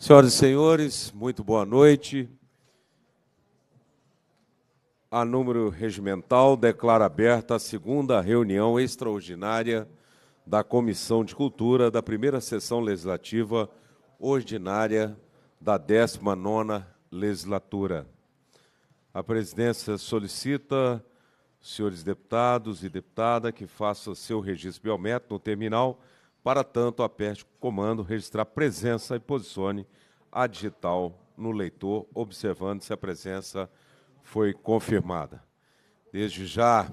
Senhoras e senhores, muito boa noite. A número regimental declara aberta a segunda reunião extraordinária da Comissão de Cultura da primeira sessão legislativa ordinária da 19ª legislatura. A presidência solicita senhores deputados e deputada que façam seu registro biométrico no terminal para tanto, aperte o comando registrar presença e posicione a digital no leitor, observando se a presença foi confirmada. Desde já,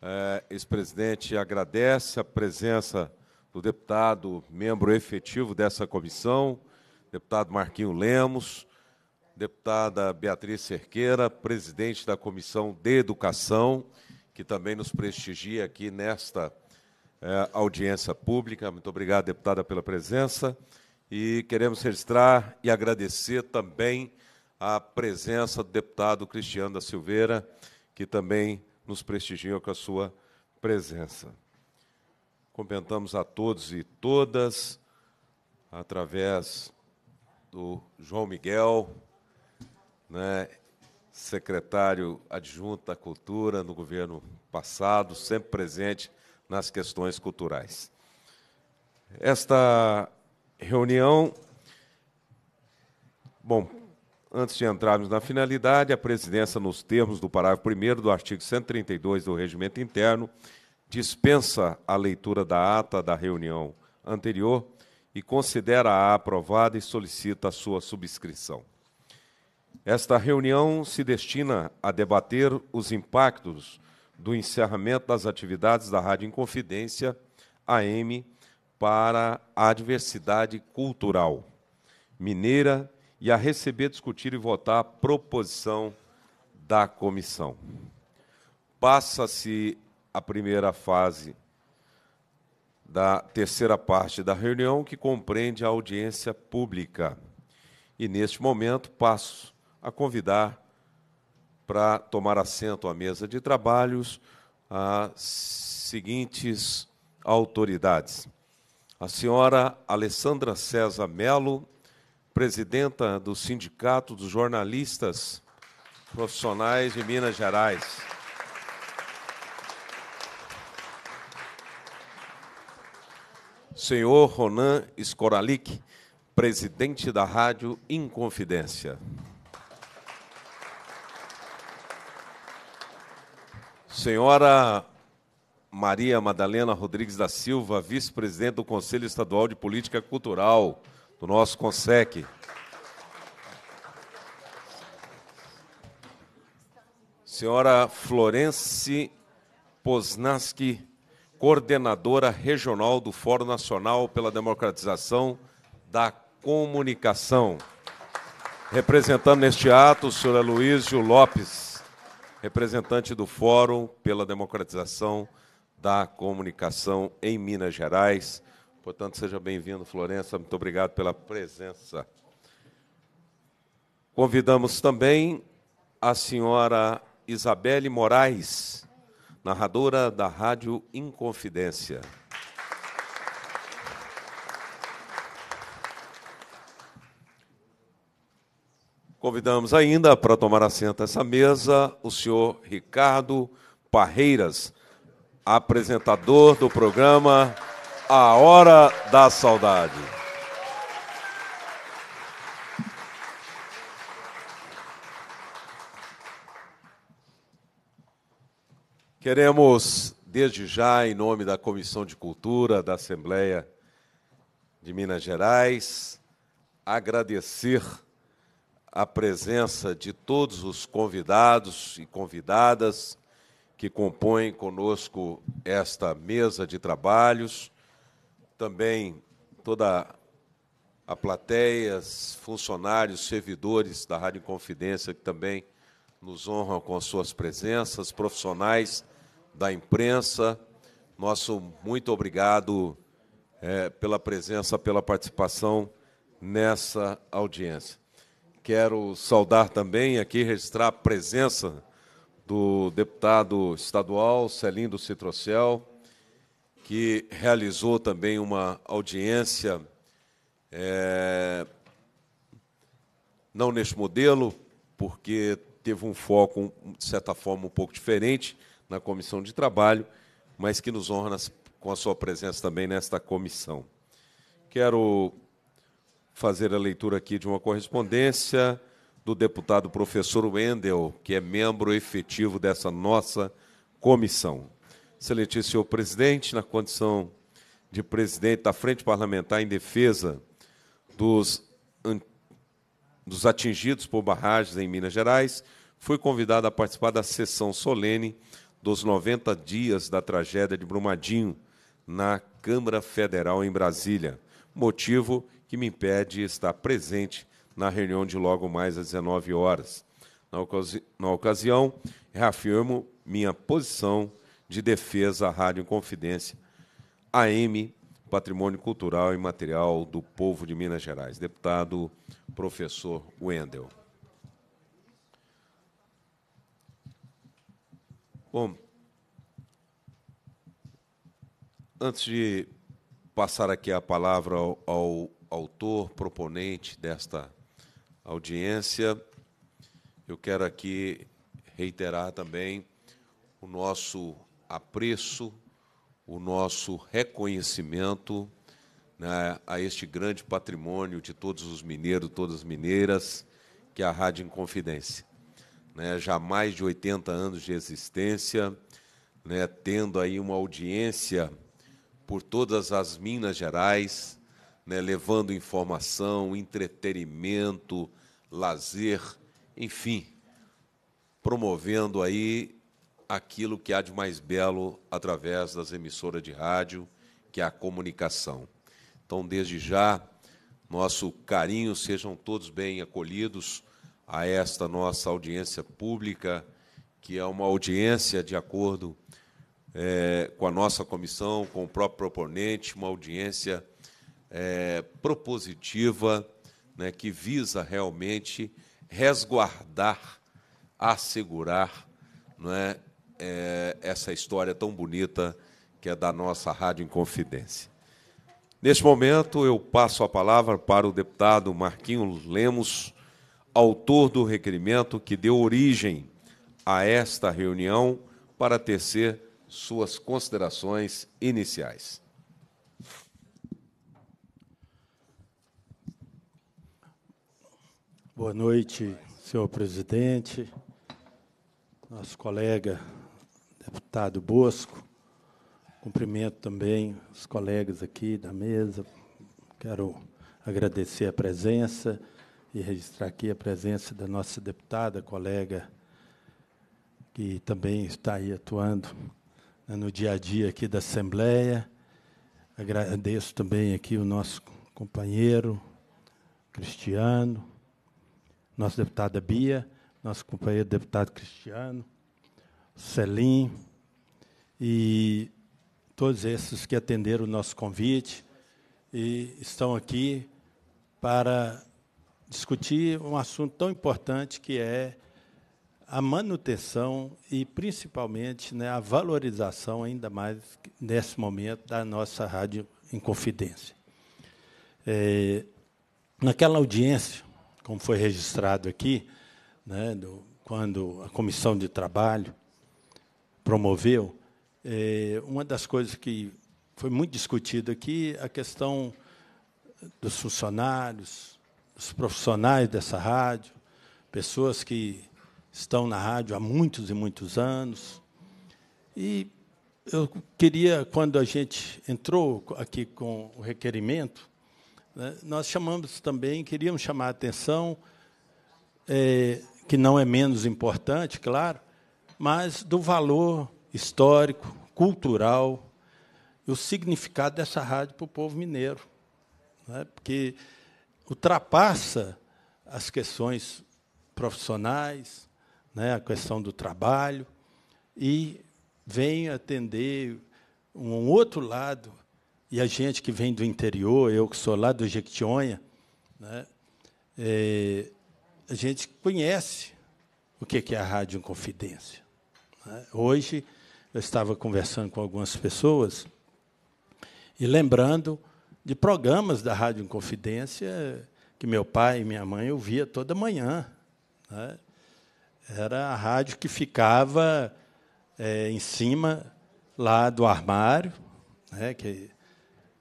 eh, ex-presidente agradece a presença do deputado, membro efetivo dessa comissão, deputado Marquinho Lemos, deputada Beatriz Cerqueira, presidente da Comissão de Educação, que também nos prestigia aqui nesta é, audiência pública. Muito obrigado, deputada, pela presença. E queremos registrar e agradecer também a presença do deputado Cristiano da Silveira, que também nos prestigiou com a sua presença. Comentamos a todos e todas, através do João Miguel, né, secretário adjunto da Cultura no governo passado, sempre presente nas questões culturais. Esta reunião. Bom, antes de entrarmos na finalidade, a presidência, nos termos do parágrafo 1 do artigo 132 do Regimento Interno, dispensa a leitura da ata da reunião anterior e considera-a aprovada e solicita a sua subscrição. Esta reunião se destina a debater os impactos do encerramento das atividades da Rádio Inconfidência AM para a Adversidade Cultural Mineira e a receber, discutir e votar a proposição da comissão. Passa-se a primeira fase da terceira parte da reunião, que compreende a audiência pública. E, neste momento, passo a convidar para tomar assento à mesa de trabalhos as seguintes autoridades: a senhora Alessandra César Melo, presidenta do Sindicato dos Jornalistas Profissionais de Minas Gerais. Senhor Ronan Skoralik, presidente da Rádio Inconfidência. Senhora Maria Madalena Rodrigues da Silva, vice-presidente do Conselho Estadual de Política Cultural, do nosso CONSEC. Senhora Florence Posnaski, coordenadora regional do Fórum Nacional pela Democratização da Comunicação. Representando neste ato, o senhor Luísio Lopes representante do Fórum pela Democratização da Comunicação em Minas Gerais. Portanto, seja bem-vindo, Florença. Muito obrigado pela presença. Convidamos também a senhora Isabelle Moraes, narradora da Rádio Inconfidência. Convidamos ainda para tomar assento essa mesa o senhor Ricardo Parreiras, apresentador do programa A Hora da Saudade. Queremos, desde já, em nome da Comissão de Cultura da Assembleia de Minas Gerais, agradecer a presença de todos os convidados e convidadas que compõem conosco esta mesa de trabalhos, também toda a plateia, funcionários, servidores da Rádio Confidência, que também nos honram com suas presenças, profissionais da imprensa, nosso muito obrigado é, pela presença, pela participação nessa audiência. Quero saudar também aqui, registrar a presença do deputado estadual Celindo Citrocel, que realizou também uma audiência, é, não neste modelo, porque teve um foco, de certa forma, um pouco diferente na comissão de trabalho, mas que nos honra com a sua presença também nesta comissão. Quero fazer a leitura aqui de uma correspondência do deputado professor Wendel, que é membro efetivo dessa nossa comissão. Excelentíssimo presidente, na condição de presidente da Frente Parlamentar em defesa dos, dos atingidos por barragens em Minas Gerais, fui convidado a participar da sessão solene dos 90 dias da tragédia de Brumadinho na Câmara Federal em Brasília. Motivo que me impede de estar presente na reunião de logo mais às 19 horas. Na, ocasi na ocasião, reafirmo minha posição de defesa à Rádio Confidência, AM, Patrimônio Cultural e Material do Povo de Minas Gerais. Deputado professor Wendel. Bom, antes de passar aqui a palavra ao, ao autor, proponente desta audiência. Eu quero aqui reiterar também o nosso apreço, o nosso reconhecimento né, a este grande patrimônio de todos os mineiros, todas as mineiras, que é a Rádio Inconfidência. Né, já mais de 80 anos de existência, né, tendo aí uma audiência por todas as Minas Gerais, né, levando informação, entretenimento, lazer, enfim, promovendo aí aquilo que há de mais belo através das emissoras de rádio, que é a comunicação. Então, desde já, nosso carinho, sejam todos bem acolhidos a esta nossa audiência pública, que é uma audiência de acordo é, com a nossa comissão, com o próprio proponente, uma audiência é, propositiva, né, que visa realmente resguardar, assegurar né, é, essa história tão bonita que é da nossa Rádio Inconfidência. Neste momento, eu passo a palavra para o deputado Marquinhos Lemos, autor do requerimento que deu origem a esta reunião, para tecer suas considerações iniciais. Boa noite, senhor presidente, nosso colega deputado Bosco. Cumprimento também os colegas aqui da mesa. Quero agradecer a presença e registrar aqui a presença da nossa deputada, colega, que também está aí atuando né, no dia a dia aqui da Assembleia. Agradeço também aqui o nosso companheiro Cristiano, nossa deputada Bia, nosso companheiro deputado Cristiano, Celim e todos esses que atenderam o nosso convite e estão aqui para discutir um assunto tão importante que é a manutenção e, principalmente, né, a valorização, ainda mais nesse momento, da nossa rádio em confidência. É, naquela audiência, como foi registrado aqui, né, do, quando a comissão de trabalho promoveu, é, uma das coisas que foi muito discutida aqui é a questão dos funcionários, dos profissionais dessa rádio, pessoas que estão na rádio há muitos e muitos anos. E eu queria, quando a gente entrou aqui com o requerimento, né? Nós chamamos também, queríamos chamar a atenção, é, que não é menos importante, claro, mas do valor histórico, cultural, o significado dessa rádio para o povo mineiro. Né? Porque ultrapassa as questões profissionais, né? a questão do trabalho, e vem atender um outro lado e a gente que vem do interior, eu que sou lá do Jequitinhonha, né, é, a gente conhece o que é a Rádio Confidência. Né. Hoje, eu estava conversando com algumas pessoas e lembrando de programas da Rádio Confidência que meu pai e minha mãe ouvia toda manhã. Né. Era a rádio que ficava é, em cima lá do armário, né, que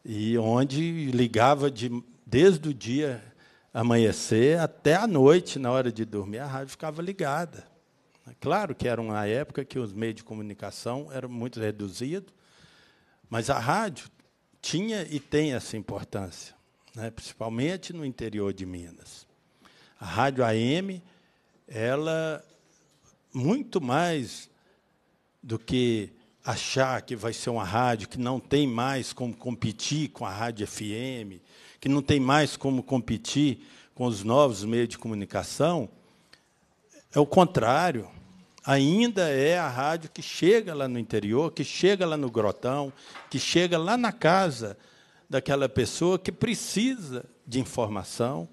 e onde ligava de, desde o dia amanhecer até a noite, na hora de dormir, a rádio ficava ligada. Claro que era uma época que os meios de comunicação eram muito reduzidos, mas a rádio tinha e tem essa importância, né? principalmente no interior de Minas. A rádio AM, ela muito mais do que achar que vai ser uma rádio que não tem mais como competir com a rádio FM, que não tem mais como competir com os novos meios de comunicação, é o contrário. Ainda é a rádio que chega lá no interior, que chega lá no grotão, que chega lá na casa daquela pessoa que precisa de informação.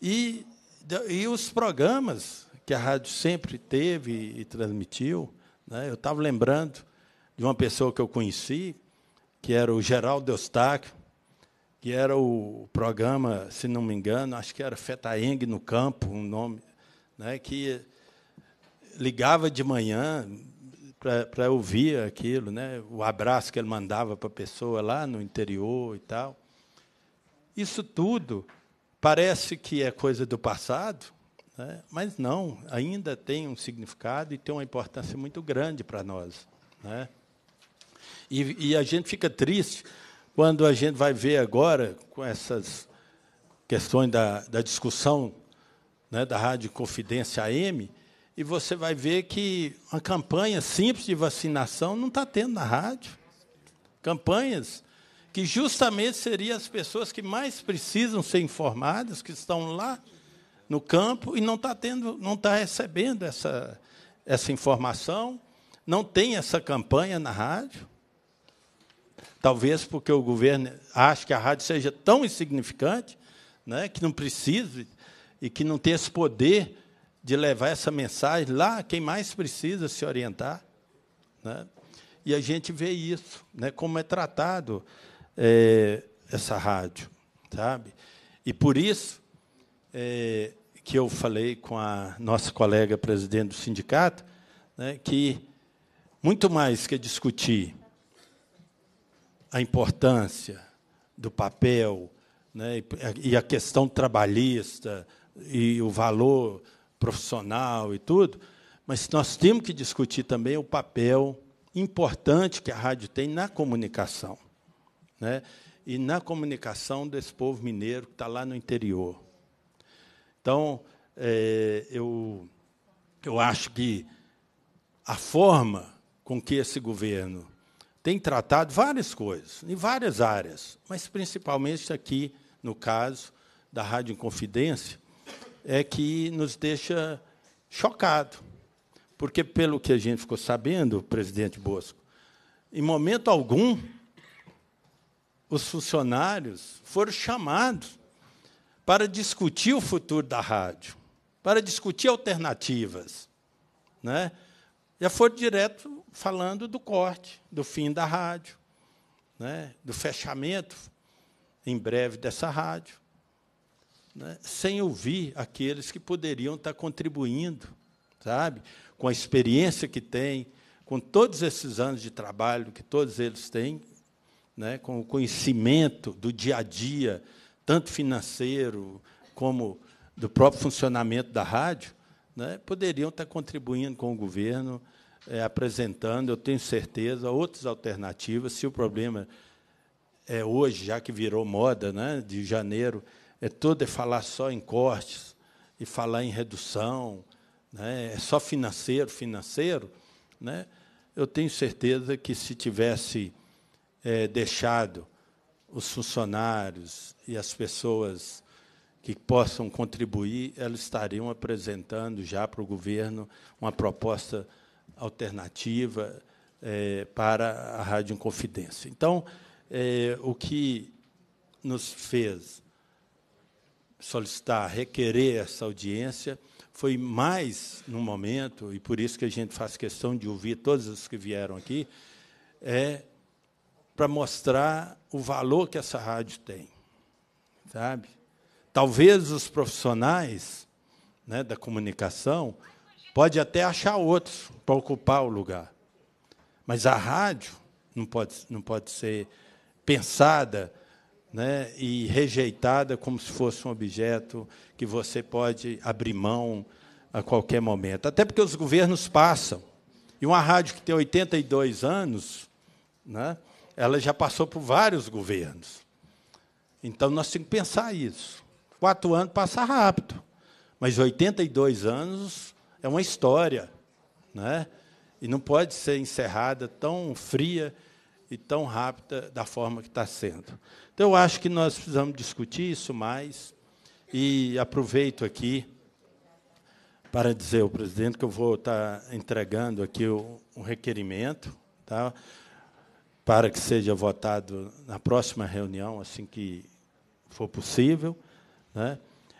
E, e os programas que a rádio sempre teve e transmitiu, né? Eu estava lembrando de uma pessoa que eu conheci, que era o Geraldo Eustáquio, que era o programa, se não me engano, acho que era Fetaeng no Campo, um nome, né? que ligava de manhã para ouvir aquilo, né? o abraço que ele mandava para a pessoa lá no interior e tal. Isso tudo parece que é coisa do passado, né? Mas não, ainda tem um significado e tem uma importância muito grande para nós. Né? E, e a gente fica triste quando a gente vai ver agora, com essas questões da, da discussão né, da Rádio Confidência AM, e você vai ver que uma campanha simples de vacinação não está tendo na rádio. Campanhas que justamente seriam as pessoas que mais precisam ser informadas, que estão lá no campo e não está tendo, não está recebendo essa, essa informação, não tem essa campanha na rádio. Talvez porque o governo acha que a rádio seja tão insignificante, né, que não precise e que não tem esse poder de levar essa mensagem lá quem mais precisa se orientar, né? E a gente vê isso, né? Como é tratado é, essa rádio, sabe? E por isso é, que eu falei com a nossa colega presidente do sindicato, né, que muito mais que discutir a importância do papel né, e a questão trabalhista e o valor profissional e tudo, mas nós temos que discutir também o papel importante que a rádio tem na comunicação. Né? E na comunicação desse povo mineiro que está lá no interior. Então, é, eu, eu acho que a forma com que esse governo tem tratado várias coisas, em várias áreas, mas principalmente aqui, no caso da Rádio Inconfidência, é que nos deixa chocado. Porque, pelo que a gente ficou sabendo, presidente Bosco, em momento algum, os funcionários foram chamados para discutir o futuro da rádio, para discutir alternativas. Né? Já foi direto falando do corte, do fim da rádio, né? do fechamento em breve dessa rádio, né? sem ouvir aqueles que poderiam estar contribuindo, sabe, com a experiência que têm, com todos esses anos de trabalho que todos eles têm, né? com o conhecimento do dia a dia tanto financeiro como do próprio funcionamento da rádio, né, poderiam estar contribuindo com o governo, é, apresentando, eu tenho certeza, outras alternativas, se o problema é hoje, já que virou moda, né, de janeiro, é todo é falar só em cortes e falar em redução, né, é só financeiro, financeiro, né, eu tenho certeza que se tivesse é, deixado os funcionários e as pessoas que possam contribuir, elas estariam apresentando já para o governo uma proposta alternativa é, para a Rádio Inconfidência. Então, é, o que nos fez solicitar, requerer essa audiência, foi mais no momento, e por isso que a gente faz questão de ouvir todos os que vieram aqui, é para mostrar o valor que essa rádio tem, sabe? Talvez os profissionais né, da comunicação pode até achar outros para ocupar o lugar, mas a rádio não pode, não pode ser pensada né, e rejeitada como se fosse um objeto que você pode abrir mão a qualquer momento. Até porque os governos passam. E uma rádio que tem 82 anos, né, ela já passou por vários governos. Então nós temos que pensar isso. Quatro anos passa rápido, mas 82 anos é uma história, né? E não pode ser encerrada tão fria e tão rápida da forma que está sendo. Então eu acho que nós precisamos discutir isso mais e aproveito aqui para dizer ao presidente que eu vou estar entregando aqui um requerimento, tá? para que seja votado na próxima reunião, assim que for possível. Né?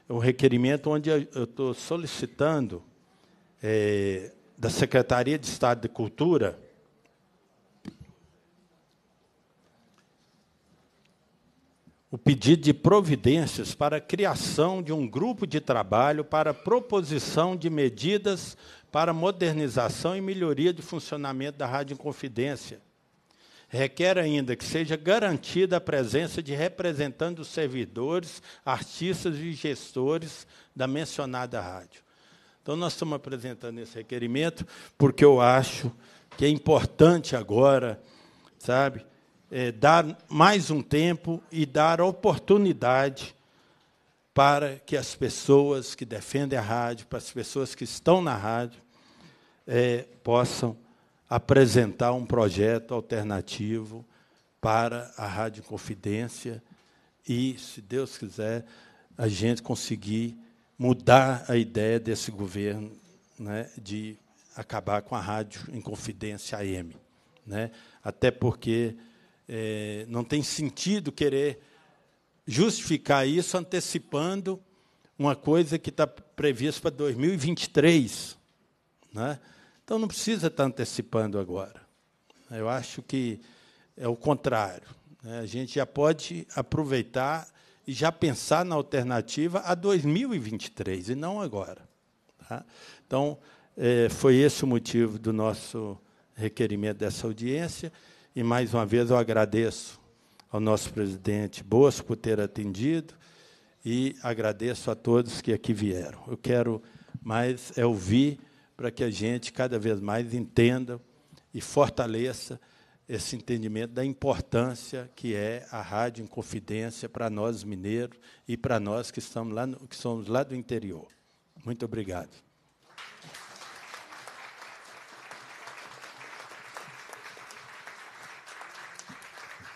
É um requerimento onde eu estou solicitando é, da Secretaria de Estado de Cultura o pedido de providências para a criação de um grupo de trabalho para proposição de medidas para modernização e melhoria de funcionamento da Rádio Confidência requer ainda que seja garantida a presença de representantes dos servidores, artistas e gestores da mencionada rádio. Então, nós estamos apresentando esse requerimento porque eu acho que é importante agora, sabe, é, dar mais um tempo e dar oportunidade para que as pessoas que defendem a rádio, para as pessoas que estão na rádio, é, possam apresentar um projeto alternativo para a Rádio Confidência e, se Deus quiser, a gente conseguir mudar a ideia desse governo né, de acabar com a Rádio Inconfidência AM. Né? Até porque é, não tem sentido querer justificar isso antecipando uma coisa que está prevista para 2023. Né? Então não precisa estar antecipando agora. Eu acho que é o contrário. Né? A gente já pode aproveitar e já pensar na alternativa a 2023 e não agora. Tá? Então, é, foi esse o motivo do nosso requerimento dessa audiência. E, mais uma vez, eu agradeço ao nosso presidente Bosco por ter atendido e agradeço a todos que aqui vieram. Eu quero mais é ouvir para que a gente cada vez mais entenda e fortaleça esse entendimento da importância que é a rádio em confidência para nós mineiros e para nós que estamos lá no, que somos lá do interior. Muito obrigado.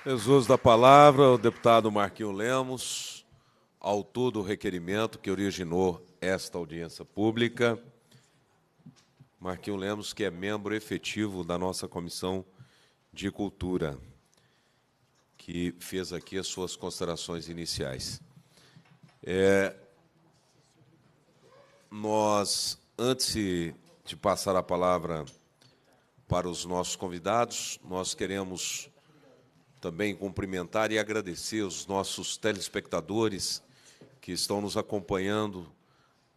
Jesus da palavra, o deputado Marquinho Lemos, autor do requerimento que originou esta audiência pública. Marquinhos Lemos, que é membro efetivo da nossa Comissão de Cultura, que fez aqui as suas considerações iniciais. É, nós, antes de passar a palavra para os nossos convidados, nós queremos também cumprimentar e agradecer os nossos telespectadores que estão nos acompanhando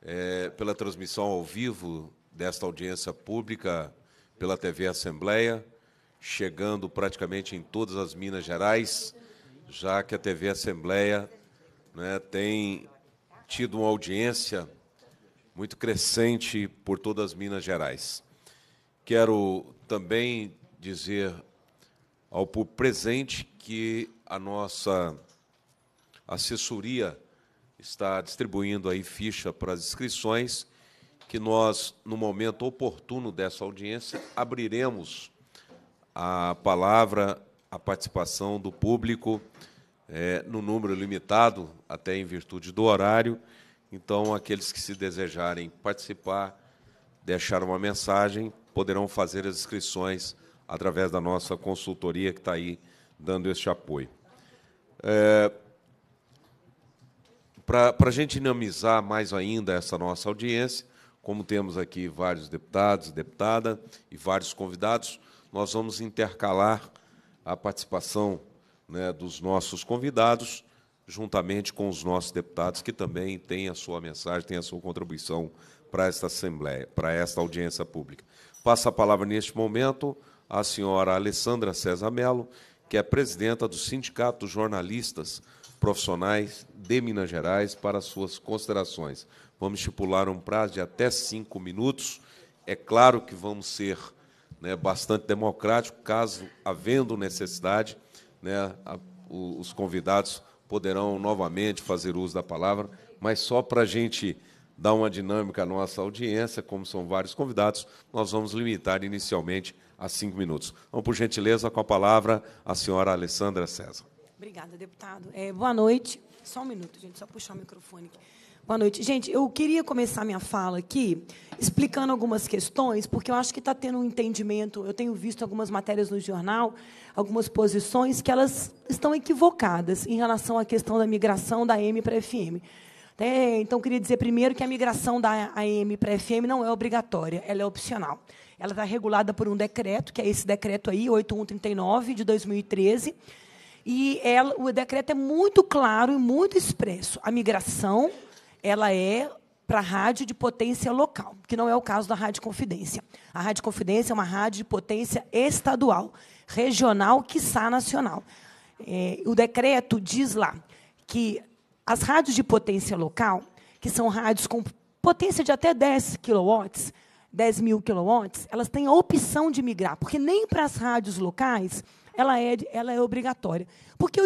é, pela transmissão ao vivo desta audiência pública pela TV Assembleia, chegando praticamente em todas as Minas Gerais, já que a TV Assembleia né, tem tido uma audiência muito crescente por todas as Minas Gerais. Quero também dizer ao público presente que a nossa assessoria está distribuindo aí ficha para as inscrições que nós, no momento oportuno dessa audiência, abriremos a palavra, a participação do público, é, no número limitado, até em virtude do horário. Então, aqueles que se desejarem participar, deixar uma mensagem, poderão fazer as inscrições através da nossa consultoria que está aí dando este apoio. É, Para a gente dinamizar mais ainda essa nossa audiência, como temos aqui vários deputados, deputada e vários convidados, nós vamos intercalar a participação né, dos nossos convidados, juntamente com os nossos deputados, que também têm a sua mensagem, têm a sua contribuição para esta Assembleia, para esta audiência pública. Passa a palavra, neste momento, à senhora Alessandra César Mello, que é presidenta do Sindicato dos Jornalistas Profissionais de Minas Gerais, para suas considerações. Vamos estipular um prazo de até cinco minutos. É claro que vamos ser né, bastante democráticos, caso havendo necessidade, né, a, o, os convidados poderão novamente fazer uso da palavra, mas só para a gente dar uma dinâmica à nossa audiência, como são vários convidados, nós vamos limitar inicialmente a cinco minutos. Então, por gentileza, com a palavra, a senhora Alessandra César. Obrigada, deputado. É, boa noite. Só um minuto, gente, só puxar o microfone aqui. Boa noite. Gente, eu queria começar minha fala aqui explicando algumas questões, porque eu acho que está tendo um entendimento. Eu tenho visto algumas matérias no jornal, algumas posições, que elas estão equivocadas em relação à questão da migração da M para a FM. É, então, queria dizer primeiro que a migração da AM para a FM não é obrigatória, ela é opcional. Ela está regulada por um decreto, que é esse decreto aí, 8139 de 2013. E ela, o decreto é muito claro e muito expresso. A migração ela é para rádio de potência local, que não é o caso da Rádio Confidência. A Rádio Confidência é uma rádio de potência estadual, regional, quiçá nacional. É, o decreto diz lá que as rádios de potência local, que são rádios com potência de até 10 quilowatts, 10 mil quilowatts, elas têm a opção de migrar, porque nem para as rádios locais ela é, ela é obrigatória. Por que eu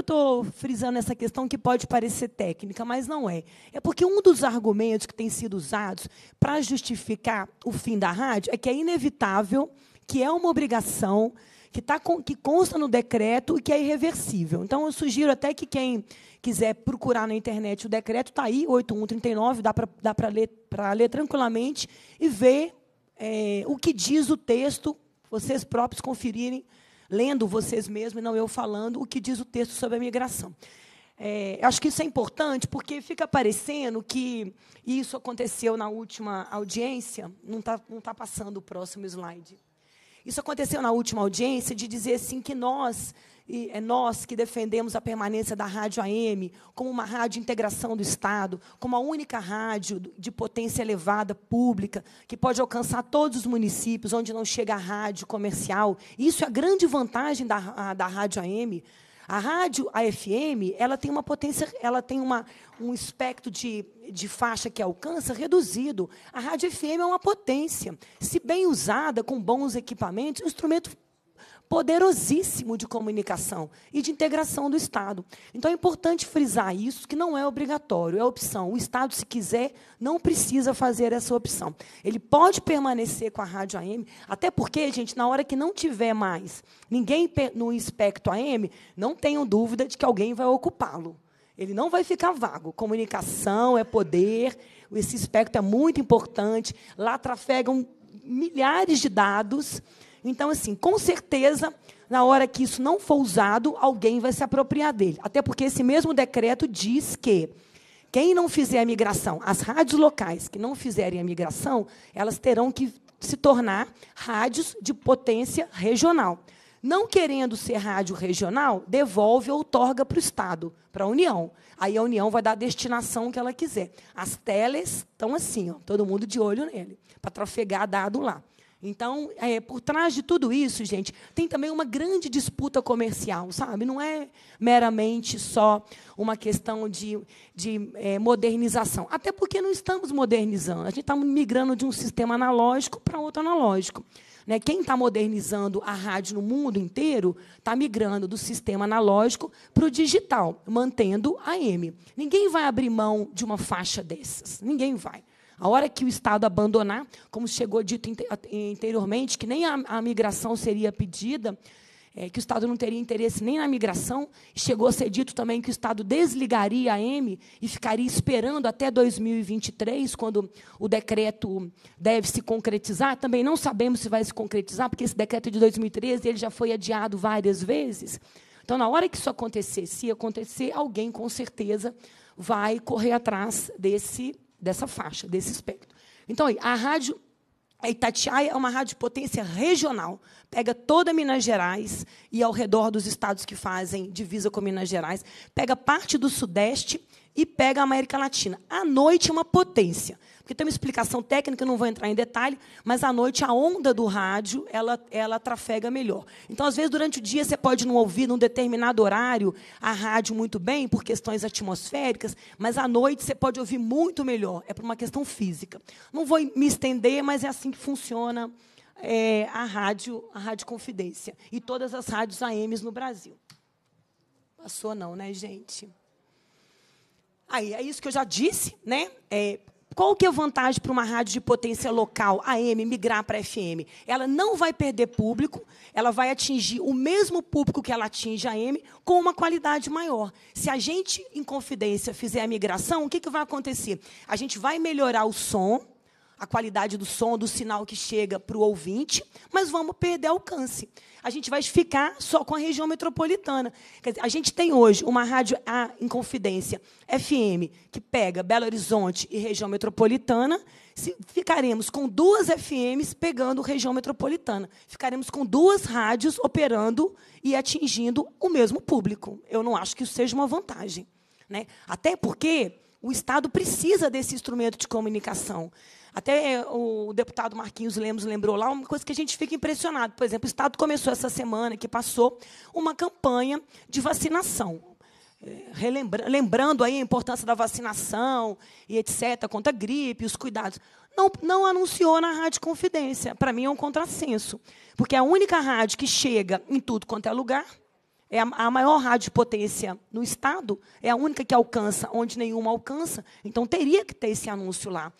estou frisando essa questão que pode parecer técnica, mas não é? É porque um dos argumentos que tem sido usados para justificar o fim da rádio é que é inevitável, que é uma obrigação, que, tá com, que consta no decreto e que é irreversível. Então, eu sugiro até que quem quiser procurar na internet o decreto, está aí, 8139, dá para dá ler, ler tranquilamente e ver é, o que diz o texto, vocês próprios conferirem lendo vocês mesmos e não eu falando o que diz o texto sobre a migração. É, acho que isso é importante porque fica parecendo que isso aconteceu na última audiência. Não está não tá passando o próximo slide. Isso aconteceu na última audiência de dizer assim que nós e é nós que defendemos a permanência da Rádio AM como uma rádio integração do Estado, como a única rádio de potência elevada pública que pode alcançar todos os municípios onde não chega a rádio comercial. Isso é a grande vantagem da, a, da Rádio AM. A rádio, AFM FM, ela tem uma potência, ela tem uma, um espectro de, de faixa que alcança reduzido. A rádio FM é uma potência. Se bem usada, com bons equipamentos, um instrumento poderosíssimo de comunicação e de integração do Estado. Então é importante frisar isso, que não é obrigatório, é opção. O Estado, se quiser, não precisa fazer essa opção. Ele pode permanecer com a rádio AM, até porque, gente, na hora que não tiver mais ninguém no espectro AM, não tenham dúvida de que alguém vai ocupá-lo. Ele não vai ficar vago. Comunicação é poder, esse espectro é muito importante. Lá trafegam milhares de dados então, assim, com certeza, na hora que isso não for usado, alguém vai se apropriar dele. Até porque esse mesmo decreto diz que quem não fizer a migração, as rádios locais que não fizerem a migração, elas terão que se tornar rádios de potência regional. Não querendo ser rádio regional, devolve ou otorga para o Estado, para a União. Aí a União vai dar a destinação que ela quiser. As teles estão assim, ó, todo mundo de olho nele, para trafegar dado lá. Então, é, por trás de tudo isso, gente, tem também uma grande disputa comercial, sabe? Não é meramente só uma questão de, de é, modernização. Até porque não estamos modernizando. A gente está migrando de um sistema analógico para outro analógico. Né? Quem está modernizando a rádio no mundo inteiro está migrando do sistema analógico para o digital, mantendo a M. Ninguém vai abrir mão de uma faixa dessas. Ninguém vai. A hora que o Estado abandonar, como chegou dito anteriormente, que nem a, a migração seria pedida, é, que o Estado não teria interesse nem na migração, chegou a ser dito também que o Estado desligaria a M e ficaria esperando até 2023, quando o decreto deve se concretizar. Também não sabemos se vai se concretizar, porque esse decreto é de 2013 ele já foi adiado várias vezes. Então, na hora que isso acontecer, se acontecer, alguém com certeza vai correr atrás desse dessa faixa, desse espectro. Então, a rádio Itatiaia é uma rádio de potência regional, pega toda Minas Gerais e ao redor dos estados que fazem divisa com Minas Gerais, pega parte do Sudeste e pega a América Latina. À noite, é uma potência porque tem uma explicação técnica, não vou entrar em detalhe, mas à noite a onda do rádio, ela, ela trafega melhor. Então, às vezes, durante o dia, você pode não ouvir num determinado horário a rádio muito bem, por questões atmosféricas, mas à noite você pode ouvir muito melhor, é por uma questão física. Não vou me estender, mas é assim que funciona é, a rádio, a Rádio Confidência, e todas as rádios AMs no Brasil. Passou não, né, gente? Aí, é isso que eu já disse, né? É, qual que é a vantagem para uma rádio de potência local, AM, migrar para FM? Ela não vai perder público, ela vai atingir o mesmo público que ela atinge AM com uma qualidade maior. Se a gente, em confidência, fizer a migração, o que, que vai acontecer? A gente vai melhorar o som, a qualidade do som, do sinal que chega para o ouvinte, mas vamos perder alcance. A gente vai ficar só com a região metropolitana. Dizer, a gente tem hoje uma rádio A em confidência, FM, que pega Belo Horizonte e região metropolitana. Ficaremos com duas FMs pegando região metropolitana. Ficaremos com duas rádios operando e atingindo o mesmo público. Eu não acho que isso seja uma vantagem. Né? Até porque o Estado precisa desse instrumento de comunicação. Até é, o deputado Marquinhos Lemos lembrou lá uma coisa que a gente fica impressionado. Por exemplo, o Estado começou essa semana que passou uma campanha de vacinação. É, relembra, lembrando aí a importância da vacinação e etc, contra a gripe, os cuidados. Não, não anunciou na Rádio Confidência. Para mim é um contrassenso, porque é a única rádio que chega em tudo quanto é lugar, é a, a maior rádio de potência no Estado, é a única que alcança onde nenhuma alcança, então teria que ter esse anúncio lá.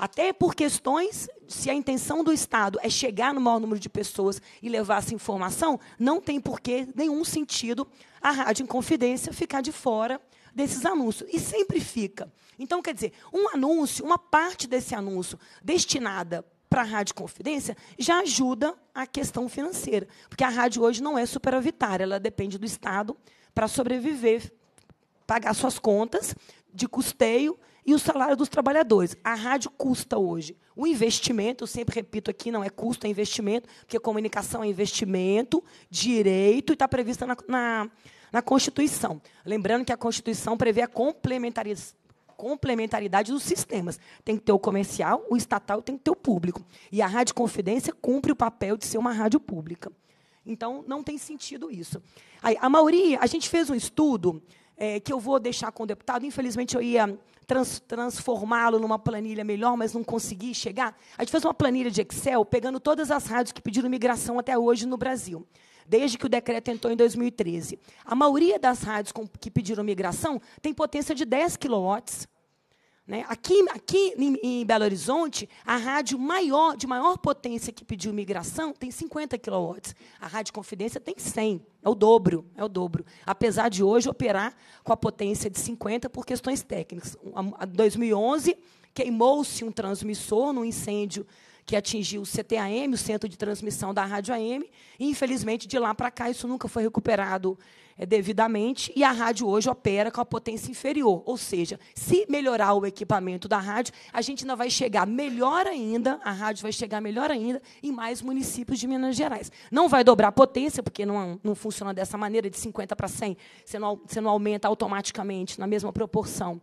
Até por questões, se a intenção do Estado é chegar no maior número de pessoas e levar essa informação, não tem porquê nenhum sentido a Rádio Inconfidência ficar de fora desses anúncios. E sempre fica. Então, quer dizer, um anúncio, uma parte desse anúncio destinada para a Rádio Confidência já ajuda a questão financeira. Porque a rádio hoje não é superavitária, ela depende do Estado para sobreviver, pagar suas contas de custeio e o salário dos trabalhadores. A rádio custa hoje. O investimento, eu sempre repito aqui, não é custo, é investimento, porque comunicação é investimento, direito, e está prevista na, na, na, Constituição. Lembrando que a Constituição prevê a complementaridade, complementaridade dos sistemas. Tem que ter o comercial, o estatal tem que ter o público. E a Rádio Confidência cumpre o papel de ser uma rádio pública. Então, não tem sentido isso. Aí, a maioria, a gente fez um estudo é, que eu vou deixar com o deputado. Infelizmente, eu ia trans, transformá-lo numa planilha melhor, mas não consegui chegar. A gente fez uma planilha de Excel pegando todas as rádios que pediram migração até hoje no Brasil, desde que o decreto entrou em 2013. A maioria das rádios que pediram migração tem potência de 10 quilowatts né? Aqui, aqui em Belo Horizonte, a rádio maior, de maior potência que pediu migração tem 50 kW. A Rádio Confidência tem 100. É o dobro, é o dobro. Apesar de hoje operar com a potência de 50 por questões técnicas. Em 2011, queimou-se um transmissor num incêndio que atingiu o CTAM, o Centro de Transmissão da Rádio AM, e, infelizmente, de lá para cá, isso nunca foi recuperado é, devidamente, e a rádio hoje opera com a potência inferior. Ou seja, se melhorar o equipamento da rádio, a gente ainda vai chegar melhor ainda, a rádio vai chegar melhor ainda em mais municípios de Minas Gerais. Não vai dobrar a potência, porque não, não funciona dessa maneira, de 50 para 100, você não, você não aumenta automaticamente na mesma proporção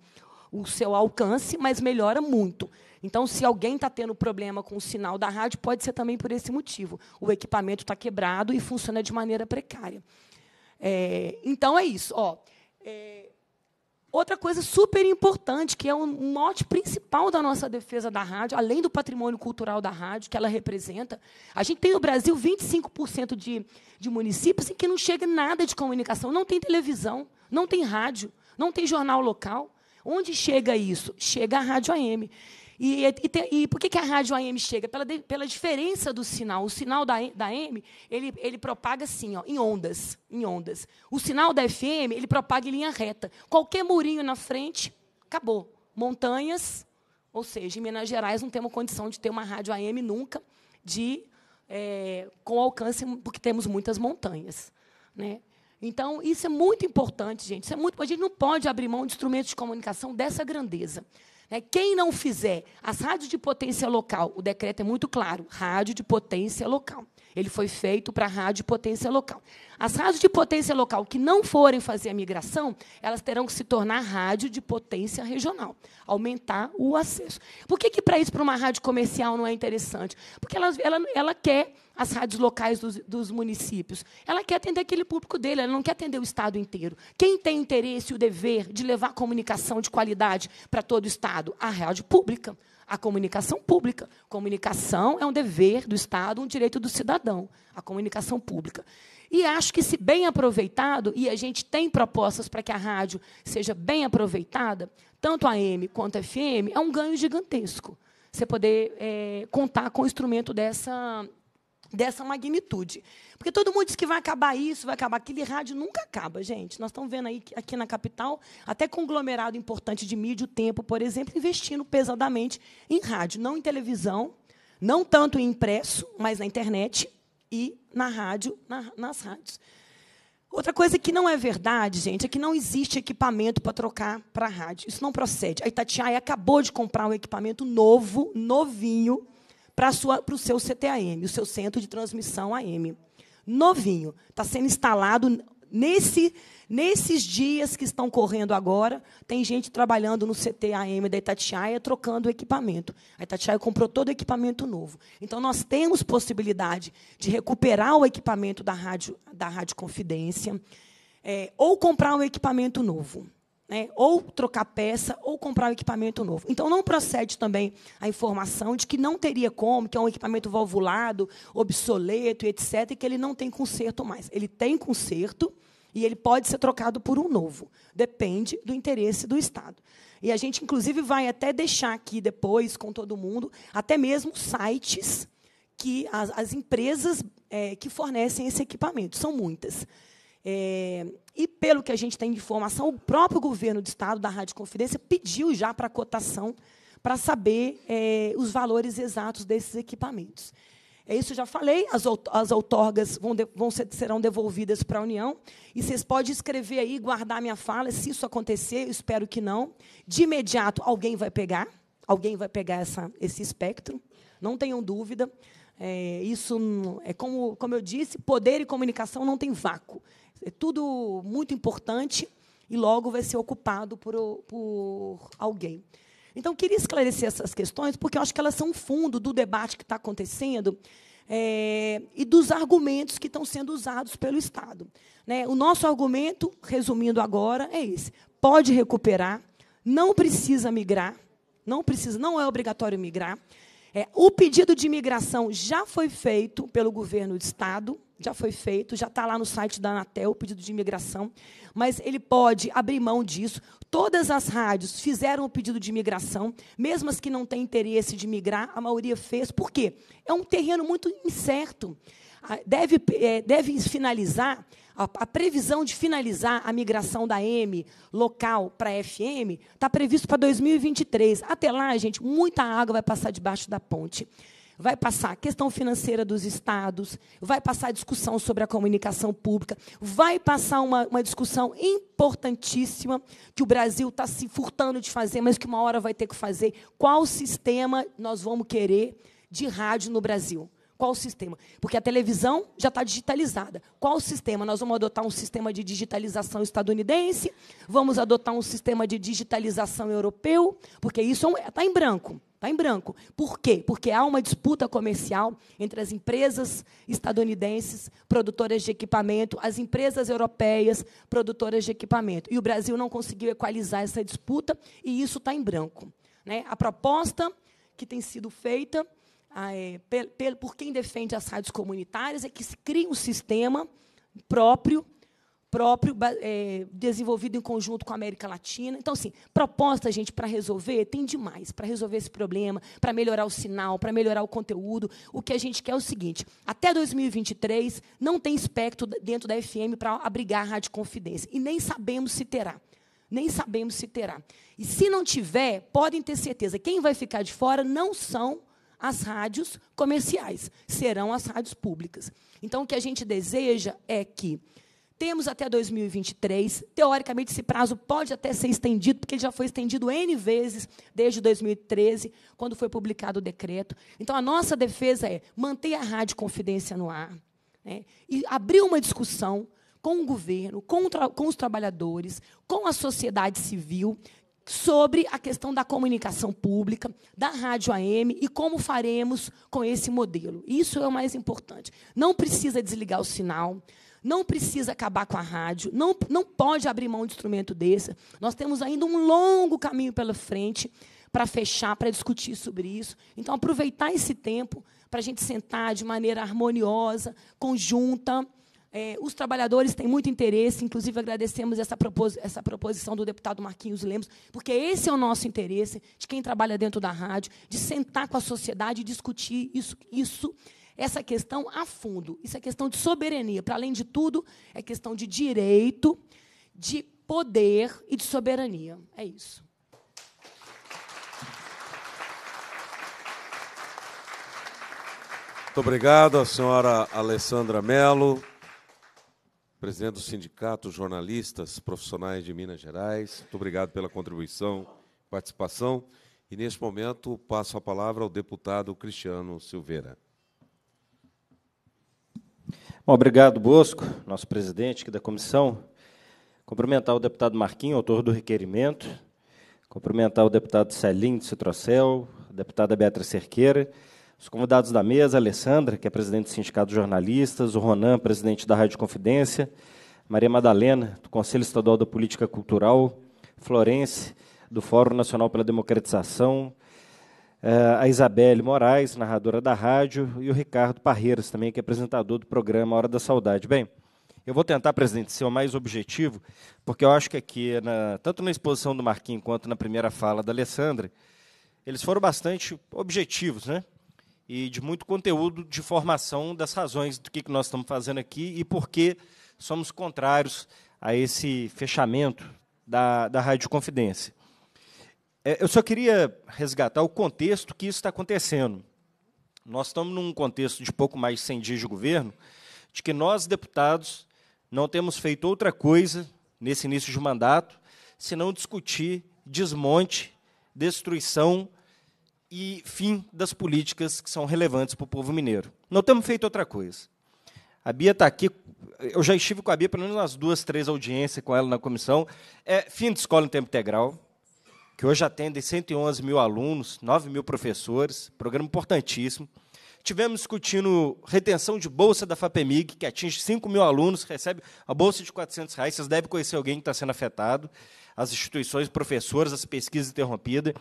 o seu alcance, mas melhora muito. Então, se alguém está tendo problema com o sinal da rádio, pode ser também por esse motivo. O equipamento está quebrado e funciona de maneira precária. É, então, é isso. Ó, é, outra coisa super importante, que é o um mote principal da nossa defesa da rádio, além do patrimônio cultural da rádio, que ela representa, a gente tem no Brasil 25% de, de municípios em que não chega nada de comunicação. Não tem televisão, não tem rádio, não tem jornal local. Onde chega isso? Chega a rádio AM. E, e, e, por que, que a rádio AM chega? Pela, de, pela diferença do sinal. O sinal da, da AM, ele, ele propaga assim, ó, em ondas, em ondas. O sinal da FM, ele propaga em linha reta. Qualquer murinho na frente, acabou. Montanhas, ou seja, em Minas Gerais não temos condição de ter uma rádio AM nunca, de é, com alcance, porque temos muitas montanhas. Né? Então, isso é muito importante, gente. Isso é muito, a gente não pode abrir mão de instrumentos de comunicação dessa grandeza. Né? Quem não fizer as rádios de potência local, o decreto é muito claro, rádio de potência local. Ele foi feito para rádio potência local. As rádios de potência local que não forem fazer a migração, elas terão que se tornar rádio de potência regional, aumentar o acesso. Por que, que para isso, para uma rádio comercial, não é interessante? Porque ela, ela, ela quer as rádios locais dos, dos, municípios. Ela quer atender aquele público dele, ela não quer atender o Estado inteiro. Quem tem interesse e o dever de levar comunicação de qualidade para todo o Estado? A rádio pública a comunicação pública. Comunicação é um dever do Estado, um direito do cidadão, a comunicação pública. E acho que, se bem aproveitado, e a gente tem propostas para que a rádio seja bem aproveitada, tanto a quanto a FM, é um ganho gigantesco. Você poder é, contar com o instrumento dessa dessa magnitude. Porque todo mundo diz que vai acabar isso, vai acabar aquele rádio nunca acaba, gente. Nós estamos vendo aí aqui na capital, até conglomerado importante de mídia, o tempo, por exemplo, investindo pesadamente em rádio, não em televisão, não tanto em impresso, mas na internet e na rádio, na, nas rádios. Outra coisa que não é verdade, gente, é que não existe equipamento para trocar para rádio. Isso não procede. A Itatiaia acabou de comprar um equipamento novo, novinho, para o seu CTAM, o seu centro de transmissão AM. Novinho, está sendo instalado nesse, nesses dias que estão correndo agora. Tem gente trabalhando no CTAM da Itatiaia trocando equipamento. A Itatiaia comprou todo o equipamento novo. Então, nós temos possibilidade de recuperar o equipamento da Rádio, da rádio Confidência é, ou comprar um equipamento novo né, ou trocar peça, ou comprar um equipamento novo. Então, não procede também a informação de que não teria como, que é um equipamento valvulado, obsoleto, etc., e que ele não tem conserto mais. Ele tem conserto e ele pode ser trocado por um novo. Depende do interesse do Estado. E a gente, inclusive, vai até deixar aqui depois com todo mundo, até mesmo sites que as, as empresas é, que fornecem esse equipamento. São muitas. É, e pelo que a gente tem de informação, o próprio governo do Estado, da Rádio Confidência, pediu já para cotação para saber é, os valores exatos desses equipamentos. É isso, já falei. As, as outorgas vão, de, vão ser, serão devolvidas para a União. E vocês podem escrever aí, guardar minha fala, se isso acontecer, eu espero que não. De imediato, alguém vai pegar, alguém vai pegar essa, esse espectro, não tenham dúvida. É, isso é como, como eu disse, poder e comunicação não tem vácuo é tudo muito importante e logo vai ser ocupado por, por alguém. Então, eu queria esclarecer essas questões, porque eu acho que elas são fundo do debate que está acontecendo é, e dos argumentos que estão sendo usados pelo Estado. Né? O nosso argumento, resumindo agora, é esse: pode recuperar, não precisa migrar, não precisa, não é obrigatório migrar. É, o pedido de imigração já foi feito pelo governo do Estado, já foi feito, já está lá no site da Anatel, o pedido de imigração, mas ele pode abrir mão disso. Todas as rádios fizeram o pedido de imigração, mesmo as que não têm interesse de migrar, a maioria fez. Por quê? É um terreno muito incerto. Ah, deve, é, deve finalizar, a, a previsão de finalizar a migração da M local para a FM está previsto para 2023. Até lá, gente, muita água vai passar debaixo da ponte vai passar a questão financeira dos estados, vai passar a discussão sobre a comunicação pública, vai passar uma, uma discussão importantíssima que o Brasil está se furtando de fazer, mas que uma hora vai ter que fazer. Qual sistema nós vamos querer de rádio no Brasil? Qual o sistema? Porque a televisão já está digitalizada. Qual o sistema? Nós vamos adotar um sistema de digitalização estadunidense, vamos adotar um sistema de digitalização europeu, porque isso está é em branco. Está em branco. Por quê? Porque há uma disputa comercial entre as empresas estadunidenses, produtoras de equipamento, as empresas europeias, produtoras de equipamento. E o Brasil não conseguiu equalizar essa disputa, e isso está em branco. Né? A proposta que tem sido feita ah, é, por quem defende as rádios comunitárias é que se crie um sistema próprio próprio, é, desenvolvido em conjunto com a América Latina. Então, assim, proposta, gente, para resolver, tem demais. Para resolver esse problema, para melhorar o sinal, para melhorar o conteúdo. O que a gente quer é o seguinte: até 2023, não tem espectro dentro da FM para abrigar a Rádio Confidência. E nem sabemos se terá. Nem sabemos se terá. E se não tiver, podem ter certeza, quem vai ficar de fora não são as rádios comerciais, serão as rádios públicas. Então, o que a gente deseja é que temos até 2023. Teoricamente, esse prazo pode até ser estendido, porque ele já foi estendido N vezes desde 2013, quando foi publicado o decreto. Então, a nossa defesa é manter a rádio confidência no ar né? e abrir uma discussão com o governo, com, com os trabalhadores, com a sociedade civil, sobre a questão da comunicação pública, da rádio AM e como faremos com esse modelo. Isso é o mais importante. Não precisa desligar o sinal, não precisa acabar com a rádio, não, não pode abrir mão de instrumento desse. Nós temos ainda um longo caminho pela frente para fechar, para discutir sobre isso. Então, aproveitar esse tempo para a gente sentar de maneira harmoniosa, conjunta. É, os trabalhadores têm muito interesse, inclusive agradecemos essa, propos essa proposição do deputado Marquinhos Lemos, porque esse é o nosso interesse, de quem trabalha dentro da rádio, de sentar com a sociedade e discutir isso, isso essa questão a fundo. Isso é questão de soberania. Para além de tudo, é questão de direito, de poder e de soberania. É isso. Muito obrigado, a senhora Alessandra Mello, presidente do Sindicato Jornalistas Profissionais de Minas Gerais. Muito obrigado pela contribuição participação. E, neste momento, passo a palavra ao deputado Cristiano Silveira. Bom, obrigado, Bosco, nosso presidente aqui da comissão. Cumprimentar o deputado Marquinhos, autor do requerimento. Cumprimentar o deputado Celim de Citrocel, a deputada Beatriz Cerqueira, os convidados da mesa, a Alessandra, que é presidente do Sindicato de Jornalistas, o Ronan, presidente da Rádio Confidência, Maria Madalena, do Conselho Estadual da Política Cultural, Florence, do Fórum Nacional pela Democratização, é, a Isabelle Moraes, narradora da rádio, e o Ricardo Parreiras, também, que é apresentador do programa Hora da Saudade. Bem, eu vou tentar, presidente, ser o mais objetivo, porque eu acho que aqui, na, tanto na exposição do Marquinhos quanto na primeira fala da Alessandra, eles foram bastante objetivos, né? E de muito conteúdo de formação das razões do que, que nós estamos fazendo aqui e por que somos contrários a esse fechamento da, da Rádio Confidência. É, eu só queria resgatar o contexto que isso está acontecendo. Nós estamos num contexto de pouco mais de 100 dias de governo, de que nós, deputados, não temos feito outra coisa nesse início de mandato senão discutir desmonte, destruição e fim das políticas que são relevantes para o povo mineiro. Não temos feito outra coisa. A Bia está aqui. Eu já estive com a Bia pelo menos umas duas, três audiências com ela na comissão. É fim de escola em tempo integral que hoje atendem 111 mil alunos, 9 mil professores, programa importantíssimo. Tivemos discutindo retenção de bolsa da FAPEMIG, que atinge 5 mil alunos, recebe a bolsa de 400 reais. Vocês devem conhecer alguém que está sendo afetado as instituições, professores, as pesquisas interrompidas.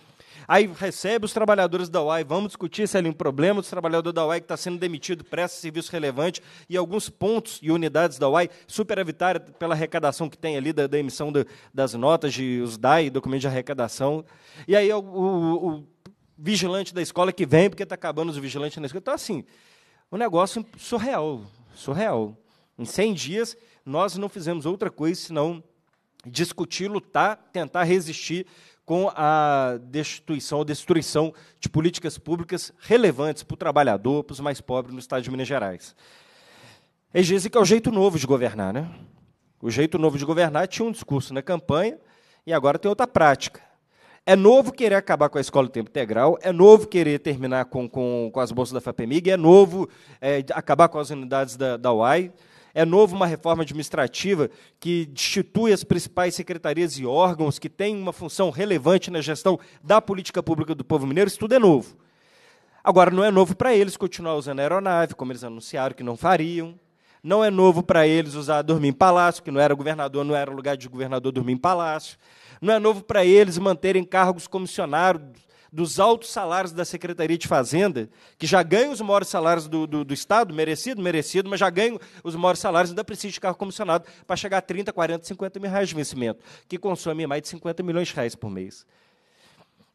Aí recebe os trabalhadores da UAI, vamos discutir se é um problema dos trabalhadores da UAI que está sendo demitido, presta serviço relevante e alguns pontos e unidades da UAI superavitária pela arrecadação que tem ali da, da emissão do, das notas, de, os DAI, documentos de arrecadação. E aí o, o, o vigilante da escola que vem, porque está acabando os vigilantes na escola. Então, assim, um negócio surreal, surreal. Em 100 dias, nós não fizemos outra coisa senão discutir, lutar, tá? tentar resistir com a destituição ou destruição de políticas públicas relevantes para o trabalhador, para os mais pobres no estado de Minas Gerais. É dizem que é o jeito novo de governar, né? O jeito novo de governar tinha um discurso na campanha e agora tem outra prática. É novo querer acabar com a escola em tempo integral, é novo querer terminar com, com, com as bolsas da FAPEMIG, é novo é, acabar com as unidades da, da UAI. É novo uma reforma administrativa que destitui as principais secretarias e órgãos que têm uma função relevante na gestão da política pública do povo mineiro. Isso tudo é novo. Agora, não é novo para eles continuar usando a aeronave, como eles anunciaram que não fariam. Não é novo para eles usar dormir em palácio, que não era governador, não era lugar de governador dormir em palácio. Não é novo para eles manterem cargos comissionados dos altos salários da Secretaria de Fazenda, que já ganham os maiores salários do, do, do Estado, merecido, merecido, mas já ganham os maiores salários, ainda precisa de carro comissionado para chegar a 30, 40, 50 mil reais de vencimento, que consome mais de 50 milhões de reais por mês.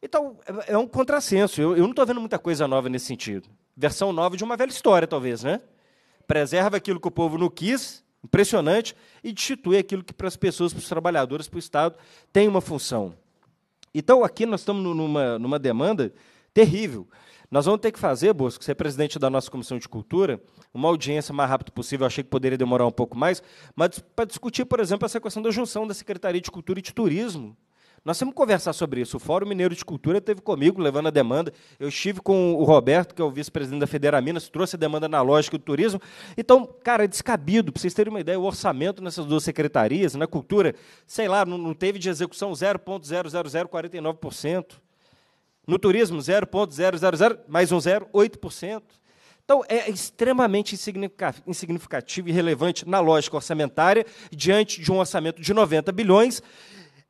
Então, é, é um contrassenso. Eu, eu não estou vendo muita coisa nova nesse sentido. Versão nova de uma velha história, talvez, né? Preserva aquilo que o povo não quis, impressionante, e destitui aquilo que para as pessoas, para os trabalhadores, para o Estado, tem uma função. Então, aqui nós estamos numa, numa demanda terrível. Nós vamos ter que fazer, Bosco, você é presidente da nossa Comissão de Cultura, uma audiência mais rápido possível, eu achei que poderia demorar um pouco mais, mas para discutir, por exemplo, essa questão da junção da Secretaria de Cultura e de Turismo nós temos que conversar sobre isso. O Fórum Mineiro de Cultura teve comigo levando a demanda. Eu estive com o Roberto, que é o vice-presidente da Minas trouxe a demanda na lógica do turismo. Então, cara, é descabido. Para vocês terem uma ideia, o orçamento nessas duas secretarias, na cultura, sei lá, não teve de execução 0,00049%. No turismo, 0,000, mais um zero, 8%. Então, é extremamente insignificativo e relevante na lógica orçamentária, diante de um orçamento de 90 bilhões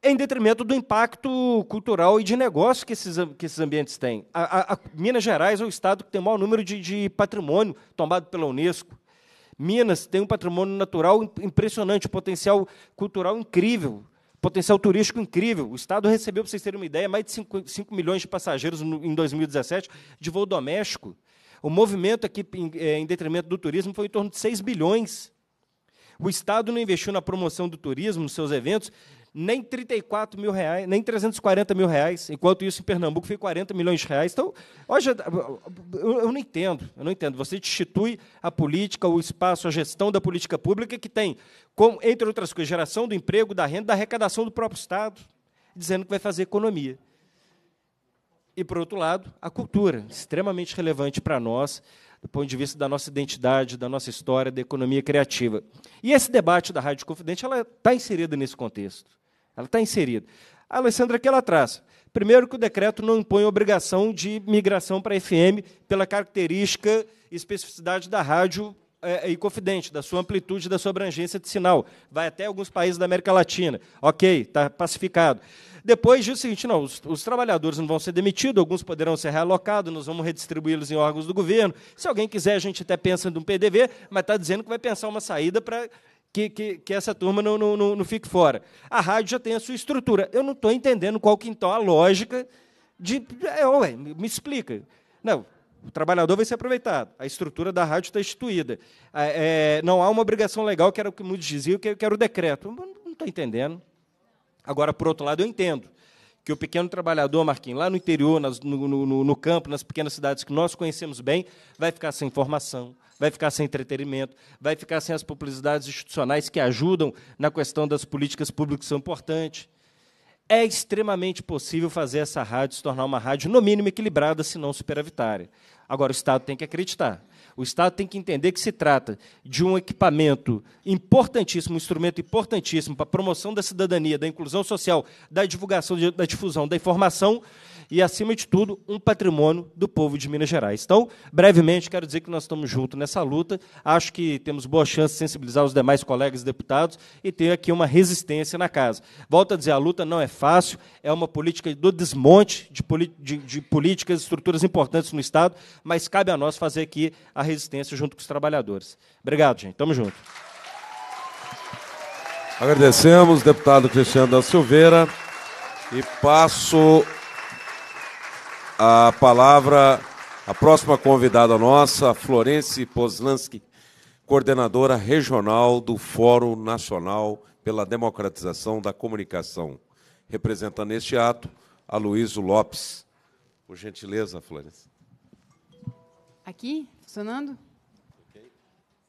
em detrimento do impacto cultural e de negócio que esses, que esses ambientes têm. A, a, a Minas Gerais é o estado que tem o maior número de, de patrimônio tomado pela Unesco. Minas tem um patrimônio natural impressionante, um potencial cultural incrível, potencial turístico incrível. O Estado recebeu, para vocês terem uma ideia, mais de 5, 5 milhões de passageiros no, em 2017 de voo doméstico. O movimento aqui, em, é, em detrimento do turismo, foi em torno de 6 bilhões. O Estado não investiu na promoção do turismo, nos seus eventos, nem 34 mil reais, nem 340 mil reais. Enquanto isso, em Pernambuco, foi 40 milhões de reais. Então, hoje, eu não entendo, eu não entendo. Você destitui a política, o espaço, a gestão da política pública, que tem, como, entre outras coisas, geração do emprego, da renda, da arrecadação do próprio Estado, dizendo que vai fazer economia. E, por outro lado, a cultura, extremamente relevante para nós, do ponto de vista da nossa identidade, da nossa história, da economia criativa. E esse debate da Rádio Confidente ela está inserida nesse contexto. Ela está inserida. A Alessandra que ela traz. Primeiro que o decreto não impõe obrigação de migração para FM pela característica e especificidade da rádio é, e confidente, da sua amplitude, da sua abrangência de sinal. Vai até alguns países da América Latina. Ok, está pacificado. Depois diz o seguinte: não, os, os, trabalhadores não vão ser demitidos, alguns poderão ser realocados, nós vamos redistribuí-los em órgãos do governo. Se alguém quiser, a gente até pensa em um PDV, mas está dizendo que vai pensar uma saída para que, que, que essa turma não, não, não, não fique fora. A rádio já tem a sua estrutura. Eu não estou entendendo qual que então a lógica de. É, ué, me explica. Não, o trabalhador vai ser aproveitado. A estrutura da rádio está instituída. É, é, não há uma obrigação legal, que era o que muitos diziam, que era o decreto. Não estou entendendo. Agora, por outro lado, eu entendo que o pequeno trabalhador, Marquinhos, lá no interior, nas, no, no, no, campo, nas pequenas cidades que nós conhecemos bem, vai ficar sem informação, vai ficar sem entretenimento, vai ficar sem as publicidades institucionais que ajudam na questão das políticas públicas que são importantes. É extremamente possível fazer essa rádio se tornar uma rádio, no mínimo, equilibrada, se não superavitária. Agora, o Estado tem que acreditar. O Estado tem que entender que se trata de um equipamento importantíssimo, um instrumento importantíssimo para a promoção da cidadania, da inclusão social, da divulgação, da difusão da informação, e, acima de tudo, um patrimônio do povo de Minas Gerais. Então, brevemente, quero dizer que nós estamos juntos nessa luta. Acho que temos boa chance de sensibilizar os demais colegas deputados e ter aqui uma resistência na casa. Volto a dizer, a luta não é fácil, é uma política do desmonte de, de, de políticas, estruturas importantes no Estado, mas cabe a nós fazer aqui a resistência junto com os trabalhadores. Obrigado, gente. Tamo junto. Agradecemos, deputado Cristiano da Silveira. E passo a palavra a próxima convidada nossa, Florence Poslansky, coordenadora regional do Fórum Nacional pela Democratização da Comunicação, representando neste ato a Luíso Lopes. Por gentileza, Florence. Aqui, funcionando?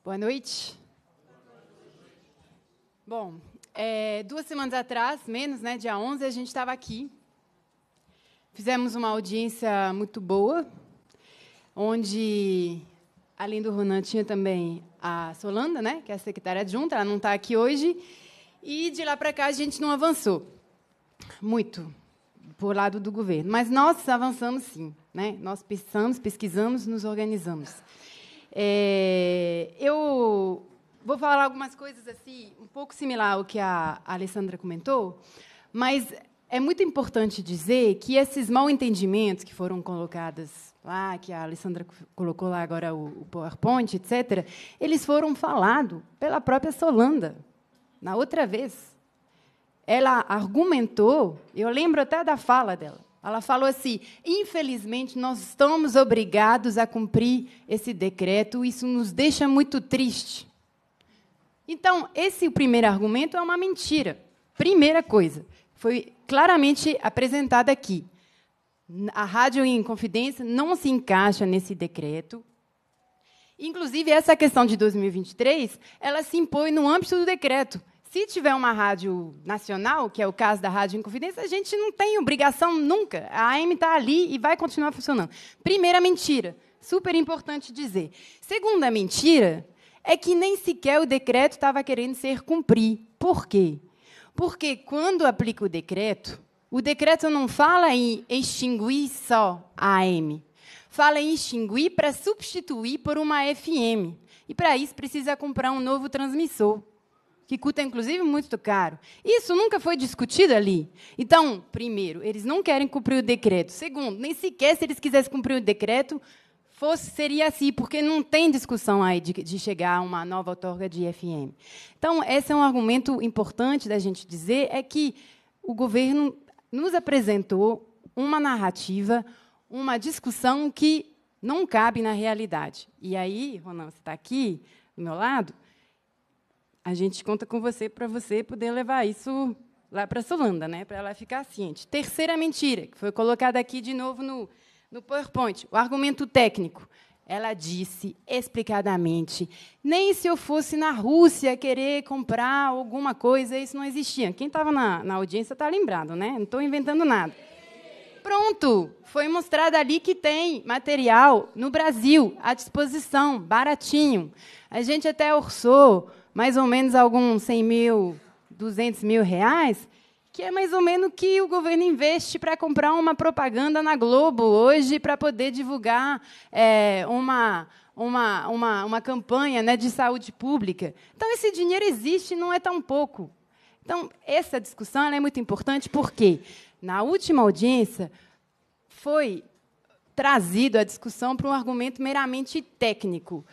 Boa noite. Bom, é, duas semanas atrás, menos, né, dia 11, a gente estava aqui Fizemos uma audiência muito boa, onde, além do Ronan, tinha também a Solanda, né, que é a secretária adjunta, ela não está aqui hoje, e de lá para cá a gente não avançou muito por lado do governo, mas nós avançamos sim, né? Nós pensamos, pesquisamos, nos organizamos. É, eu vou falar algumas coisas assim, um pouco similar ao que a Alessandra comentou, mas é muito importante dizer que esses mal-entendimentos que foram colocados lá, que a Alessandra colocou lá agora o, PowerPoint, etc., eles foram falados pela própria Solanda, na outra vez. Ela argumentou, eu lembro até da fala dela. Ela falou assim: infelizmente, nós estamos obrigados a cumprir esse decreto, isso nos deixa muito triste. Então, esse primeiro argumento é uma mentira. Primeira coisa foi claramente apresentada aqui. A rádio em confidência não se encaixa nesse decreto. Inclusive, essa questão de 2023, ela se impõe no âmbito do decreto. Se tiver uma rádio nacional, que é o caso da Rádio Inconfidência, a gente não tem obrigação nunca. A AM está ali e vai continuar funcionando. Primeira mentira, super importante dizer. Segunda mentira é que nem sequer o decreto estava querendo ser cumprido. Por quê? Porque quando aplica o decreto, o decreto não fala em extinguir só a AM. Fala em extinguir para substituir por uma FM. E para isso precisa comprar um novo transmissor, que custa inclusive muito caro. Isso nunca foi discutido ali. Então, primeiro, eles não querem cumprir o decreto. Segundo, nem sequer se eles quisessem cumprir o decreto, fosse seria assim, porque não tem discussão aí de, de chegar a uma nova outorga de IFM. Então, esse é um argumento importante da gente dizer, é que o governo nos apresentou uma narrativa, uma discussão que não cabe na realidade. E aí, Ronan, você está aqui, do meu lado, a gente conta com você para você poder levar isso lá para a Solanda, né, para ela ficar ciente. Terceira mentira, que foi colocada aqui de novo no no PowerPoint, o argumento técnico. Ela disse explicadamente: nem se eu fosse na Rússia querer comprar alguma coisa, isso não existia. Quem estava na, na audiência está lembrado, né? Não estou inventando nada. Pronto, foi mostrado ali que tem material no Brasil à disposição, baratinho. A gente até orçou mais ou menos alguns 100 mil, 200 mil reais que é mais ou menos o que o governo investe para comprar uma propaganda na Globo hoje para poder divulgar é, uma, uma, uma, uma campanha né, de saúde pública. Então, esse dinheiro existe não é tão pouco. Então, essa discussão é muito importante porque, na última audiência, foi trazido a discussão para um argumento meramente técnico,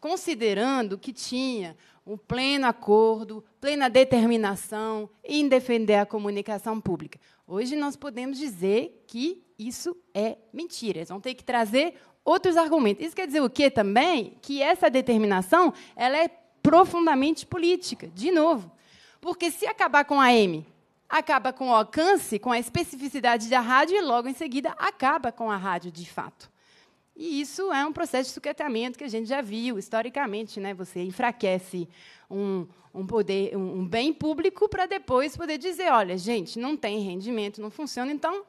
considerando que tinha um pleno acordo, plena determinação em defender a comunicação pública. Hoje nós podemos dizer que isso é mentira. Eles vão ter que trazer outros argumentos. Isso quer dizer o quê também? Que essa determinação ela é profundamente política, de novo. Porque se acabar com a M, acaba com o alcance, com a especificidade da rádio e logo em seguida acaba com a rádio de fato. E isso é um processo de sucateamento que a gente já viu historicamente, né? Você enfraquece um, um poder, um bem público para depois poder dizer, olha, gente, não tem rendimento, não funciona, então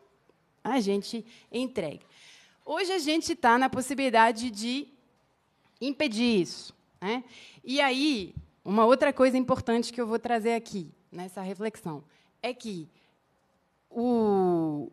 a gente entrega. Hoje a gente está na possibilidade de impedir isso, né? E aí uma outra coisa importante que eu vou trazer aqui nessa reflexão é que o,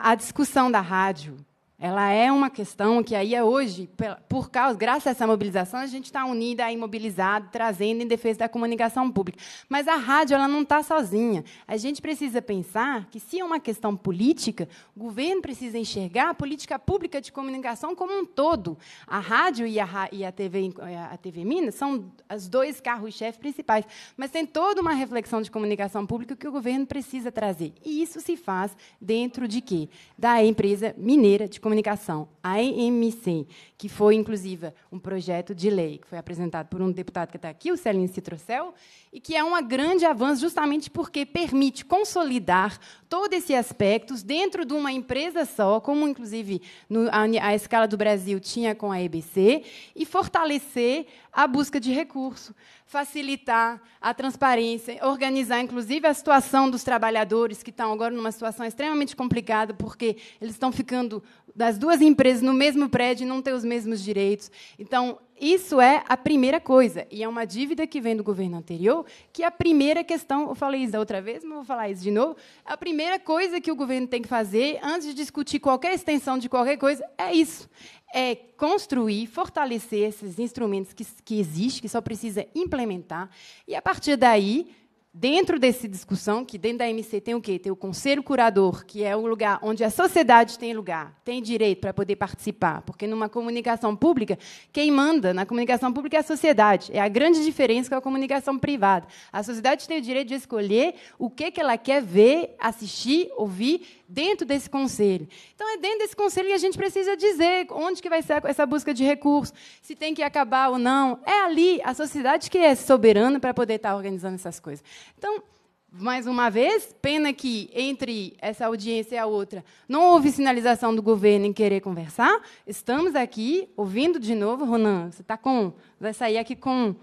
a discussão da rádio ela é uma questão que aí é hoje, por causa, graças a essa mobilização, a gente está unida, aí mobilizado, trazendo em defesa da comunicação pública. Mas a rádio ela não está sozinha. A gente precisa pensar que se é uma questão política, o governo precisa enxergar a política pública de comunicação como um todo. A rádio e a, e a TV, é, a TV Minas são os dois carros-chefe principais. Mas tem toda uma reflexão de comunicação pública que o governo precisa trazer. E isso se faz dentro de quê? Da empresa mineira de comunicação Comunicação, a EMC, que foi, inclusive, um projeto de lei que foi apresentado por um deputado que está aqui, o Celinho Citrocel, e que é um grande avanço justamente porque permite consolidar todos esses aspectos dentro de uma empresa só, como, inclusive, no, a, a escala do Brasil tinha com a EBC, e fortalecer a busca de recurso, facilitar a transparência, organizar, inclusive, a situação dos trabalhadores que estão agora numa situação extremamente complicada, porque eles estão ficando das duas empresas no mesmo prédio e não têm os mesmos mesmos direitos. Então, isso é a primeira coisa, e é uma dívida que vem do governo anterior, que a primeira questão, eu falei isso da outra vez, mas vou falar isso de novo, a primeira coisa que o governo tem que fazer, antes de discutir qualquer extensão de qualquer coisa, é isso, é construir, fortalecer esses instrumentos que, que existem, que só precisa implementar, e, a partir daí, dentro dessa discussão, que dentro da MC tem o quê? Tem o conselho curador, que é o lugar onde a sociedade tem lugar, tem direito para poder participar, porque numa comunicação pública, quem manda na comunicação pública é a sociedade. É a grande diferença com a comunicação privada. A sociedade tem o direito de escolher o que, que ela quer ver, assistir, ouvir dentro desse conselho. Então, é dentro desse conselho que a gente precisa dizer onde que vai ser essa busca de recursos, se tem que acabar ou não. É ali a sociedade que é soberana para poder estar organizando essas coisas. Então, mais uma vez, pena que entre essa audiência e a outra não houve sinalização do governo em querer conversar. Estamos aqui ouvindo de novo, Ronan, você está com. Vai sair aqui com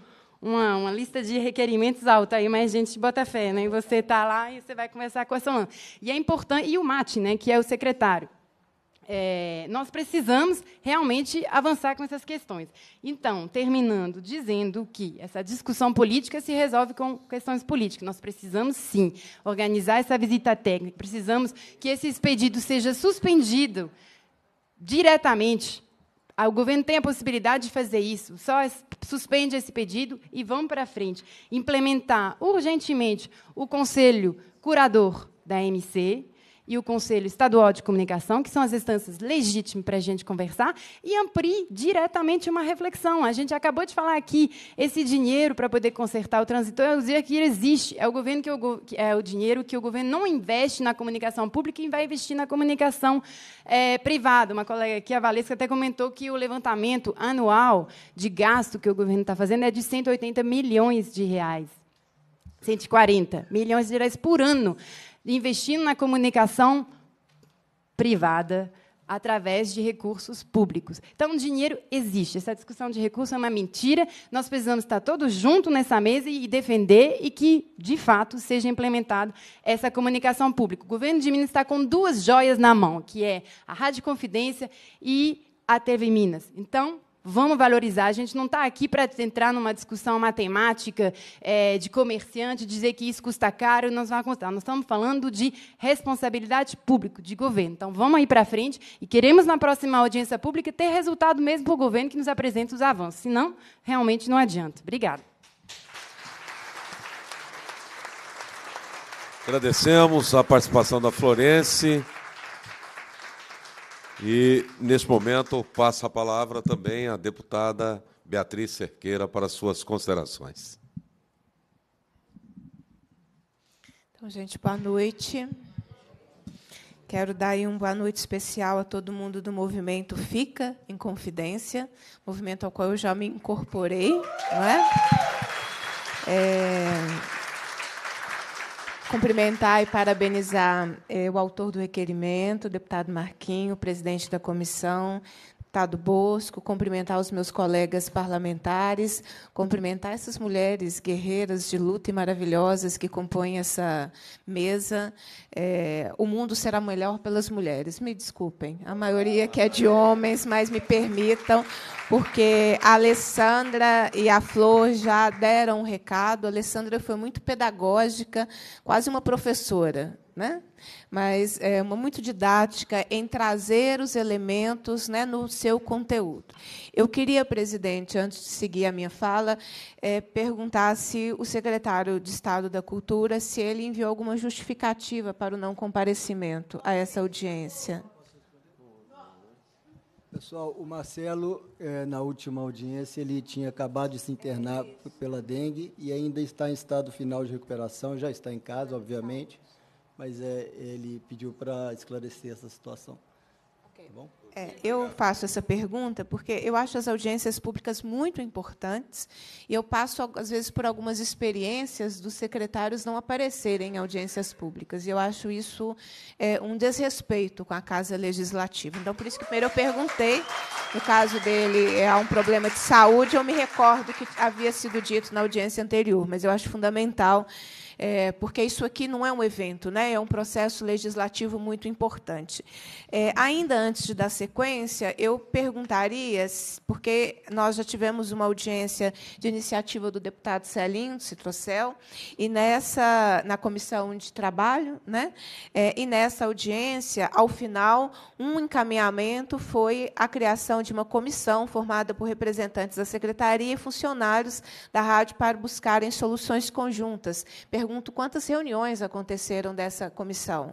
uma, uma lista de requerimentos alta aí, mas gente bota fé, né? E você está lá e você vai conversar com a mão. E é importante e o Mate, né? Que é o secretário. É, nós precisamos realmente avançar com essas questões. Então, terminando dizendo que essa discussão política se resolve com questões políticas. Nós precisamos, sim, organizar essa visita técnica, precisamos que esse expedido seja suspendido diretamente ah, o governo tem a possibilidade de fazer isso. Só suspende esse pedido e vamos para frente. Implementar urgentemente o conselho curador da MC, e o Conselho Estadual de Comunicação, que são as instâncias legítimas para a gente conversar, e amplie diretamente uma reflexão. A gente acabou de falar aqui, esse dinheiro para poder consertar o transitor eu é o que existe, é o, governo que o, é o dinheiro que o governo não investe na comunicação pública e vai investir na comunicação é, privada. Uma colega aqui, a Valesca, até comentou que o levantamento anual de gasto que o governo está fazendo é de 180 milhões de reais. 140 milhões de reais por ano investindo na comunicação privada através de recursos públicos. Então, o dinheiro existe. Essa discussão de recurso é uma mentira. Nós precisamos estar todos juntos nessa mesa e defender e que, de fato, seja implementada essa comunicação pública. O governo de Minas está com duas joias na mão, que é a Rádio Confidência e a TV Minas. Então, Vamos valorizar. A gente não está aqui para entrar numa discussão matemática é, de comerciante, dizer que isso custa caro e nós vamos custar. Nós estamos falando de responsabilidade pública, de governo. Então, vamos aí para frente e queremos, na próxima audiência pública, ter resultado mesmo para o governo que nos apresente os avanços. Senão, realmente não adianta. Obrigada. Agradecemos a participação da Florence. E, neste momento, passa a palavra também à deputada Beatriz Cerqueira para suas considerações. Então, gente, boa noite. Quero dar uma boa noite especial a todo mundo do movimento Fica em Confidência, movimento ao qual eu já me incorporei, não é? é cumprimentar e parabenizar eh, o autor do requerimento, o deputado Marquinho, presidente da comissão, deputado Bosco, cumprimentar os meus colegas parlamentares, cumprimentar essas mulheres guerreiras de luta e maravilhosas que compõem essa mesa. É, o mundo será melhor pelas mulheres. Me desculpem, a maioria que é de homens, mas me permitam, porque a Alessandra e a Flor já deram um recado. A Alessandra foi muito pedagógica, quase uma professora né? mas é uma muito didática em trazer os elementos né, no seu conteúdo. Eu queria, presidente, antes de seguir a minha fala, é, perguntar se o secretário de Estado da Cultura se ele enviou alguma justificativa para o não comparecimento a essa audiência. Pessoal, o Marcelo, é, na última audiência, ele tinha acabado de se internar pela dengue e ainda está em estado final de recuperação, já está em casa, obviamente mas é, ele pediu para esclarecer essa situação. Okay. Tá bom? É, eu faço essa pergunta porque eu acho as audiências públicas muito importantes e eu passo, às vezes, por algumas experiências dos secretários não aparecerem em audiências públicas. E eu acho isso é, um desrespeito com a Casa Legislativa. Então, por isso que primeiro eu perguntei, no caso dele é, há um problema de saúde, eu me recordo que havia sido dito na audiência anterior, mas eu acho fundamental é, porque isso aqui não é um evento, né? é um processo legislativo muito importante. É, ainda antes de dar sequência, eu perguntaria, porque nós já tivemos uma audiência de iniciativa do deputado Celinho, do Citrocel, e nessa, na comissão de trabalho, né? É, e nessa audiência, ao final, um encaminhamento foi a criação de uma comissão formada por representantes da secretaria e funcionários da rádio para buscarem soluções conjuntas pergunto quantas reuniões aconteceram dessa comissão?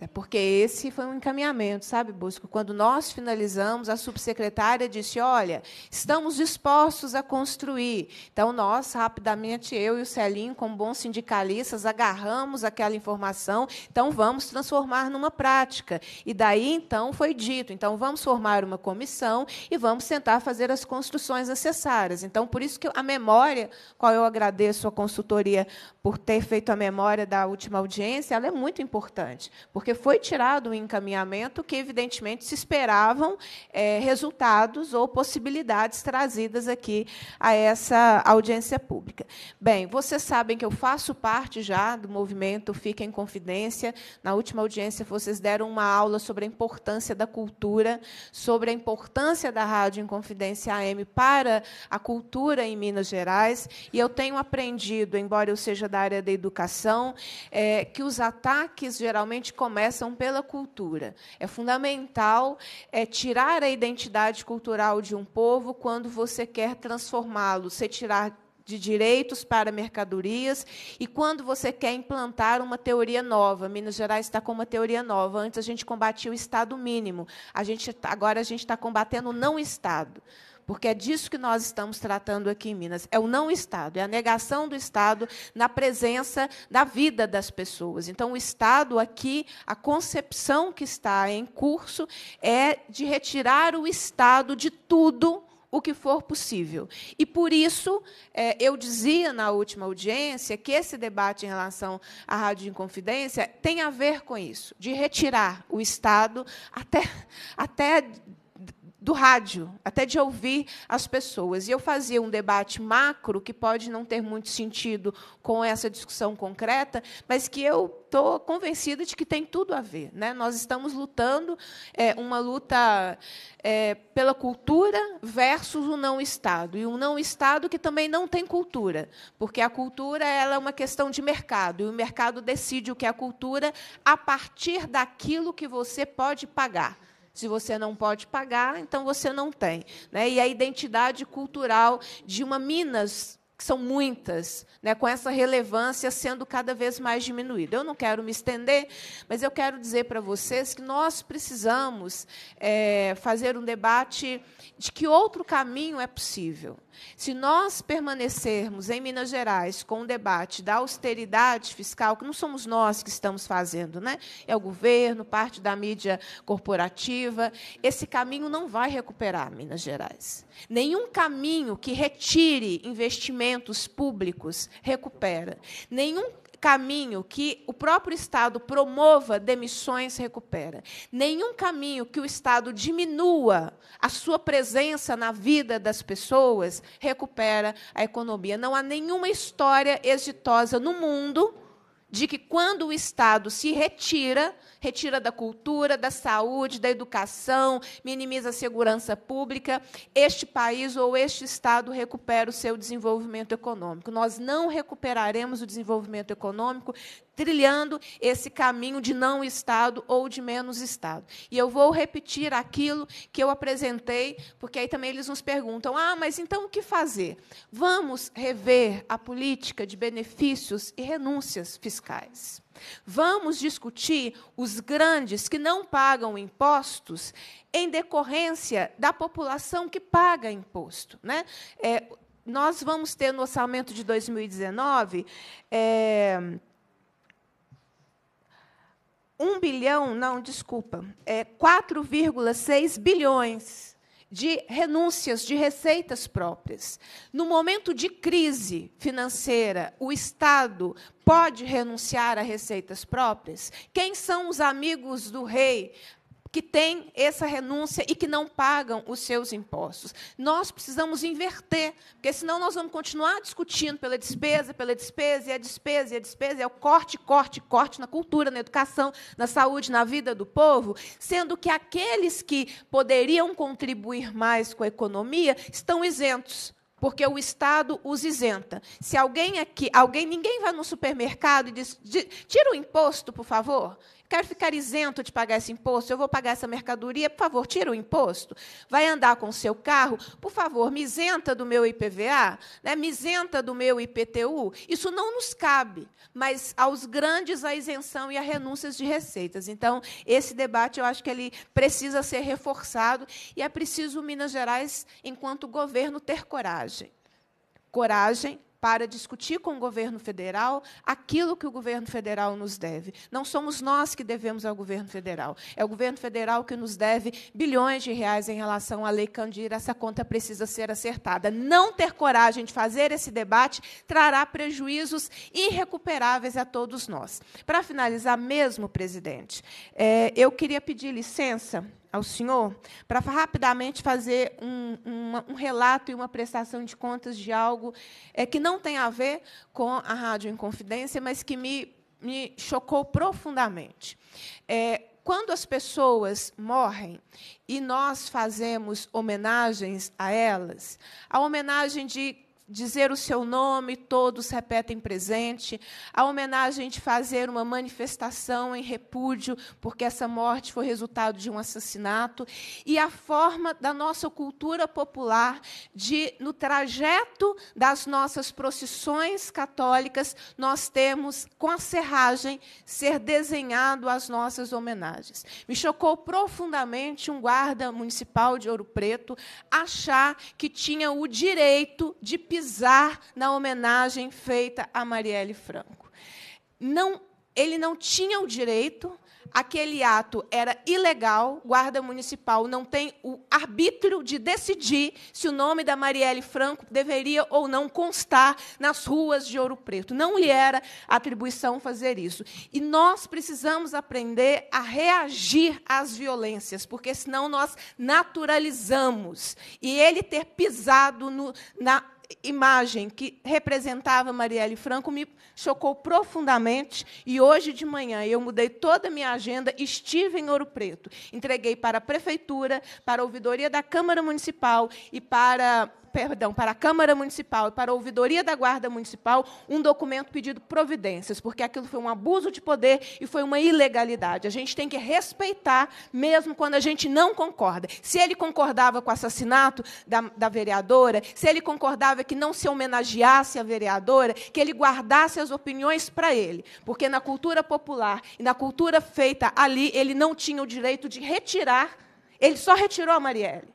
É porque esse foi um encaminhamento, sabe, Busco? Quando nós finalizamos, a subsecretária disse: olha, estamos dispostos a construir. Então, nós, rapidamente, eu e o Celinho, como bons sindicalistas, agarramos aquela informação, então vamos transformar numa prática. E daí, então, foi dito: então, vamos formar uma comissão e vamos tentar fazer as construções necessárias. Então, por isso que a memória, qual eu agradeço à consultoria por ter feito a memória da última audiência, ela é muito importante, porque porque foi tirado o um encaminhamento que, evidentemente, se esperavam é, resultados ou possibilidades trazidas aqui a essa audiência pública. Bem, vocês sabem que eu faço parte já do movimento Fica em Confidência. Na última audiência, vocês deram uma aula sobre a importância da cultura, sobre a importância da Rádio em Confidência AM para a cultura em Minas Gerais. E eu tenho aprendido, embora eu seja da área da educação, é, que os ataques geralmente começam começam pela cultura. É fundamental é, tirar a identidade cultural de um povo quando você quer transformá-lo, se tirar de direitos para mercadorias e quando você quer implantar uma teoria nova. Minas Gerais está com uma teoria nova. Antes a gente combatia o Estado mínimo. A gente, tá, agora a gente está combatendo o não Estado porque é disso que nós estamos tratando aqui em Minas. É o não Estado, é a negação do Estado na presença da vida das pessoas. Então, o Estado aqui, a concepção que está em curso é de retirar o Estado de tudo o que for possível. E por isso, é, eu dizia na última audiência que esse debate em relação à Rádio Inconfidência tem a ver com isso, de retirar o Estado até, até do rádio, até de ouvir as pessoas. E eu fazia um debate macro, que pode não ter muito sentido com essa discussão concreta, mas que eu estou convencida de que tem tudo a ver. Né? Nós estamos lutando é, uma luta é, pela cultura versus o não Estado. E um não Estado que também não tem cultura, porque a cultura ela é uma questão de mercado, e o mercado decide o que é a cultura a partir daquilo que você pode pagar. Se você não pode pagar, então você não tem. Né? E a identidade cultural de uma Minas que são muitas, né, com essa relevância sendo cada vez mais diminuída. Eu não quero me estender, mas eu quero dizer para vocês que nós precisamos é, fazer um debate de que outro caminho é possível. Se nós permanecermos em Minas Gerais com o debate da austeridade fiscal, que não somos nós que estamos fazendo, né? é o governo, parte da mídia corporativa, esse caminho não vai recuperar Minas Gerais. Nenhum caminho que retire investimento públicos recupera. Nenhum caminho que o próprio Estado promova demissões recupera. Nenhum caminho que o Estado diminua a sua presença na vida das pessoas recupera a economia. Não há nenhuma história exitosa no mundo de que quando o Estado se retira, retira da cultura, da saúde, da educação, minimiza a segurança pública, este país ou este Estado recupera o seu desenvolvimento econômico. Nós não recuperaremos o desenvolvimento econômico trilhando esse caminho de não Estado ou de menos Estado. E eu vou repetir aquilo que eu apresentei, porque aí também eles nos perguntam: ah, mas então o que fazer? Vamos rever a política de benefícios e renúncias fiscais. Vamos discutir os grandes que não pagam impostos em decorrência da população que paga imposto. Né? É, nós vamos ter no orçamento de 2019. É, bilhão, não, desculpa, é 4,6 bilhões de renúncias de receitas próprias. No momento de crise financeira, o Estado pode renunciar a receitas próprias? Quem são os amigos do rei que têm essa renúncia e que não pagam os seus impostos. Nós precisamos inverter, porque senão nós vamos continuar discutindo pela despesa, pela despesa, e a despesa, e a despesa, é o corte, corte, corte na cultura, na educação, na saúde, na vida do povo, sendo que aqueles que poderiam contribuir mais com a economia estão isentos porque o Estado os isenta. Se alguém aqui, alguém, ninguém vai no supermercado e diz, tira o imposto, por favor quero ficar isento de pagar esse imposto, eu vou pagar essa mercadoria, por favor, tira o imposto. Vai andar com o seu carro, por favor, me isenta do meu IPVA, né? me isenta do meu IPTU. Isso não nos cabe, mas aos grandes a isenção e a renúncias de receitas. Então, esse debate eu acho que ele precisa ser reforçado e é preciso Minas Gerais, enquanto governo, ter coragem. Coragem para discutir com o governo federal aquilo que o governo federal nos deve. Não somos nós que devemos ao governo federal. É o governo federal que nos deve bilhões de reais em relação à Lei Candir. Essa conta precisa ser acertada. Não ter coragem de fazer esse debate trará prejuízos irrecuperáveis a todos nós. Para finalizar, mesmo, presidente, é, eu queria pedir licença ao senhor para rapidamente fazer um, um, relato e uma prestação de contas de algo é, que não tem a ver com a Rádio em confidência, mas que me, me chocou profundamente. É, quando as pessoas morrem e nós fazemos homenagens a elas, a homenagem de dizer o seu nome, todos repetem presente. A homenagem de fazer uma manifestação em repúdio, porque essa morte foi resultado de um assassinato. E a forma da nossa cultura popular de, no trajeto das nossas procissões católicas, nós temos, com a serragem, ser desenhado as nossas homenagens. Me chocou profundamente um guarda municipal de Ouro Preto achar que tinha o direito de pisar pisar na homenagem feita a Marielle Franco. Não, ele não tinha o direito, aquele ato era ilegal, guarda municipal não tem o arbítrio de decidir se o nome da Marielle Franco deveria ou não constar nas ruas de Ouro Preto. Não lhe era atribuição fazer isso. E nós precisamos aprender a reagir às violências, porque senão nós naturalizamos. E ele ter pisado no, na imagem que representava Marielle Franco me chocou profundamente e hoje de manhã eu mudei toda a minha agenda, estive em Ouro Preto, entreguei para a prefeitura, para a ouvidoria da Câmara Municipal e para perdão, para a Câmara Municipal e para a Ouvidoria da Guarda Municipal um documento pedindo providências, porque aquilo foi um abuso de poder e foi uma ilegalidade. A gente tem que respeitar, mesmo quando a gente não concorda. Se ele concordava com o assassinato da, da vereadora, se ele concordava que não se homenageasse a vereadora, que ele guardasse as opiniões para ele, porque na cultura popular e na cultura feita ali, ele não tinha o direito de retirar, ele só retirou a Marielle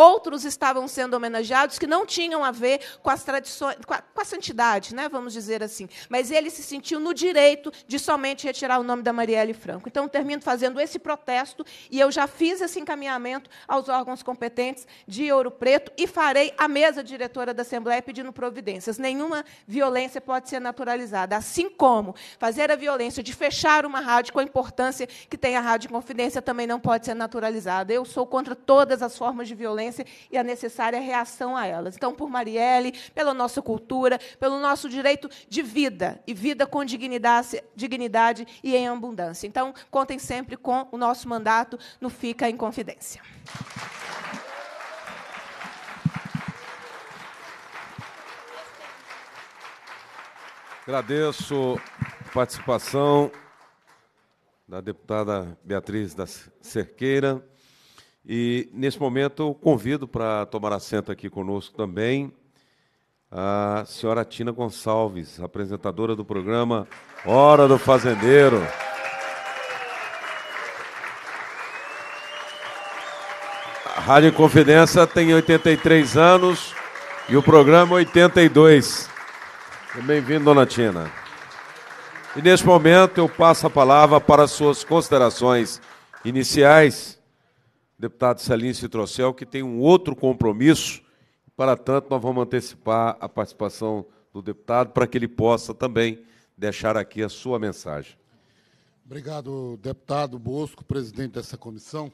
outros estavam sendo homenageados que não tinham a ver com as tradições, com a, com a santidade, né, vamos dizer assim. Mas ele se sentiu no direito de somente retirar o nome da Marielle Franco. Então, termino fazendo esse protesto e eu já fiz esse encaminhamento aos órgãos competentes de Ouro Preto e farei a mesa diretora da Assembleia pedindo providências. Nenhuma violência pode ser naturalizada, assim como fazer a violência de fechar uma rádio com a importância que tem a Rádio Confidência também não pode ser naturalizada. Eu sou contra todas as formas de violência violência e a necessária reação a elas. Então, por Marielle, pela nossa cultura, pelo nosso direito de vida, e vida com dignidade, dignidade e em abundância. Então, contem sempre com o nosso mandato no Fica em Confidência. Agradeço a participação da deputada Beatriz da Cerqueira. E, nesse momento, eu convido para tomar assento aqui conosco também a senhora Tina Gonçalves, apresentadora do programa Hora do Fazendeiro. A Rádio Confidência tem 83 anos e o programa 82. Bem-vindo, dona Tina. E neste momento eu passo a palavra para suas considerações iniciais deputado Celim Citrocel, que tem um outro compromisso. Para tanto, nós vamos antecipar a participação do deputado para que ele possa também deixar aqui a sua mensagem. Obrigado, deputado Bosco, presidente dessa comissão.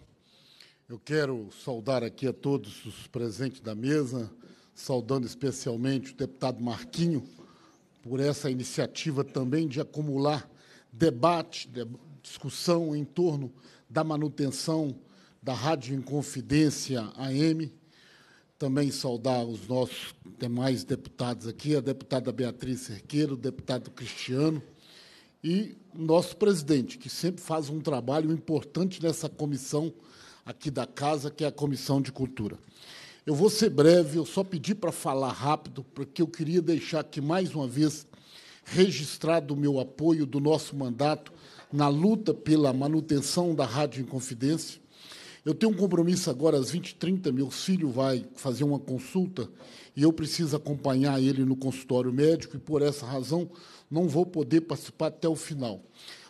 Eu quero saudar aqui a todos os presentes da mesa, saudando especialmente o deputado Marquinho por essa iniciativa também de acumular debate, discussão em torno da manutenção da Rádio Inconfidência AM. Também saudar os nossos demais deputados aqui, a deputada Beatriz Cerqueiro, o deputado Cristiano e nosso presidente, que sempre faz um trabalho importante nessa comissão aqui da casa, que é a Comissão de Cultura. Eu vou ser breve, eu só pedi para falar rápido, porque eu queria deixar aqui mais uma vez registrado o meu apoio do nosso mandato na luta pela manutenção da Rádio Inconfidência. Eu tenho um compromisso agora às 20h30, meu filho vai fazer uma consulta e eu preciso acompanhar ele no consultório médico e, por essa razão, não vou poder participar até o final.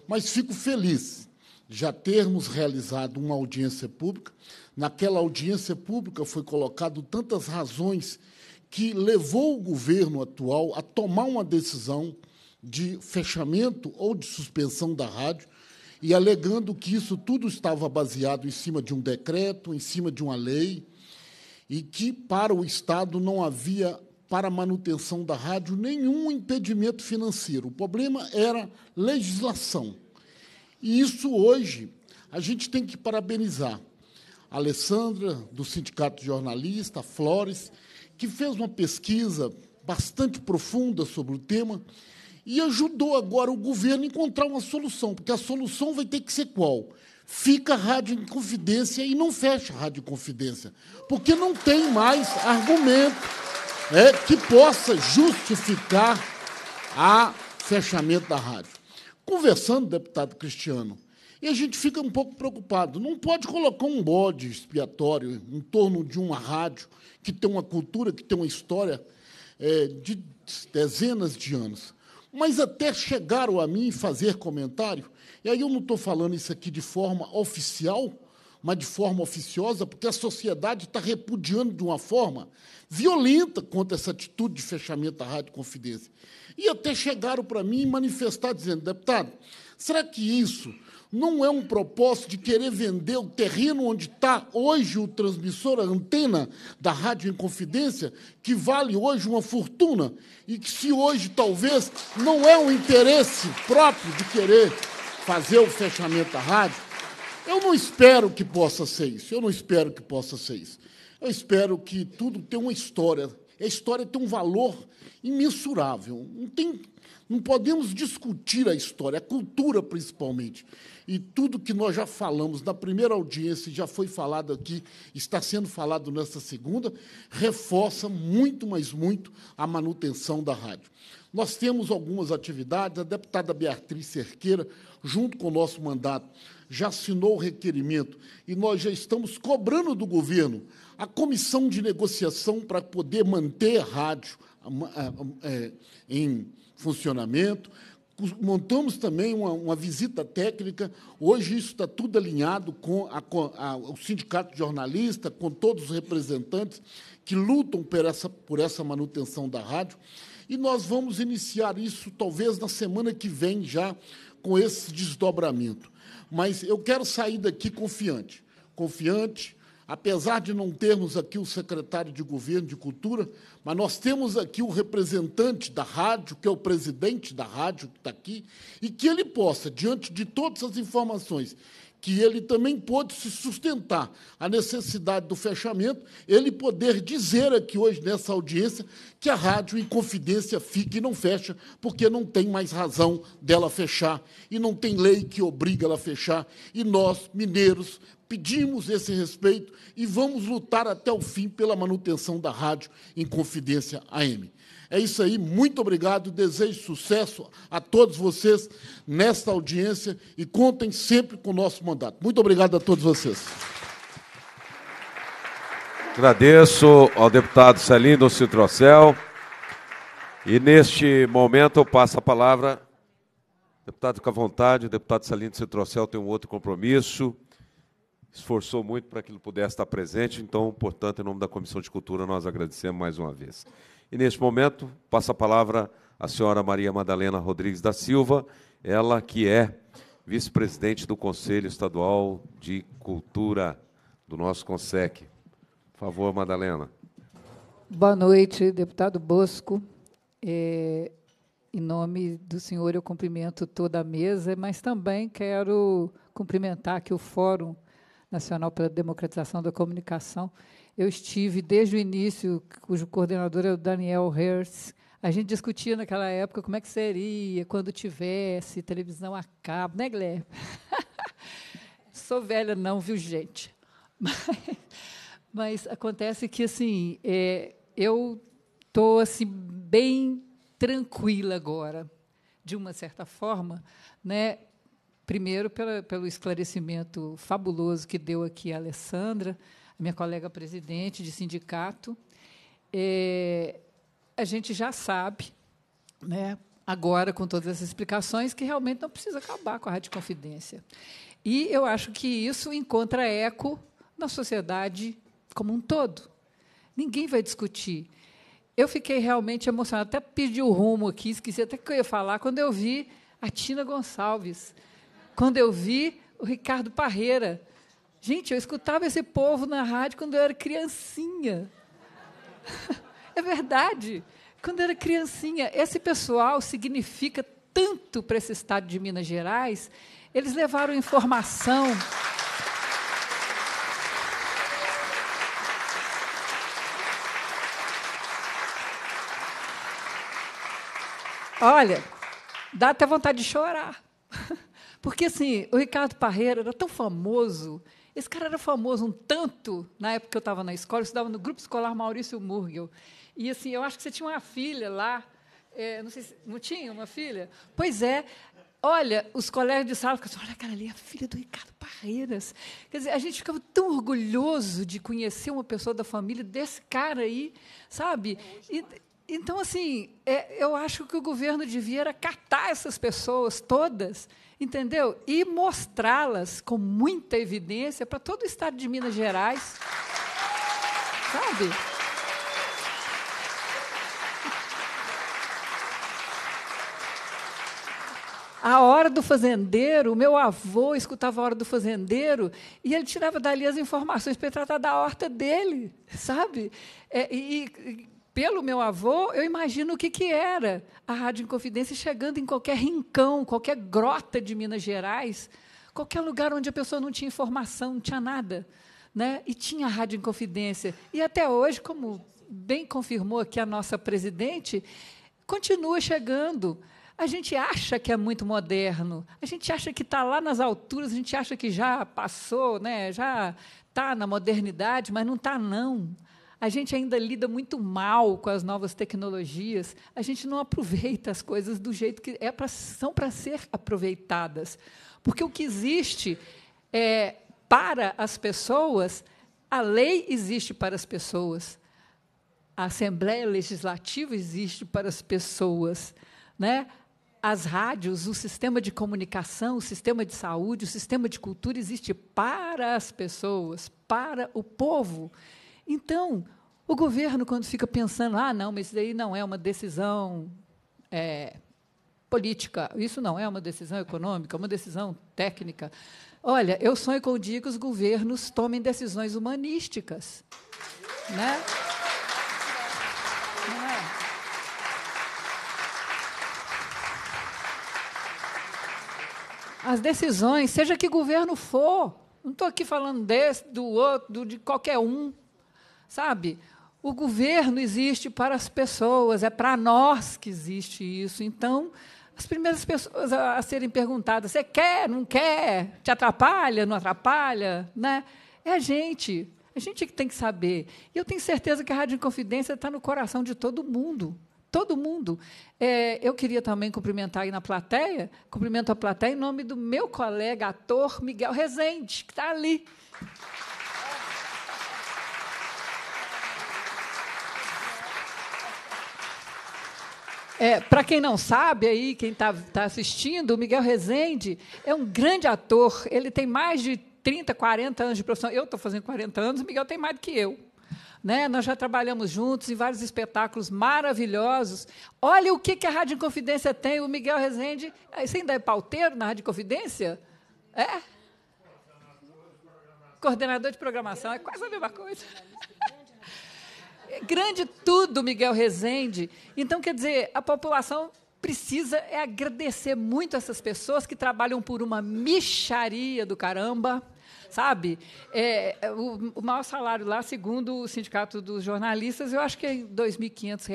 Mas fico feliz já termos realizado uma audiência pública. Naquela audiência pública foi colocado tantas razões que levou o governo atual a tomar uma decisão de fechamento ou de suspensão da rádio, e alegando que isso tudo estava baseado em cima de um decreto, em cima de uma lei, e que para o Estado não havia para a manutenção da rádio nenhum impedimento financeiro. O problema era legislação. E isso hoje a gente tem que parabenizar a Alessandra, do Sindicato Jornalista, Flores, que fez uma pesquisa bastante profunda sobre o tema e ajudou agora o governo a encontrar uma solução, porque a solução vai ter que ser qual? Fica a Rádio Confidência e não fecha a Rádio Confidência, porque não tem mais argumento é, que possa justificar a fechamento da rádio. Conversando, deputado Cristiano, e a gente fica um pouco preocupado. Não pode colocar um bode expiatório em torno de uma rádio que tem uma cultura, que tem uma história é, de dezenas de anos mas até chegaram a mim fazer comentário. E aí eu não estou falando isso aqui de forma oficial, mas de forma oficiosa, porque a sociedade está repudiando de uma forma violenta contra essa atitude de fechamento da Rádio Confidência. E até chegaram para mim manifestar dizendo, deputado, será que isso não é um propósito de querer vender o terreno onde está hoje o transmissor, a antena da Rádio Inconfidência, que vale hoje uma fortuna e que, se hoje talvez não é um interesse próprio de querer fazer o fechamento da rádio, eu não espero que possa ser isso. Eu não espero que possa ser isso. Eu espero que tudo tenha uma história. A história tem um valor imensurável. Não, tem, não podemos discutir a história, a cultura principalmente. E tudo que nós já falamos na primeira audiência, já foi falado aqui, está sendo falado nesta segunda, reforça muito, mas muito, a manutenção da rádio. Nós temos algumas atividades, a deputada Beatriz Cerqueira, junto com o nosso mandato, já assinou o requerimento e nós já estamos cobrando do governo a comissão de negociação para poder manter a rádio é, em funcionamento, Montamos também uma, uma visita técnica. Hoje isso está tudo alinhado com, a, com a, o sindicato de jornalista, com todos os representantes que lutam por essa, por essa manutenção da rádio. E nós vamos iniciar isso talvez na semana que vem já com esse desdobramento. Mas eu quero sair daqui confiante, confiante apesar de não termos aqui o secretário de Governo de Cultura, mas nós temos aqui o representante da rádio, que é o presidente da rádio que está aqui, e que ele possa, diante de todas as informações, que ele também pôde se sustentar a necessidade do fechamento, ele poder dizer aqui hoje, nessa audiência, que a rádio em confidência fica e não fecha, porque não tem mais razão dela fechar, e não tem lei que obriga ela a fechar, e nós, mineiros, pedimos esse respeito e vamos lutar até o fim pela manutenção da rádio em Confidência AM. É isso aí, muito obrigado, desejo sucesso a todos vocês nesta audiência e contem sempre com o nosso mandato. Muito obrigado a todos vocês. Agradeço ao deputado Celino Citrocel. E neste momento eu passo a palavra. Deputado, fica à vontade, o deputado Celino Citrocel tem um outro compromisso esforçou muito para que ele pudesse estar presente. Então, portanto, em nome da Comissão de Cultura, nós agradecemos mais uma vez. E neste momento, passa a palavra à senhora Maria Madalena Rodrigues da Silva, ela que é vice-presidente do Conselho Estadual de Cultura do nosso CONSEC. Por favor, Madalena. Boa noite, deputado Bosco. É, em nome do senhor, eu cumprimento toda a mesa, mas também quero cumprimentar aqui o Fórum Nacional pela Democratização da Comunicação. Eu estive desde o início, cujo coordenador é o Daniel Hertz. A gente discutia naquela época como é que seria quando tivesse televisão a cabo, né, Gleb? Sou velha não, viu, gente? Mas, mas acontece que assim, é, eu estou assim bem tranquila agora, de uma certa forma, né? Primeiro, pela, pelo esclarecimento fabuloso que deu aqui a Alessandra, minha colega presidente de sindicato. É, a gente já sabe, né, agora, com todas essas explicações, que realmente não precisa acabar com a Rádio Confidência. E eu acho que isso encontra eco na sociedade como um todo. Ninguém vai discutir. Eu fiquei realmente emocionada, até perdi o rumo aqui, esqueci até o que eu ia falar, quando eu vi a Tina Gonçalves quando eu vi o Ricardo Parreira. Gente, eu escutava esse povo na rádio quando eu era criancinha. É verdade. Quando eu era criancinha, esse pessoal significa tanto para esse estado de Minas Gerais. Eles levaram informação. Olha, dá até vontade de chorar. Porque, assim, o Ricardo Parreira era tão famoso, esse cara era famoso um tanto, na época que eu estava na escola, eu estudava no grupo escolar Maurício Murgel. E, assim, eu acho que você tinha uma filha lá, é, não sei se, não tinha uma filha? Pois é, olha, os colegas de sala ficam assim, olha, cara, ali é a filha do Ricardo Parreiras. Quer dizer, a gente ficava tão orgulhoso de conhecer uma pessoa da família desse cara aí, sabe? E, então, assim, é, eu acho que o governo devia catar essas pessoas todas, entendeu? E mostrá-las com muita evidência para todo o estado de Minas Gerais. Sabe? A Hora do Fazendeiro, o meu avô escutava a Hora do Fazendeiro e ele tirava dali as informações para tratar da horta dele, sabe? É, e, e pelo meu avô, eu imagino o que, que era a Rádio Inconfidência chegando em qualquer rincão, qualquer grota de Minas Gerais, qualquer lugar onde a pessoa não tinha informação, não tinha nada. Né? E tinha a Rádio Inconfidência. E até hoje, como bem confirmou aqui a nossa presidente, continua chegando. A gente acha que é muito moderno, a gente acha que está lá nas alturas, a gente acha que já passou, né? já está na modernidade, mas não está, não. A gente ainda lida muito mal com as novas tecnologias, a gente não aproveita as coisas do jeito que é pra, são para ser aproveitadas. Porque o que existe é, para as pessoas, a lei existe para as pessoas, a Assembleia Legislativa existe para as pessoas. Né? as rádios, o sistema de comunicação, o sistema de saúde, o sistema de cultura existe para as pessoas, para o povo. Então, o governo, quando fica pensando, ah, não, mas isso daí não é uma decisão é, política, isso não é uma decisão econômica, é uma decisão técnica. Olha, eu sonho com o dia que os governos tomem decisões humanísticas. Né? né? As decisões, seja que governo for, não estou aqui falando desse, do outro, de qualquer um, Sabe? O governo existe para as pessoas, é para nós que existe isso. Então, as primeiras pessoas a serem perguntadas, você quer, não quer, te atrapalha, não atrapalha, né? É a gente, a gente que tem que saber. E eu tenho certeza que a Rádio Inconfidência está no coração de todo mundo, todo mundo. É, eu queria também cumprimentar aí na plateia, cumprimento a plateia em nome do meu colega ator Miguel Rezende, que está ali, É, Para quem não sabe aí, quem está tá assistindo, o Miguel Rezende é um grande ator. Ele tem mais de 30, 40 anos de profissão. Eu estou fazendo 40 anos, o Miguel tem mais do que eu. Né? Nós já trabalhamos juntos em vários espetáculos maravilhosos. Olha o que, que a Rádio Confidência tem. O Miguel Rezende. Você ah, ainda é pauteiro na Rádio Confidência? É? Coordenador de programação. É quase a mesma coisa grande tudo, Miguel Rezende. Então, quer dizer, a população precisa é agradecer muito essas pessoas que trabalham por uma micharia do caramba, sabe? É, é o, o maior salário lá, segundo o Sindicato dos Jornalistas, eu acho que é R$ 2.500.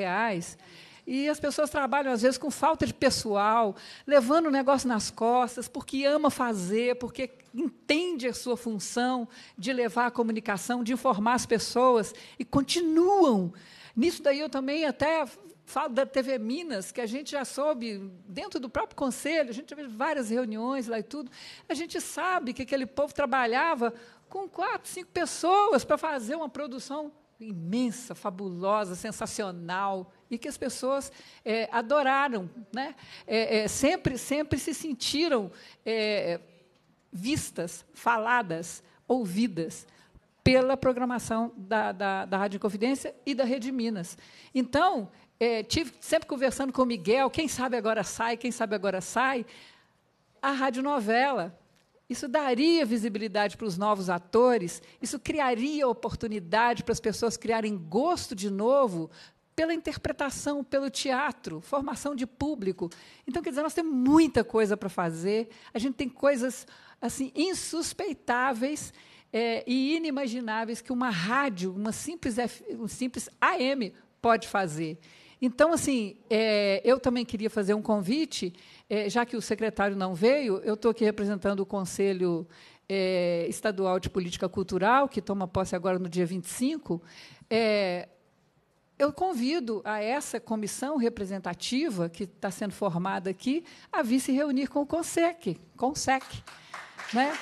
E as pessoas trabalham, às vezes, com falta de pessoal, levando o negócio nas costas, porque ama fazer, porque entende a sua função de levar a comunicação, de informar as pessoas, e continuam. Nisso daí eu também até falo da TV Minas, que a gente já soube, dentro do próprio conselho, a gente já teve várias reuniões lá e tudo, a gente sabe que aquele povo trabalhava com quatro, cinco pessoas para fazer uma produção imensa, fabulosa, sensacional, e que as pessoas é, adoraram, né? É, é sempre, sempre se sentiram é, vistas, faladas, ouvidas pela programação da, da, da Rádio Confidência e da Rede Minas. Então, é, tive sempre conversando com o Miguel, quem sabe agora sai, quem sabe agora sai, a radionovela. Isso daria visibilidade para os novos atores, isso criaria oportunidade para as pessoas criarem gosto de novo pela interpretação, pelo teatro, formação de público. Então, quer dizer, nós temos muita coisa para fazer, a gente tem coisas assim insuspeitáveis é, e inimagináveis que uma rádio, uma simples, F, um simples AM pode fazer. Então, assim, é, eu também queria fazer um convite, é, já que o secretário não veio, eu estou aqui representando o Conselho Estadual de Política Cultural, que toma posse agora no dia 25. É, eu convido a essa comissão representativa que está sendo formada aqui a vir se reunir com o CONSEC. CONSEC né?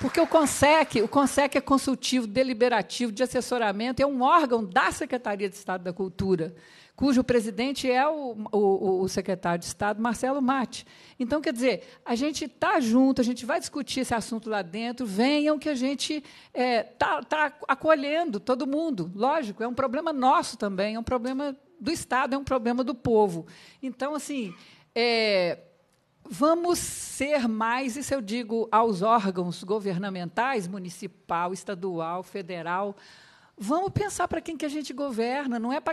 Porque o CONSEC, o CONSEC é consultivo, deliberativo, de assessoramento, é um órgão da Secretaria de Estado da Cultura cujo presidente é o, o, o secretário de Estado, Marcelo Matti. Então, quer dizer, a gente está junto, a gente vai discutir esse assunto lá dentro, venham que a gente está é, tá, tá acolhendo todo mundo. Lógico, é um problema nosso também, é um problema do Estado, é um problema do povo. Então, assim. É, vamos ser mais, isso eu digo aos órgãos governamentais, municipal, estadual, federal, Vamos pensar para quem que a gente governa, não é para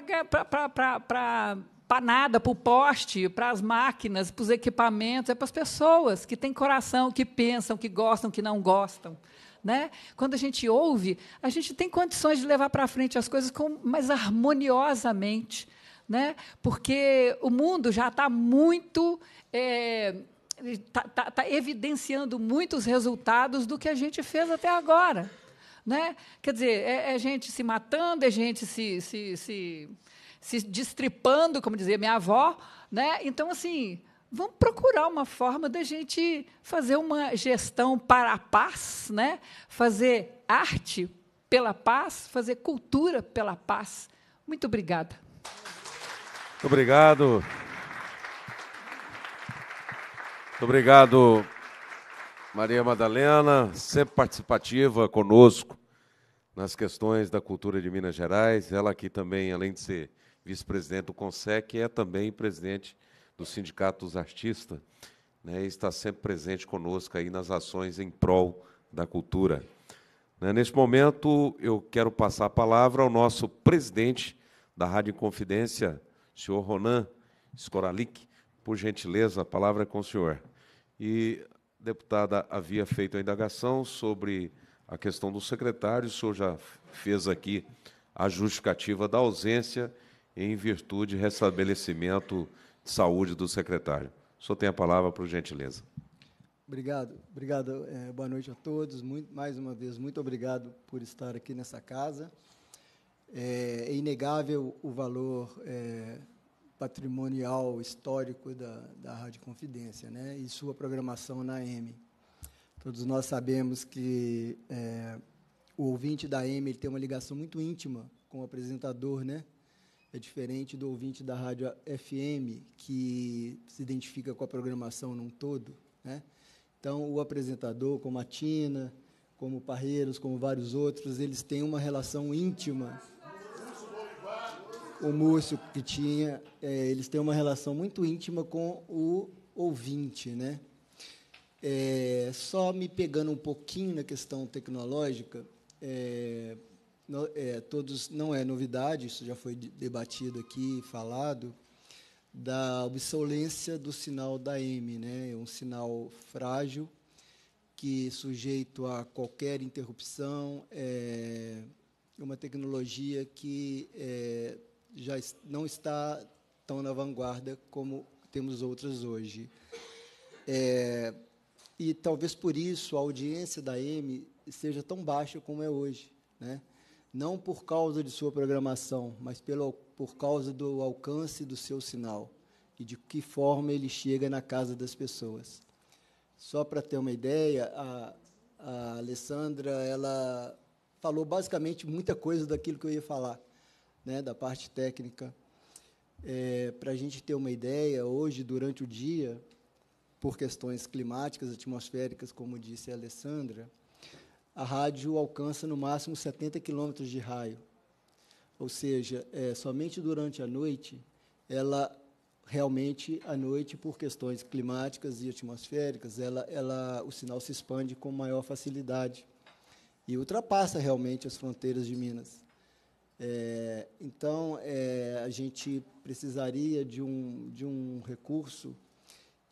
para nada, para o poste, para as máquinas, para os equipamentos, é para as pessoas que têm coração, que pensam, que gostam, que não gostam. Né? Quando a gente ouve, a gente tem condições de levar para frente as coisas com, mais harmoniosamente, né? porque o mundo já está muito. É, está tá, tá evidenciando muitos resultados do que a gente fez até agora. Né? Quer dizer, é, é gente se matando, é gente se, se, se, se destripando, como dizia minha avó. Né? Então, assim, vamos procurar uma forma da gente fazer uma gestão para a paz, né? fazer arte pela paz, fazer cultura pela paz. Muito obrigada. Muito obrigado. Muito obrigado, Maria Madalena, sempre participativa conosco nas questões da cultura de Minas Gerais. Ela aqui também, além de ser vice-presidente do CONSEC, é também presidente do Sindicato dos Artistas, né, e está sempre presente conosco aí nas ações em prol da cultura. Né, neste momento, eu quero passar a palavra ao nosso presidente da Rádio Confidência, senhor Ronan Skoralik. Por gentileza, a palavra é com o senhor. E a deputada havia feito a indagação sobre a questão do secretário, o senhor já fez aqui a justificativa da ausência em virtude de restabelecimento de saúde do secretário. O senhor tem a palavra, por gentileza. Obrigado, obrigado. É, boa noite a todos. Muito, mais uma vez, muito obrigado por estar aqui nessa casa. É, é inegável o valor é, patrimonial, histórico da, da Rádio Confidência né, e sua programação na M. Todos nós sabemos que é, o ouvinte da M tem uma ligação muito íntima com o apresentador, né? É diferente do ouvinte da rádio FM, que se identifica com a programação num todo, né? Então, o apresentador, como a Tina, como o Parreiros, como vários outros, eles têm uma relação íntima. O Múcio que tinha, é, eles têm uma relação muito íntima com o ouvinte, né? É, só me pegando um pouquinho na questão tecnológica, é, no, é, todos não é novidade, isso já foi debatido aqui, falado, da obsolência do sinal da M, né? É um sinal frágil que sujeito a qualquer interrupção, é uma tecnologia que é, já não está tão na vanguarda como temos outras hoje. É, e talvez por isso a audiência da M seja tão baixa como é hoje. Né? Não por causa de sua programação, mas pelo, por causa do alcance do seu sinal e de que forma ele chega na casa das pessoas. Só para ter uma ideia, a, a Alessandra ela falou basicamente muita coisa daquilo que eu ia falar, né, da parte técnica. É, para a gente ter uma ideia, hoje, durante o dia, por questões climáticas, atmosféricas, como disse a Alessandra, a rádio alcança no máximo 70 quilômetros de raio. Ou seja, é, somente durante a noite, ela realmente, à noite, por questões climáticas e atmosféricas, ela, ela, o sinal se expande com maior facilidade e ultrapassa realmente as fronteiras de Minas. É, então, é, a gente precisaria de um, de um recurso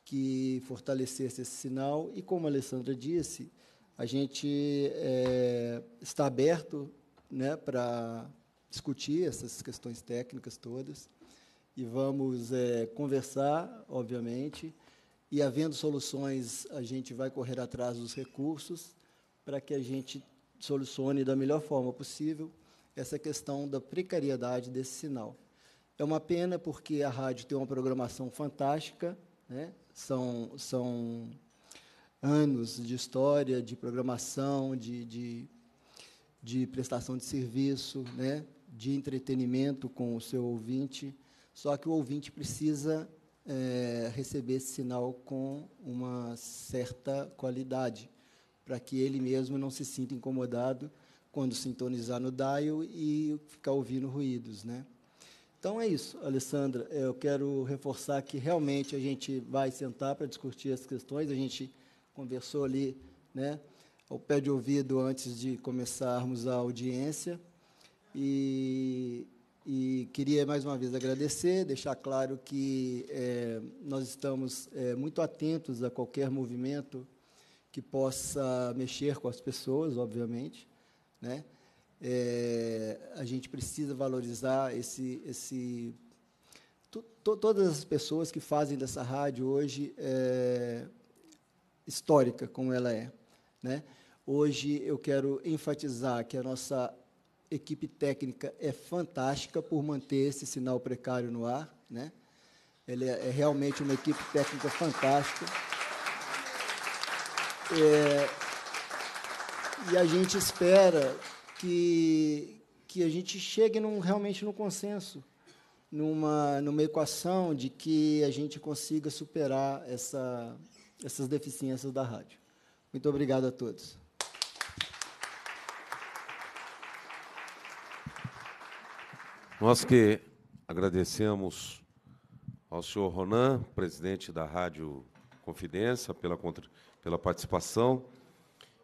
que fortalecesse esse sinal. E como a Alessandra disse, a gente é, está aberto né, para discutir essas questões técnicas todas e vamos é, conversar, obviamente, e havendo soluções, a gente vai correr atrás dos recursos para que a gente solucione da melhor forma possível essa questão da precariedade desse sinal. É uma pena porque a rádio tem uma programação fantástica, né? São, são anos de história, de programação, de, de, de prestação de serviço, né? de entretenimento com o seu ouvinte. Só que o ouvinte precisa é, receber esse sinal com uma certa qualidade, para que ele mesmo não se sinta incomodado quando sintonizar no dial e ficar ouvindo ruídos, né? Então é isso, Alessandra. É, eu quero reforçar que realmente a gente vai sentar para discutir as questões. A gente conversou ali, né, ao pé de ouvido antes de começarmos a audiência. E, e queria mais uma vez agradecer, deixar claro que é, nós estamos é, muito atentos a qualquer movimento que possa mexer com as pessoas, obviamente, né? É, a gente precisa valorizar esse, esse to, to, todas as pessoas que fazem dessa rádio hoje é, histórica como ela é, né? Hoje eu quero enfatizar que a nossa equipe técnica é fantástica por manter esse sinal precário no ar, né? Ele é, é, realmente uma equipe técnica fantástica. É, e a gente espera que, que a gente chegue num, realmente num consenso, numa, numa equação de que a gente consiga superar essa, essas deficiências da rádio. Muito obrigado a todos. Nós que agradecemos ao senhor Ronan, presidente da Rádio Confidência, pela, pela participação.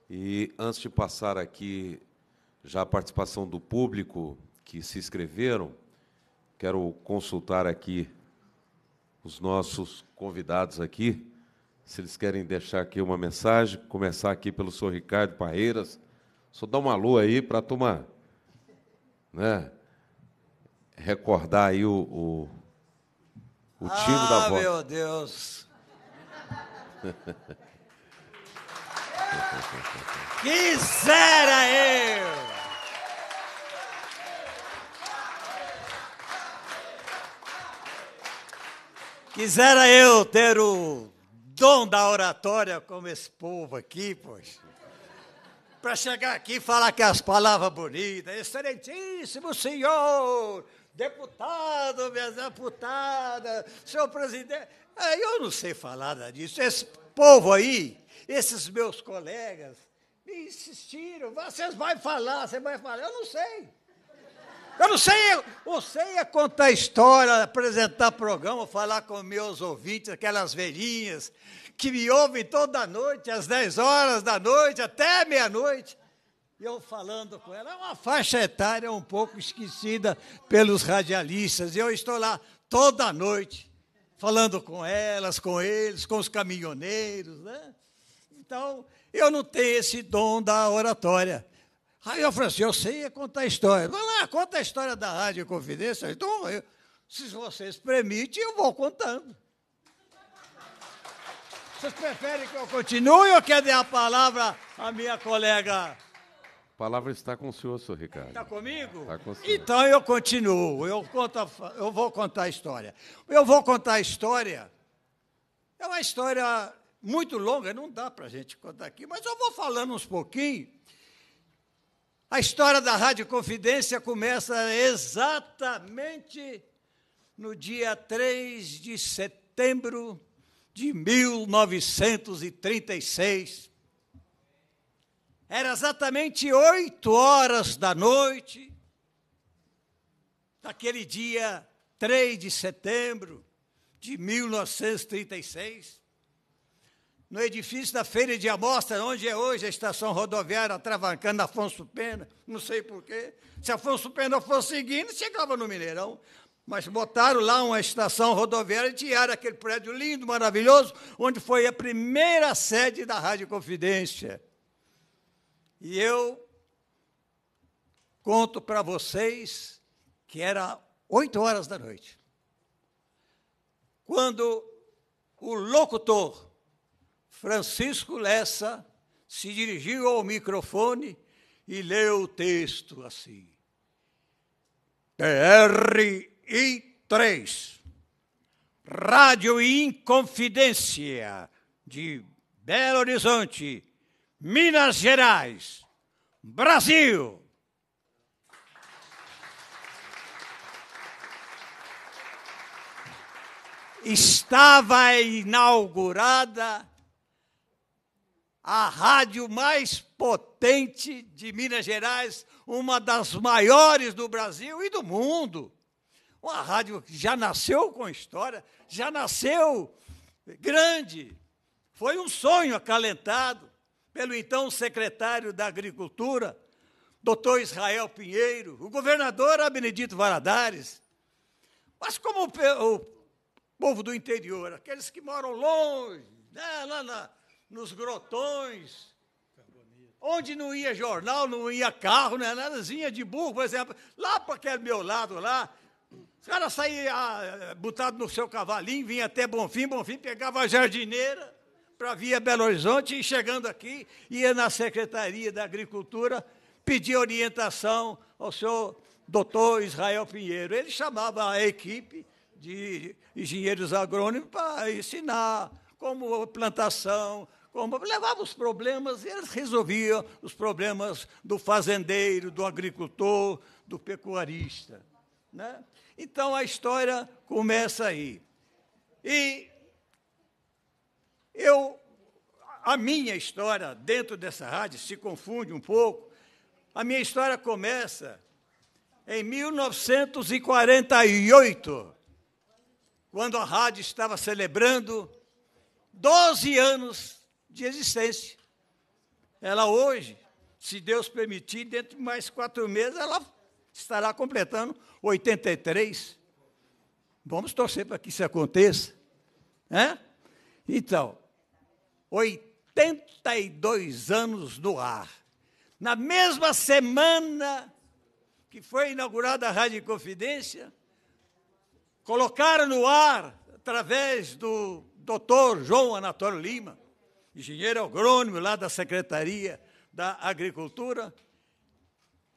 E antes de passar aqui já a participação do público que se inscreveram. Quero consultar aqui os nossos convidados aqui, se eles querem deixar aqui uma mensagem, começar aqui pelo senhor Ricardo Parreiras. Só dá uma alô aí para tomar, né, recordar aí o, o, o time ah, da voz. Ah, meu Deus! Quisera eu! Quisera eu ter o dom da oratória como esse povo aqui, poxa. Para chegar aqui e falar que as palavras bonitas, excelentíssimo senhor, deputado, minha deputada, senhor presidente. Ah, eu não sei falar nada disso. Esse povo aí, esses meus colegas, me insistiram, vocês vão falar, você vai falar, eu não sei. Eu não sei, eu sei é contar história, apresentar programa, falar com meus ouvintes, aquelas velhinhas que me ouvem toda noite, às 10 horas da noite, até meia-noite. E eu falando com ela, é uma faixa etária um pouco esquecida pelos radialistas. E eu estou lá toda noite, falando com elas, com eles, com os caminhoneiros. Né? Então, eu não tenho esse dom da oratória. Aí eu falei assim, eu sei contar a história. Vai lá, conta a história da Rádio Confidência. Então, eu, se vocês permitem, eu vou contando. Vocês preferem que eu continue ou quer dar a palavra à minha colega? A palavra está com o senhor, senhor Ricardo. Está comigo? Está com o senhor. Então eu continuo, eu, conto, eu vou contar a história. Eu vou contar a história. É uma história muito longa, não dá para a gente contar aqui, mas eu vou falando uns pouquinhos a história da Rádio Confidência começa exatamente no dia 3 de setembro de 1936. Era exatamente oito horas da noite daquele dia 3 de setembro de 1936 no edifício da feira de amostra, onde é hoje a estação rodoviária, atravancando Afonso Pena, não sei porquê. Se Afonso Pena fosse seguindo, chegava no Mineirão. Mas botaram lá uma estação rodoviária e tiraram aquele prédio lindo, maravilhoso, onde foi a primeira sede da Rádio Confidência. E eu conto para vocês que era oito horas da noite. Quando o locutor Francisco Lessa se dirigiu ao microfone e leu o texto assim. PRI 3, Rádio Inconfidência de Belo Horizonte, Minas Gerais, Brasil. Estava inaugurada a rádio mais potente de Minas Gerais, uma das maiores do Brasil e do mundo. Uma rádio que já nasceu com história, já nasceu grande. Foi um sonho acalentado pelo então secretário da Agricultura, doutor Israel Pinheiro, o governador Benedito Varadares. Mas como o povo do interior, aqueles que moram longe, né, lá, lá, lá nos grotões. Onde não ia jornal, não ia carro, não né? nada, nadazinha de burro, por exemplo. Lá para aquele meu lado lá, os caras saíam ah, botados no seu cavalinho, vinha até Bonfim, Bonfim pegava a jardineira para via Belo Horizonte e chegando aqui, ia na Secretaria da Agricultura pedir orientação ao senhor doutor Israel Pinheiro. Ele chamava a equipe de engenheiros agrônomos para ensinar como plantação, como levava os problemas, e eles resolviam os problemas do fazendeiro, do agricultor, do pecuarista. Né? Então a história começa aí. E eu, a minha história dentro dessa rádio se confunde um pouco. A minha história começa em 1948, quando a rádio estava celebrando 12 anos de existência. Ela hoje, se Deus permitir, dentro de mais quatro meses, ela estará completando 83. Vamos torcer para que isso aconteça. É? Então, 82 anos no ar. Na mesma semana que foi inaugurada a Rádio Confidência, colocaram no ar, através do doutor João Anatório Lima, engenheiro agrônomo lá da Secretaria da Agricultura.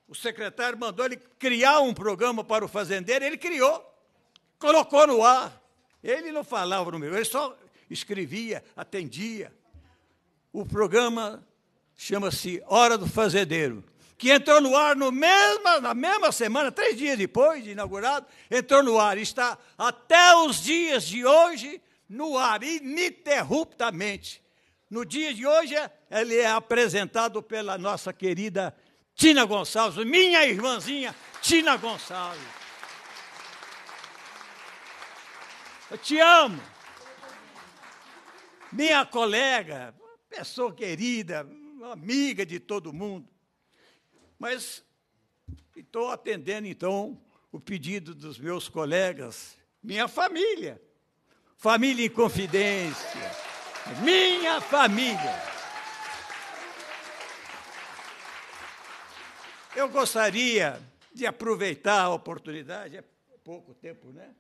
O secretário mandou ele criar um programa para o fazendeiro, ele criou, colocou no ar. Ele não falava no meu, ele só escrevia, atendia. O programa chama-se Hora do Fazendeiro, que entrou no ar no mesma, na mesma semana, três dias depois de inaugurado, entrou no ar e está até os dias de hoje no ar, ininterruptamente. No dia de hoje, ele é apresentado pela nossa querida Tina Gonçalves, minha irmãzinha Tina Gonçalves. Eu te amo. Minha colega, pessoa querida, amiga de todo mundo. Mas estou atendendo, então, o pedido dos meus colegas, minha família. Família em confidência minha família. Eu gostaria de aproveitar a oportunidade, é pouco tempo, né?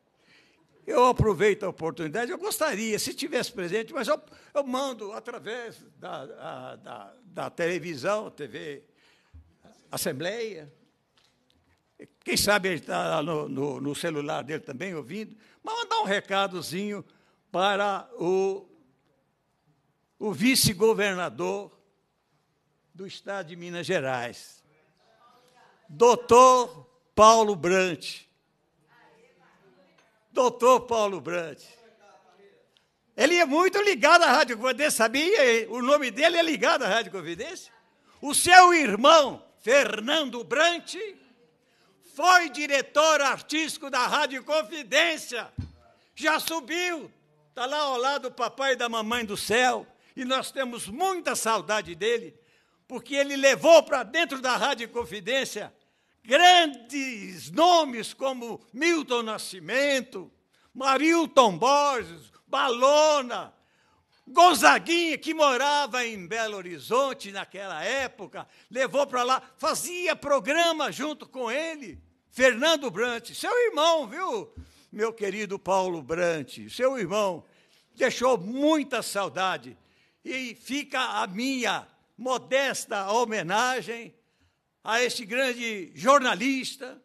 Eu aproveito a oportunidade, eu gostaria, se tivesse presente, mas eu, eu mando através da, a, da, da televisão, TV Assembleia, quem sabe ele está no, no, no, celular dele também ouvindo, mas mandar um recadozinho para o o vice-governador do estado de Minas Gerais, doutor Paulo Brant. Doutor Paulo Brant. Ele é muito ligado à Rádio Confidência, sabia? O nome dele é ligado à Rádio Confidência. É o seu irmão, Fernando Brant, foi diretor artístico da Rádio Confidência. Já subiu, está lá ao lado do papai e da mamãe do céu e nós temos muita saudade dele, porque ele levou para dentro da Rádio Confidência grandes nomes como Milton Nascimento, Marilton Borges, Balona, Gonzaguinha, que morava em Belo Horizonte naquela época, levou para lá, fazia programa junto com ele, Fernando Brant, seu irmão, viu, meu querido Paulo Brant, seu irmão, deixou muita saudade. E fica a minha modesta homenagem a este grande jornalista,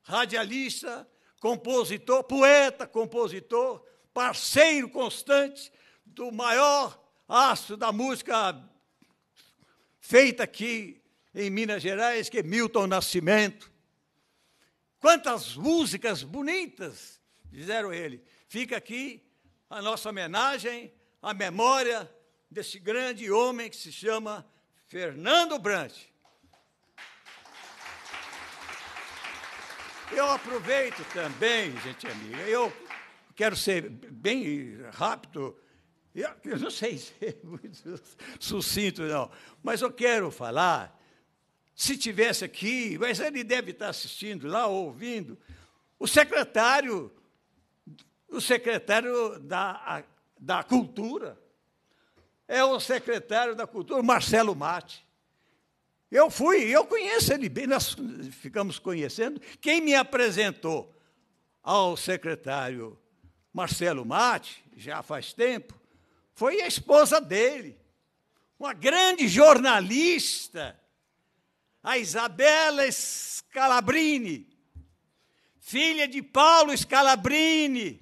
radialista, compositor, poeta, compositor, parceiro constante do maior astro da música feita aqui em Minas Gerais, que é Milton Nascimento. Quantas músicas bonitas, disseram ele. Fica aqui a nossa homenagem à memória desse grande homem que se chama Fernando Brandt. Eu aproveito também, gente amiga, eu quero ser bem rápido, eu, não sei ser muito sucinto, não, mas eu quero falar. Se tivesse aqui, mas ele deve estar assistindo lá, ouvindo, o secretário, o secretário da, da Cultura, é o secretário da Cultura, Marcelo Mate. Eu fui, eu conheço ele bem, nós ficamos conhecendo. Quem me apresentou ao secretário Marcelo Mate, já faz tempo, foi a esposa dele, uma grande jornalista, a Isabela Scalabrini, filha de Paulo Scalabrini,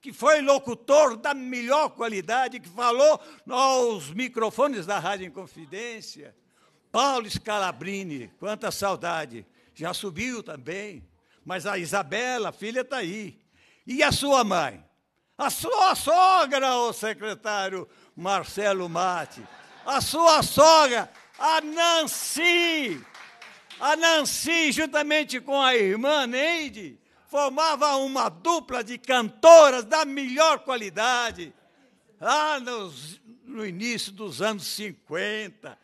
que foi locutor da melhor qualidade, que falou nos microfones da Rádio em Confidência. Paulo Scalabrini, quanta saudade. Já subiu também. Mas a Isabela, a filha, está aí. E a sua mãe? A sua sogra, o secretário Marcelo Mate. A sua sogra, a Nancy. A Nancy, juntamente com a irmã Neide, formava uma dupla de cantoras da melhor qualidade, lá nos, no início dos anos 50,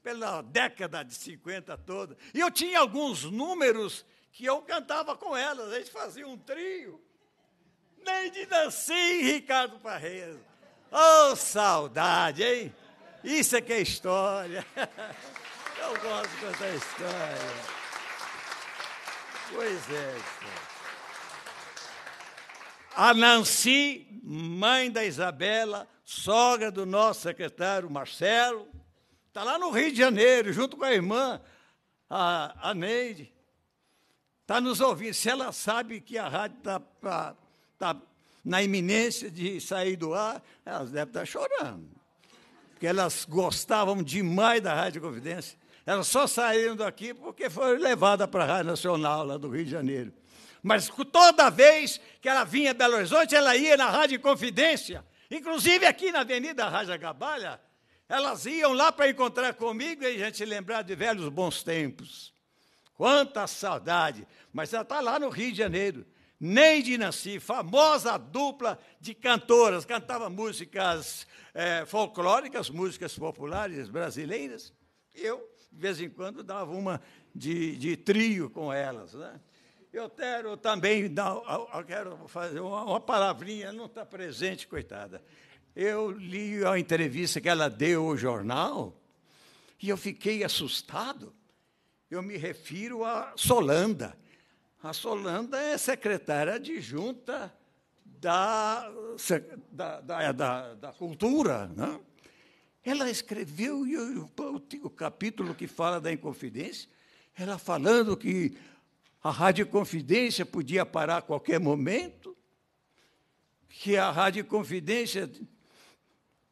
pela década de 50 toda. E eu tinha alguns números que eu cantava com elas, a gente fazia um trio. Nem de Nancy Ricardo Parreira. Oh, saudade, hein? Isso é que é história. Eu gosto de contar história. Pois é, senhor. A Nancy, mãe da Isabela, sogra do nosso secretário Marcelo, está lá no Rio de Janeiro, junto com a irmã, a, a Neide. Está nos ouvindo. Se ela sabe que a rádio está tá na iminência de sair do ar, elas devem estar tá chorando. Porque elas gostavam demais da Rádio Confidência. Elas só saíram daqui porque foram levadas para a Rádio Nacional, lá do Rio de Janeiro. Mas toda vez que ela vinha a Belo Horizonte, ela ia na Rádio Confidência. Inclusive aqui na Avenida Raja Gabalha, elas iam lá para encontrar comigo e a gente lembrar de velhos bons tempos. Quanta saudade! Mas ela está lá no Rio de Janeiro. Neide Nassi, famosa dupla de cantoras, cantava músicas é, folclóricas, músicas populares brasileiras. Eu, de vez em quando, dava uma de, de trio com elas. Né? Eu quero também dar, eu quero fazer uma palavrinha, não está presente, coitada. Eu li a entrevista que ela deu ao jornal e eu fiquei assustado. Eu me refiro a Solanda. A Solanda é secretária adjunta da, da, da, é, da, da Cultura. Né? Ela escreveu e o, o, o capítulo que fala da Inconfidência, ela falando que a Rádio Confidência podia parar a qualquer momento, que a Rádio Confidência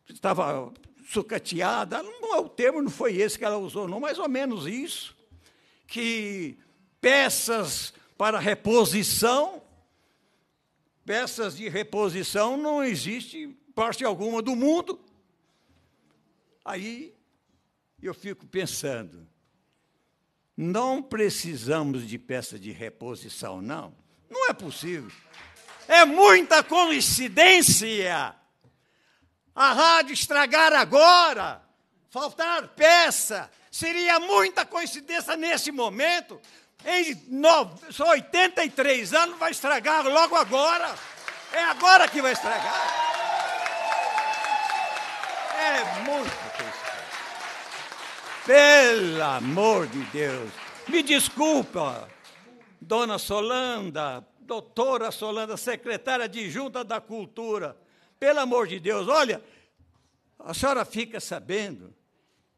estava sucateada, não, o termo não foi esse que ela usou, não, mais ou menos isso, que peças para reposição, peças de reposição não existe parte alguma do mundo. Aí eu fico pensando, não precisamos de peça de reposição, não. Não é possível. É muita coincidência. A rádio estragar agora, faltar peça, seria muita coincidência nesse momento. Em 83 anos vai estragar logo agora. É agora que vai estragar. É muito. Pelo amor de Deus. Me desculpa, dona Solanda, doutora Solanda, secretária adjunta da Cultura. Pelo amor de Deus, olha, a senhora fica sabendo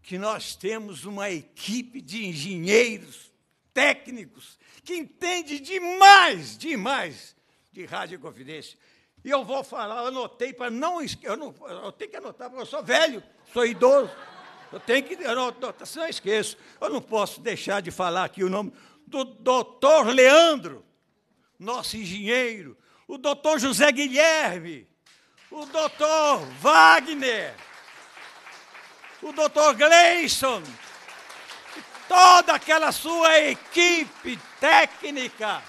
que nós temos uma equipe de engenheiros técnicos que entende demais, demais de rádio confidência. E eu vou falar, eu anotei para não, eu não, eu tenho que anotar porque eu sou velho, sou idoso. Eu tenho que. Eu não, eu esqueço. Eu não posso deixar de falar aqui o nome do doutor Leandro, nosso engenheiro, o doutor José Guilherme, o doutor Wagner, o doutor Gleison, toda aquela sua equipe técnica,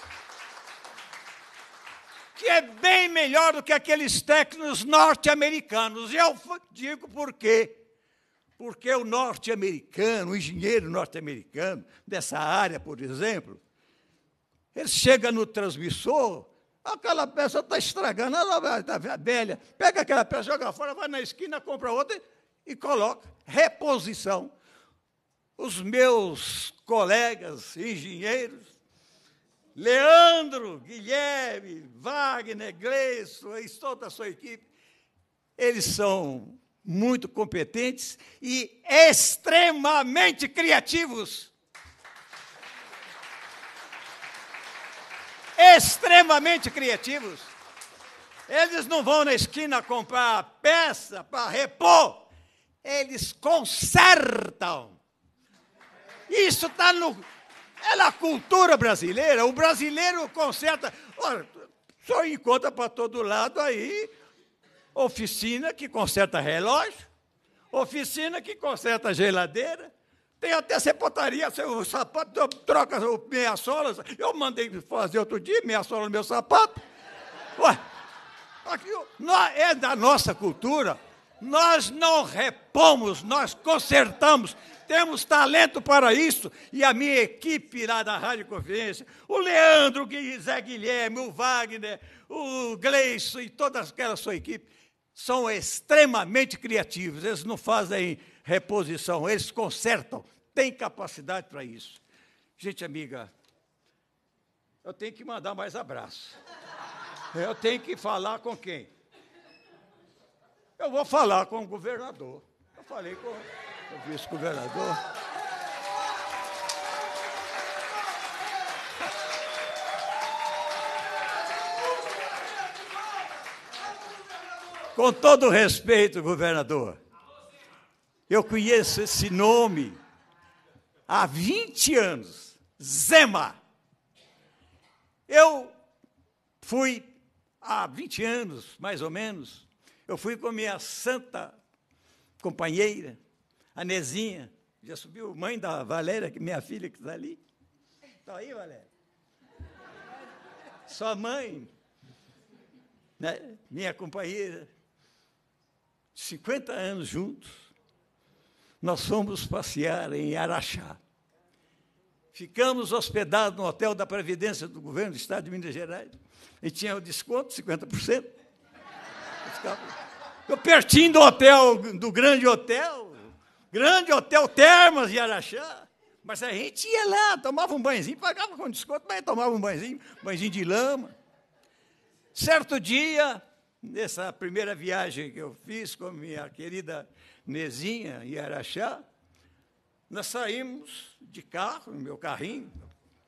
que é bem melhor do que aqueles técnicos norte-americanos. E eu digo por quê. Porque o norte-americano, o engenheiro norte-americano, dessa área, por exemplo, ele chega no transmissor, aquela peça está estragando, ela está velha, pega aquela peça, joga fora, vai na esquina, compra outra e coloca. Reposição. Os meus colegas engenheiros, Leandro, Guilherme, Wagner, Gleison e toda a sua equipe, eles são muito competentes e extremamente criativos. extremamente criativos. Eles não vão na esquina comprar peça para repor, eles consertam. Isso está no. É na cultura brasileira, o brasileiro conserta. Olha, só encontra para todo lado aí oficina que conserta relógio, oficina que conserta geladeira. Tem até sepataria, o sapato troca meia sola. Eu mandei fazer outro dia meia sola no meu sapato. Ué, aqui, é da nossa cultura. Nós não repomos, nós consertamos. Temos talento para isso. E a minha equipe lá da Rádio Conferência, o Leandro, o Zé Guilherme, o Wagner, o Gleison e toda aquela sua equipe, são extremamente criativos, eles não fazem reposição, eles consertam, têm capacidade para isso. Gente amiga, eu tenho que mandar mais abraço. Eu tenho que falar com quem? Eu vou falar com o governador. Eu falei com o vice-governador. Com todo respeito, governador, eu conheço esse nome há 20 anos, Zema. Eu fui há 20 anos, mais ou menos, eu fui com minha santa companheira, a Nezinha, já subiu, mãe da Valéria, que minha filha que está ali. Está aí, Valéria? Sua mãe, né? minha companheira. 50 anos juntos, nós fomos passear em Araxá. Ficamos hospedados no hotel da Previdência do Governo do Estado de Minas Gerais. E tinha o desconto, 50%. Eu ficava, eu pertinho do hotel, do grande hotel, grande hotel Termas de Araxá. Mas a gente ia lá, tomava um banhozinho, pagava com desconto, mas tomava um banhozinho, banhozinho de lama. Certo dia, nessa primeira viagem que eu fiz com minha querida Nezinha e Araxá, nós saímos de carro, no meu carrinho.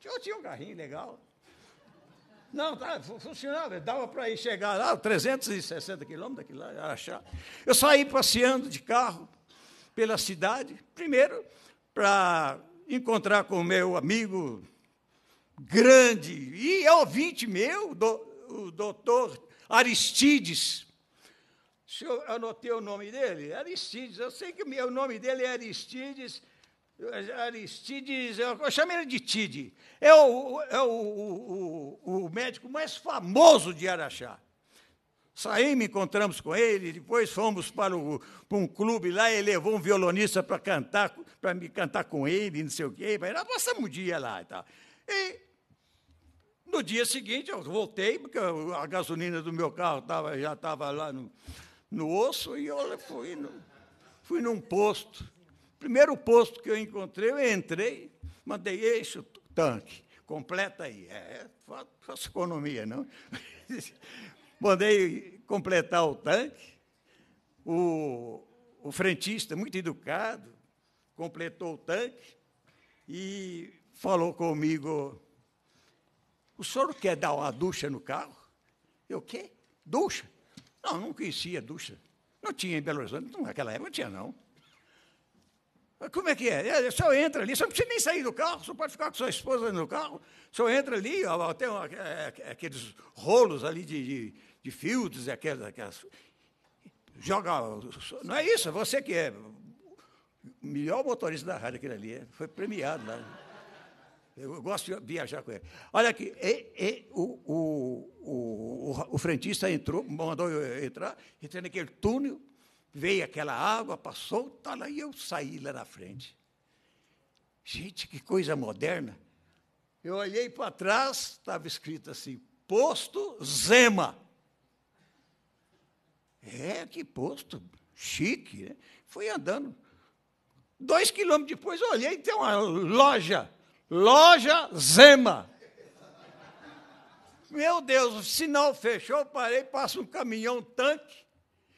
Eu tinha um carrinho legal. Não, tá, funcionava, dava para ir chegar lá, 360 quilômetros daqui lá, Araxá. Eu saí passeando de carro pela cidade, primeiro para encontrar com o meu amigo grande e ouvinte meu, do, o doutor Aristides. Eu anotei o nome dele? Aristides. Eu sei que o nome dele é Aristides. Aristides, eu chamo ele de Tide. É o, é o, o, o médico mais famoso de Araxá. Saímos, encontramos com ele, depois fomos para, o, para um clube lá, ele levou um violonista para cantar, para me cantar com ele, não sei o quê. nós passamos um dia lá e tal. E no dia seguinte, eu voltei, porque a gasolina do meu carro tava, já estava lá no, no osso, e eu fui, no, fui num posto. Primeiro posto que eu encontrei, eu entrei, mandei eixo, tanque, completa aí. É, é faço economia, não? mandei completar o tanque. O, o frentista, muito educado, completou o tanque e falou comigo o senhor quer dar uma ducha no carro? Eu, o quê? Ducha? Não, não conhecia ducha. Não tinha em Belo Horizonte, não, naquela época não tinha, não. Como é que é? é senhor entra ali, você não precisa nem sair do carro, senhor pode ficar com sua esposa no carro. senhor entra ali, ó, tem uma, é, é, é, aqueles rolos ali de, de, de filtros, aquelas, aquelas. Joga. Não é isso, você que é melhor motorista da rádio, aquele ali, foi premiado lá. Eu gosto de viajar com ele. Olha aqui, e, e, o, o, o, o, frentista entrou, mandou eu entrar, entrei naquele túnel, veio aquela água, passou, tá lá, e eu saí lá na frente. Gente, que coisa moderna. Eu olhei para trás, estava escrito assim, posto Zema. É, que posto, chique, né? Fui andando. Dois quilômetros depois, olhei, tem uma loja Loja Zema. Meu Deus, o sinal fechou, parei, passa um caminhão, tanque,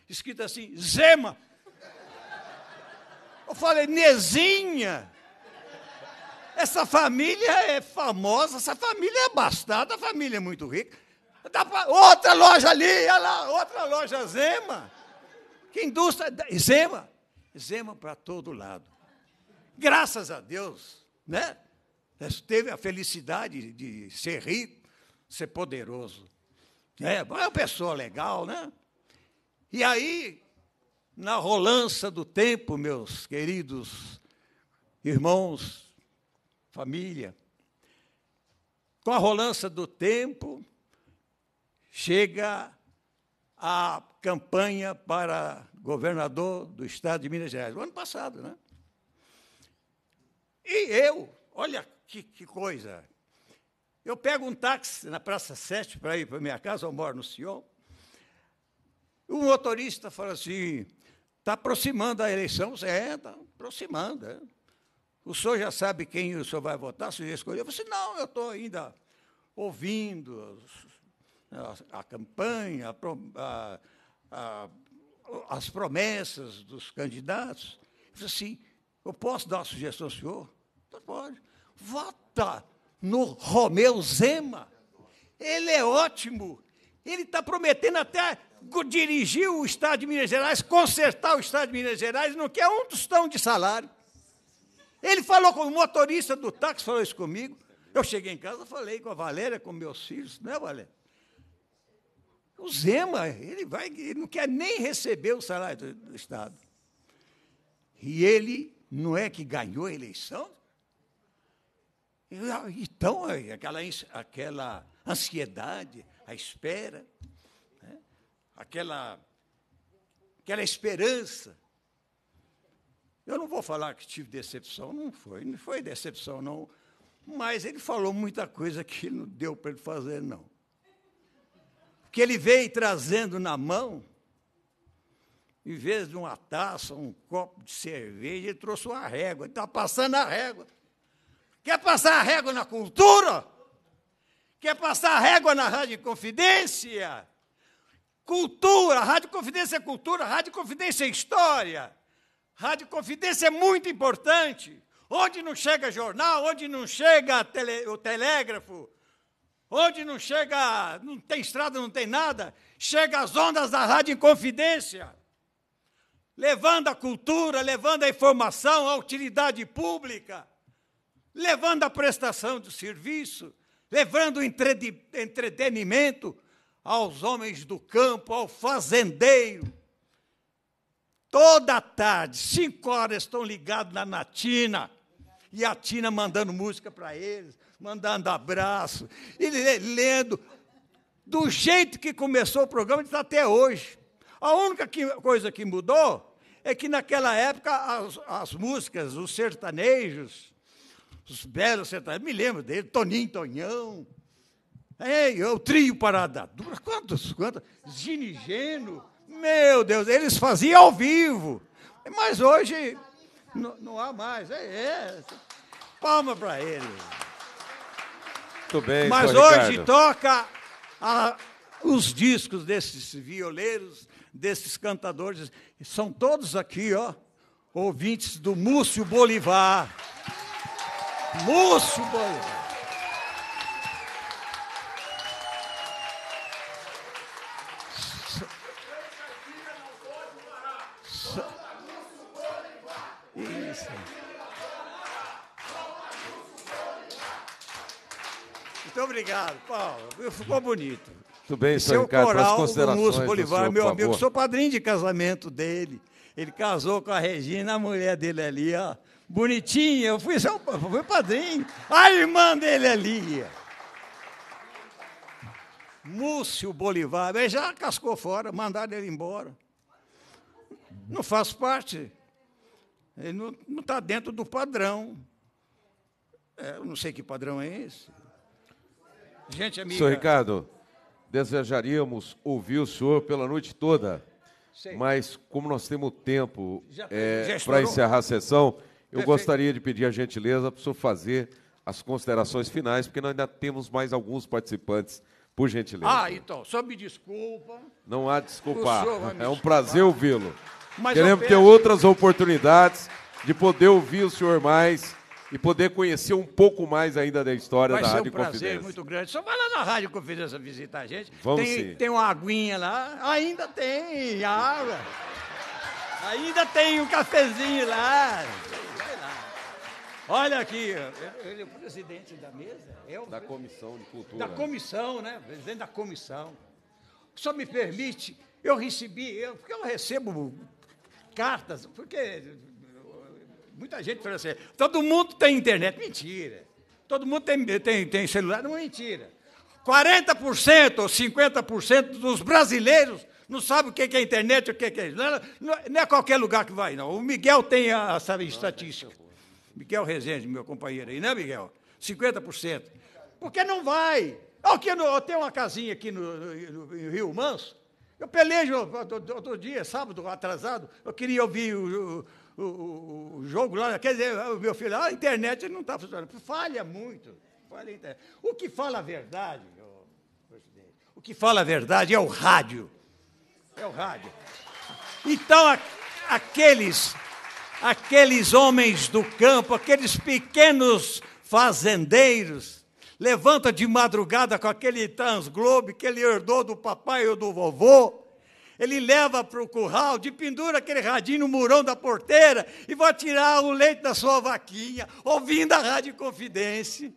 escrito assim, Zema. Eu falei, Nezinha, essa família é famosa, essa família é abastada, a família é muito rica. Pra... Outra loja ali, olha lá, outra loja Zema. Que indústria, Zema. Zema para todo lado. Graças a Deus, né? Né? Teve a felicidade de ser rico, ser poderoso. É, é uma pessoa legal, né? E aí, na rolança do tempo, meus queridos irmãos, família, com a rolança do tempo, chega a campanha para governador do estado de Minas Gerais, o ano passado, né? E eu, olha que, que coisa. Eu pego um táxi na Praça 7 para ir para minha casa, eu moro no Sion. O motorista fala assim: está aproximando a eleição? Você é, está aproximando. É. O senhor já sabe quem o senhor vai votar, se escolheu? Eu falei assim, não, eu estou ainda ouvindo a, a campanha, a, a, as promessas dos candidatos. Eu falei assim, eu posso dar uma sugestão ao senhor? Tá, pode. Vota no Romeu Zema. Ele é ótimo. Ele está prometendo até dirigir o Estado de Minas Gerais, consertar o Estado de Minas Gerais, não quer um tostão de salário. Ele falou com o motorista do táxi, falou isso comigo. Eu cheguei em casa, falei com a Valéria, com meus filhos, né, Valéria? O Zema, ele vai, ele não quer nem receber o salário do, do Estado. E ele não é que ganhou a eleição, ah, então, aquela, aquela ansiedade, a espera, né? aquela, aquela esperança. Eu não vou falar que tive decepção, não foi, não foi decepção, não. Mas ele falou muita coisa que não deu para ele fazer, não. Porque ele veio trazendo na mão, em vez de uma taça, um copo de cerveja, ele trouxe uma régua, ele estava tá passando a régua. Quer passar a régua na cultura? Quer passar a régua na Rádio Confidência? Cultura, Rádio Confidência é cultura, Rádio Confidência é história. Rádio Confidência é muito importante. Onde não chega jornal, onde não chega tele, o telégrafo, onde não chega, não tem estrada, não tem nada, chega as ondas da Rádio Confidência, levando a cultura, levando a informação, a utilidade pública levando a prestação de serviço, levando entretenimento aos homens do campo, ao fazendeiro. Toda tarde, cinco horas, estão ligados na Natina. E a Tina mandando música para eles, mandando abraço, e lendo. Do jeito que começou o programa, está até hoje. A única que, coisa que mudou é que naquela época as, as músicas, os sertanejos, os belos sertanejas, tá- me lembro dele, Toninho, Tonhão, Ei, o trio Parada Dura, quantos, quantos, Ginigeno, meu Deus, eles faziam ao vivo, mas hoje não, há mais, é, é. palma para eles. Muito bem, Mas hoje Ricardo. toca a, os discos desses violeiros, desses cantadores, são todos aqui, ó, ouvintes do Múcio Bolivar. Lúcio Banheiro. Isso. Muito obrigado, Paulo. Ficou bonito. Tudo bem, senhor é Ricardo, coral, para as considerações. Lúcio Bolivar, senhor, meu amigo, sou padrinho de casamento dele. Ele casou com a Regina, a mulher dele ali, ó bonitinha. Eu fui, só, fui padrinho. A irmã dele é Lia. Múcio Bolivar. Ele já cascou fora, mandaram ele embora. Não faz parte. Ele não está dentro do padrão. É, eu não sei que padrão é esse. Gente, amiga. Senhor Ricardo, desejaríamos ouvir o senhor pela noite toda. Sei. Mas, como nós temos tempo é, tá, para encerrar a sessão, eu Perfeito. gostaria de pedir a gentileza para o senhor fazer as considerações finais, porque nós ainda temos mais alguns participantes, por gentileza. Ah, então, só me desculpa. Não há desculpar. É um prazer ouvi-lo. Queremos ter outras oportunidades de poder ouvir o senhor mais e poder conhecer um pouco mais ainda da história Vai da Rádio Confidência. Vai ser um prazer muito grande. Só vai lá na Rádio Confidência visitar a gente. Vamos tem, sim. tem uma aguinha lá. Ainda tem água. Ainda tem um cafezinho lá. Olha aqui. Ele é o presidente da mesa? É o da Comissão de Cultura. Da Comissão, né? Presidente da Comissão. Só me permite, eu recebi, eu, porque eu recebo cartas, porque muita gente fala assim, todo mundo tem internet. Mentira. Todo mundo tem, tem, tem celular, não é mentira. 40% ou 50% dos brasileiros não sabe o é que é internet, o que é. é não é, não é qualquer lugar que vai, não. O Miguel tem essa estatística. Miguel Rezende, meu companheiro aí, né, Miguel? 50%. Porque não vai. Aqui no, eu tenho uma casinha aqui no, no, no Rio Manso. Eu pelejo outro dia, sábado, atrasado, eu queria ouvir o, o, o, o jogo lá. Quer dizer, o meu filho, a internet não está funcionando. Falha muito. Falha O que fala a verdade, presidente, o que fala a verdade é o rádio. É o rádio. Então, a, aqueles aqueles homens do campo, aqueles pequenos fazendeiros, levanta de madrugada com aquele transglobe que ele herdou do papai ou do vovô, ele leva para o curral, de pendura aquele radinho no murão da porteira e vai tirar o leite da sua vaquinha, ouvindo a Rádio Confidência.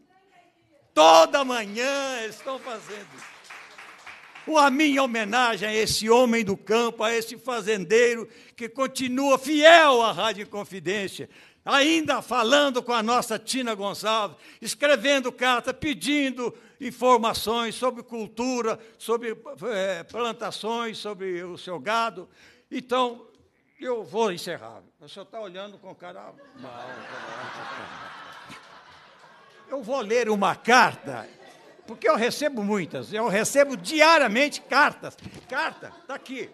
Toda manhã estão fazendo isso. A minha homenagem a esse homem do campo, a esse fazendeiro que continua fiel à Rádio Confidência, ainda falando com a nossa Tina Gonçalves, escrevendo carta, pedindo informações sobre cultura, sobre é, plantações, sobre o seu gado. Então, eu vou encerrar. O senhor está olhando com cara mal. Eu vou ler uma carta, porque eu recebo muitas, eu recebo diariamente cartas. Carta, está aqui.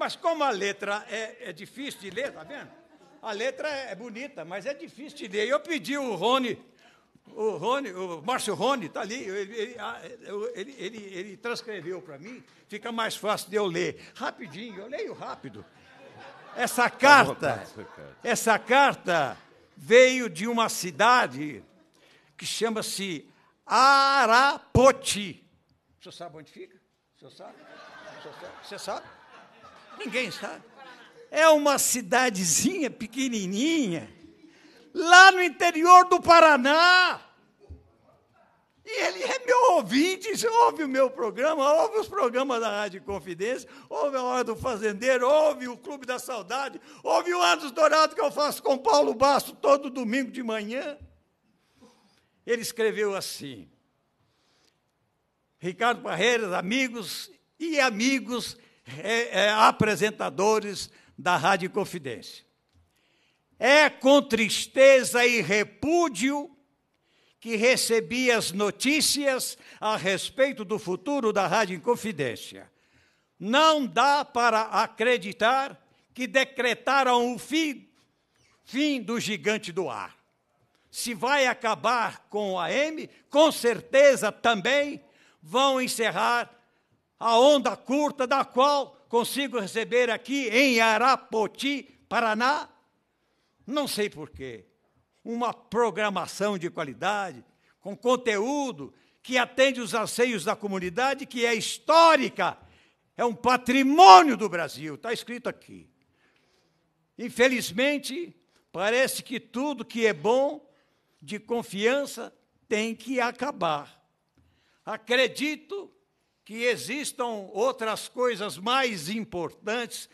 Mas como a letra é, é difícil de ler, tá vendo? A letra é, é bonita, mas é difícil de ler. Eu pedi o Rony, o Rony, o Márcio Rony está ali, ele, ele, ele, ele transcreveu para mim, fica mais fácil de eu ler. Rapidinho, eu leio rápido. Essa carta, tá tá, essa carta veio de uma cidade que chama-se Arapoti. O senhor sabe onde fica? O senhor sabe? O senhor sabe? Você sabe? Ninguém sabe. É uma cidadezinha pequenininha, lá no interior do Paraná. E ele é meu ouvinte, ouve o meu programa, ouve os programas da Rádio Confidência, ouve a Hora do Fazendeiro, ouve o Clube da Saudade, ouve o Anos Dourado que eu faço com Paulo Basto todo domingo de manhã. Ele escreveu assim: Ricardo Barreiras, amigos e amigos é, é, apresentadores da Rádio Confidência. É com tristeza e repúdio que recebi as notícias a respeito do futuro da Rádio Confidência. Não dá para acreditar que decretaram o fim, fim do gigante do ar. Se vai acabar com a M, com certeza também vão encerrar a onda curta da qual consigo receber aqui em Arapoti, Paraná, não sei porquê, uma programação de qualidade, com conteúdo que atende os anseios da comunidade, que é histórica, é um patrimônio do Brasil, está escrito aqui. Infelizmente, parece que tudo que é bom, de confiança, tem que acabar. Acredito que existam outras coisas mais importantes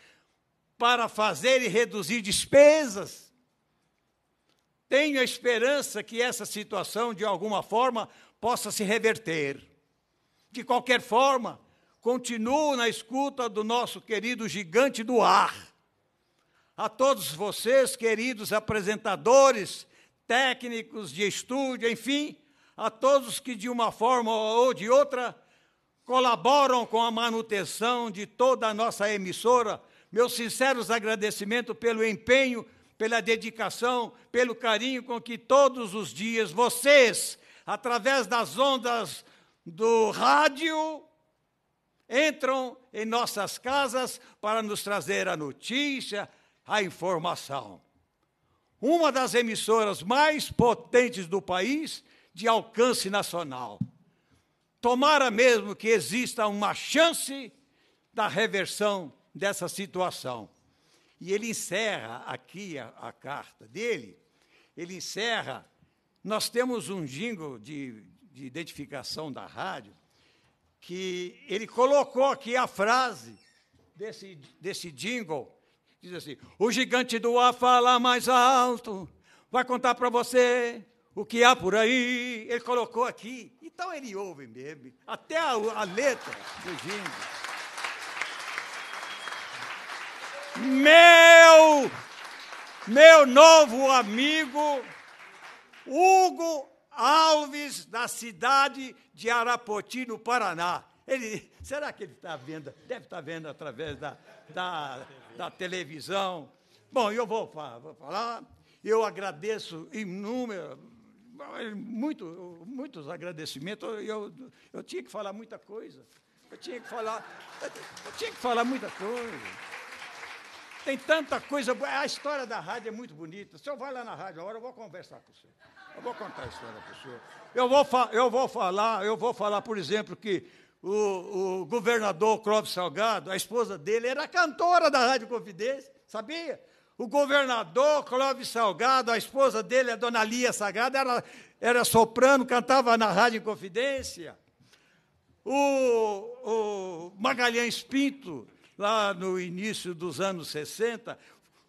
para fazer e reduzir despesas. Tenho a esperança que essa situação, de alguma forma, possa se reverter. De qualquer forma, continuo na escuta do nosso querido gigante do ar. A todos vocês, queridos apresentadores, técnicos de estúdio, enfim, a todos que de uma forma ou de outra colaboram com a manutenção de toda a nossa emissora. Meus sinceros agradecimentos pelo empenho, pela dedicação, pelo carinho com que todos os dias vocês, através das ondas do rádio, entram em nossas casas para nos trazer a notícia, a informação. Uma das emissoras mais potentes do país de alcance nacional tomara mesmo que exista uma chance da reversão dessa situação. E ele encerra aqui a, a carta dele, ele encerra. Nós temos um jingle de, de identificação da rádio que ele colocou aqui a frase desse, desse jingle. Diz assim: O gigante do ar fala mais alto, vai contar para você o que há por aí. Ele colocou aqui. Então ele ouve mesmo, até a, a letra Fugindo. Meu, meu novo amigo Hugo Alves, da cidade de Arapoti, no Paraná. Ele, será que ele está vendo? Deve estar tá vendo através da, da, da, televisão. Bom, eu vou, vou falar. Eu agradeço inúmeras muito, muitos agradecimentos. Eu, eu tinha que falar muita coisa. Eu tinha que falar, eu tinha que falar muita coisa. Tem tanta coisa A história da rádio é muito bonita. O senhor vai lá na rádio agora, eu vou conversar com o senhor. Eu vou contar a história para o senhor. Eu vou, eu vou falar, eu vou falar, por exemplo, que o, o governador Clóvis Salgado, a esposa dele, era cantora da Rádio Confidência, sabia? O governador Clóvis Salgado, a esposa dele, a dona Lia Sagrada, era, era soprano, cantava na Rádio Confidência. O, o Magalhães Pinto, lá no início dos anos 60,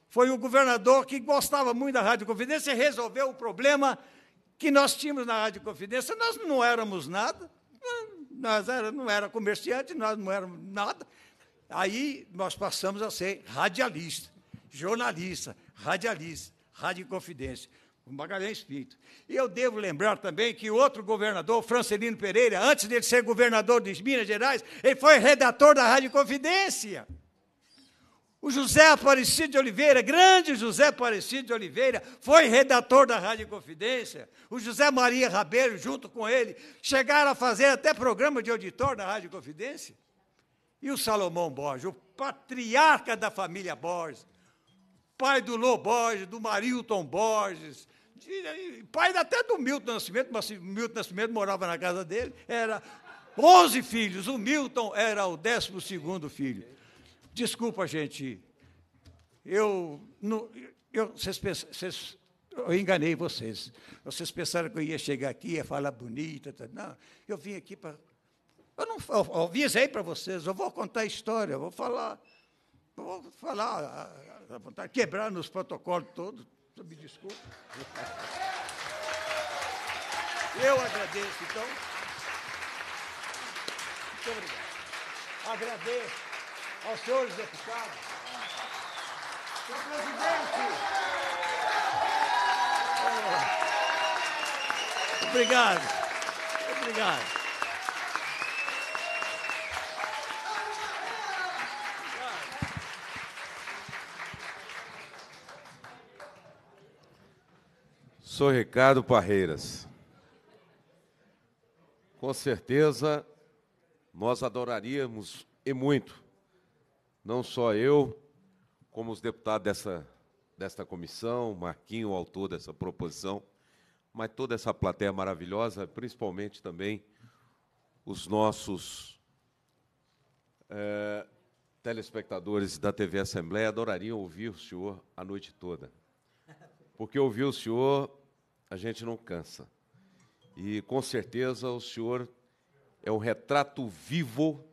foi o governador que gostava muito da Rádio Confidência e resolveu o problema que nós tínhamos na Rádio Confidência. Nós não éramos nada, nós era, não era comerciante, nós não éramos nada. Aí nós passamos a ser radialistas jornalista, radialista, Rádio Confidência, o Magalhães Pinto. E eu devo lembrar também que outro governador, Francelino Pereira, antes de ele ser governador de Minas Gerais, ele foi redator da Rádio Confidência. O José Aparecido de Oliveira, grande José Aparecido de Oliveira, foi redator da Rádio Confidência. O José Maria Rabelo, junto com ele, chegaram a fazer até programa de auditor na Rádio Confidência. E o Salomão Borges, o patriarca da família Borges, pai do Lô Borges, do Marilton Borges, de, pai até do Milton Nascimento, mas Milton Nascimento morava na casa dele, era 11 filhos, o Milton era o 12 filho. Desculpa, gente, eu, não, eu, vocês pensam, vocês, eu enganei vocês. Vocês pensaram que eu ia chegar aqui, ia falar bonita, tá? não, eu vim aqui para... Eu não eu avisei para vocês, eu vou contar a história, eu vou falar, eu vou falar quebrar tá vontade. Tá Quebraram os protocolos todos, me desculpa. Eu agradeço, então. Muito obrigado. Agradeço aos senhores deputados. Senhor presidente! Obrigado. Obrigado. Sou Ricardo Parreiras. Com certeza, nós adoraríamos e muito, não só eu, como os deputados dessa, desta comissão, Marquinho, o autor dessa proposição, mas toda essa plateia maravilhosa, principalmente também os nossos é, telespectadores da TV Assembleia, adorariam ouvir o senhor a noite toda. Porque ouvir o senhor a gente não cansa. E com certeza o senhor é o retrato vivo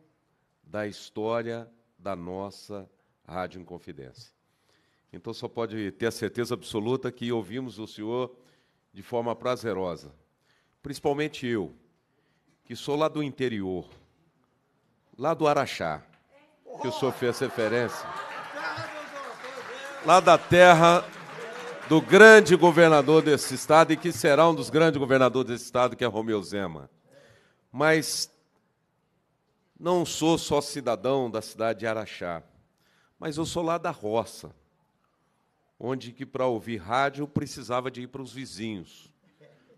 da história da nossa Rádio Inconfidência. Então só pode ter a certeza absoluta que ouvimos o senhor de forma prazerosa. Principalmente eu, que sou lá do interior, lá do Araxá, que o senhor fez referência. Lá da terra do grande governador desse estado e que será um dos grandes governadores desse estado, que é Romeu Zema. Mas não sou só cidadão da cidade de Araxá, mas eu sou lá da roça, onde que para ouvir rádio eu precisava de ir para os vizinhos,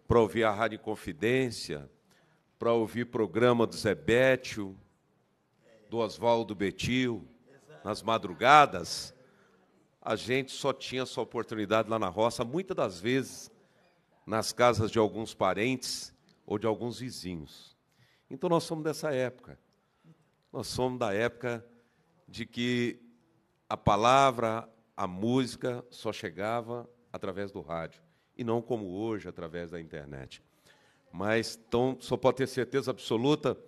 para ouvir a Rádio Confidência, para ouvir programa do Zé Bétio, do Oswaldo Betil, nas madrugadas a gente só tinha essa oportunidade lá na roça, muitas das vezes nas casas de alguns parentes ou de alguns vizinhos. Então nós somos dessa época. Nós somos da época de que a palavra, a música só chegava através do rádio e não como hoje através da internet. Mas então só pode ter certeza absoluta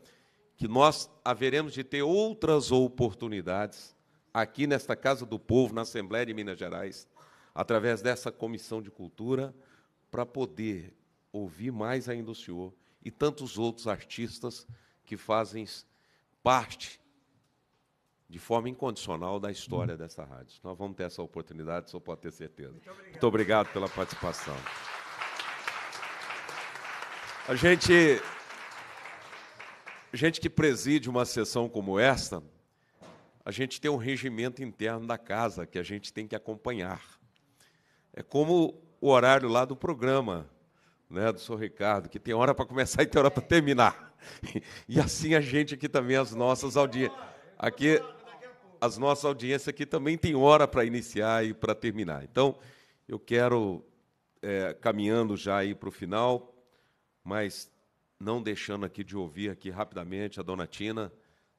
que nós haveremos de ter outras oportunidades aqui nesta Casa do Povo, na Assembleia de Minas Gerais, através dessa Comissão de Cultura, para poder ouvir mais ainda o senhor e tantos outros artistas que fazem parte de forma incondicional da história dessa rádio. Nós vamos ter essa oportunidade, o senhor pode ter certeza. Muito obrigado, Muito obrigado pela participação. A gente, gente que preside uma sessão como esta, a gente tem um regimento interno da casa que a gente tem que acompanhar. É como o horário lá do programa, né, do Sr. Ricardo, que tem hora para começar e tem hora para terminar. E assim a gente aqui também, as nossas audiências. Aqui, as nossas audiências aqui também tem hora para iniciar e para terminar. Então, eu quero, é, caminhando já aí para o final, mas não deixando aqui de ouvir aqui rapidamente a dona Tina,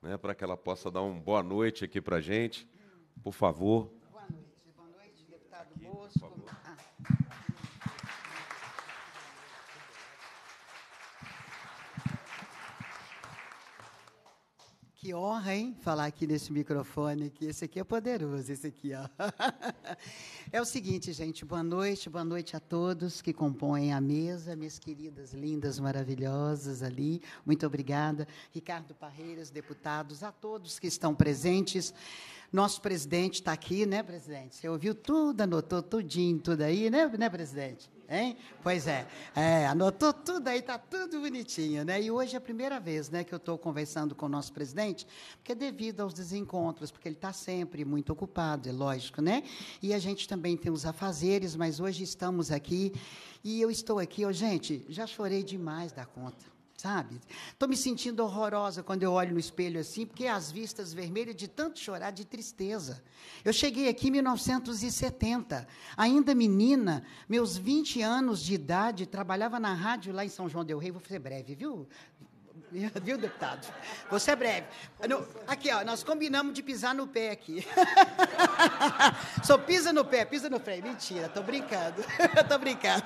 né, para que ela possa dar uma boa noite aqui para a gente. Por favor, Que honra, hein? Falar aqui nesse microfone, que esse aqui é poderoso, esse aqui, ó. É o seguinte, gente, boa noite, boa noite a todos que compõem a mesa, minhas queridas, lindas, maravilhosas ali. Muito obrigada. Ricardo Parreiras, deputados, a todos que estão presentes. Nosso presidente está aqui, né, presidente? Você ouviu tudo, anotou tudinho, tudo aí, né, né presidente? hein? Pois é, é, anotou tudo aí, tá tudo bonitinho, né? E hoje é a primeira vez, né, que eu estou conversando com o nosso presidente, porque é devido aos desencontros, porque ele está sempre muito ocupado, é lógico, né? E a gente também tem os afazeres, mas hoje estamos aqui e eu estou aqui, ó, gente, já chorei demais da conta sabe? Estou me sentindo horrorosa quando eu olho no espelho assim, porque as vistas vermelhas de tanto chorar de tristeza. Eu cheguei aqui em 1970, ainda menina, meus 20 anos de idade, trabalhava na rádio lá em São João del Rei, vou ser breve, viu? Viu, deputado? Vou ser é breve. No, aqui, ó, nós combinamos de pisar no pé aqui. Só pisa no pé, pisa no freio. Mentira, estou brincando. Estou brincando.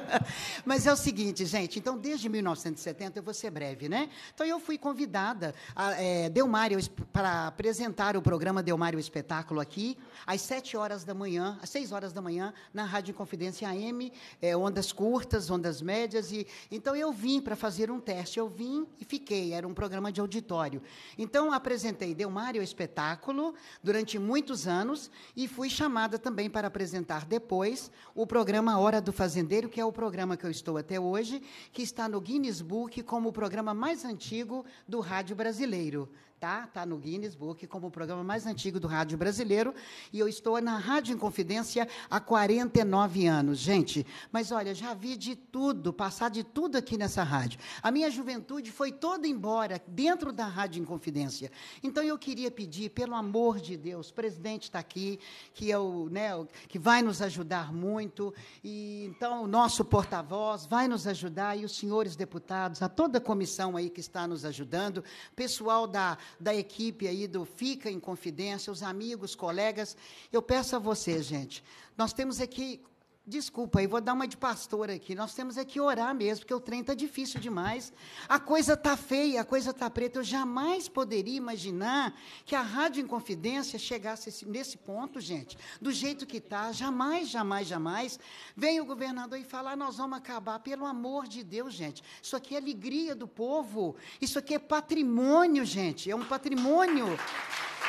Mas é o seguinte, gente. Então, desde 1970, eu vou ser breve, né? Então, eu fui convidada a, é, Delmário para apresentar o programa Delmário Espetáculo aqui, às 7 horas da manhã, às 6 horas da manhã, na Rádio Confidência AM, é, ondas curtas, ondas médias. e Então, eu vim para fazer um teste. Eu vim e fiquei. Era um programa de auditório. Então, apresentei Delmário Espetáculo durante muitos anos e fui chamada também para apresentar depois o programa Hora do Fazendeiro, que é o programa que eu estou até hoje, que está no Guinness Book como o programa mais antigo do rádio brasileiro tá? Tá no Guinness Book como o programa mais antigo do rádio brasileiro e eu estou na Rádio Confidência há 49 anos, gente. Mas olha, já vi de tudo, passar de tudo aqui nessa rádio. A minha juventude foi foi toda embora dentro da Rádio Inconfidência. Então eu queria pedir, pelo amor de Deus, o presidente está aqui, que, é o, né, que vai nos ajudar muito, e então o nosso porta-voz vai nos ajudar, e os senhores deputados, a toda a comissão aí que está nos ajudando, pessoal da, da equipe aí do Fica em Confidência, os amigos, colegas, eu peço a vocês, gente, nós temos aqui Desculpa, eu vou dar uma de pastor aqui. Nós temos é que orar mesmo, porque o trem está difícil demais. A coisa está feia, a coisa está preta. Eu jamais poderia imaginar que a Rádio Inconfidência chegasse nesse ponto, gente, do jeito que está. Jamais, jamais, jamais. Vem o governador e fala: ah, nós vamos acabar. Pelo amor de Deus, gente. Isso aqui é alegria do povo. Isso aqui é patrimônio, gente. É um patrimônio.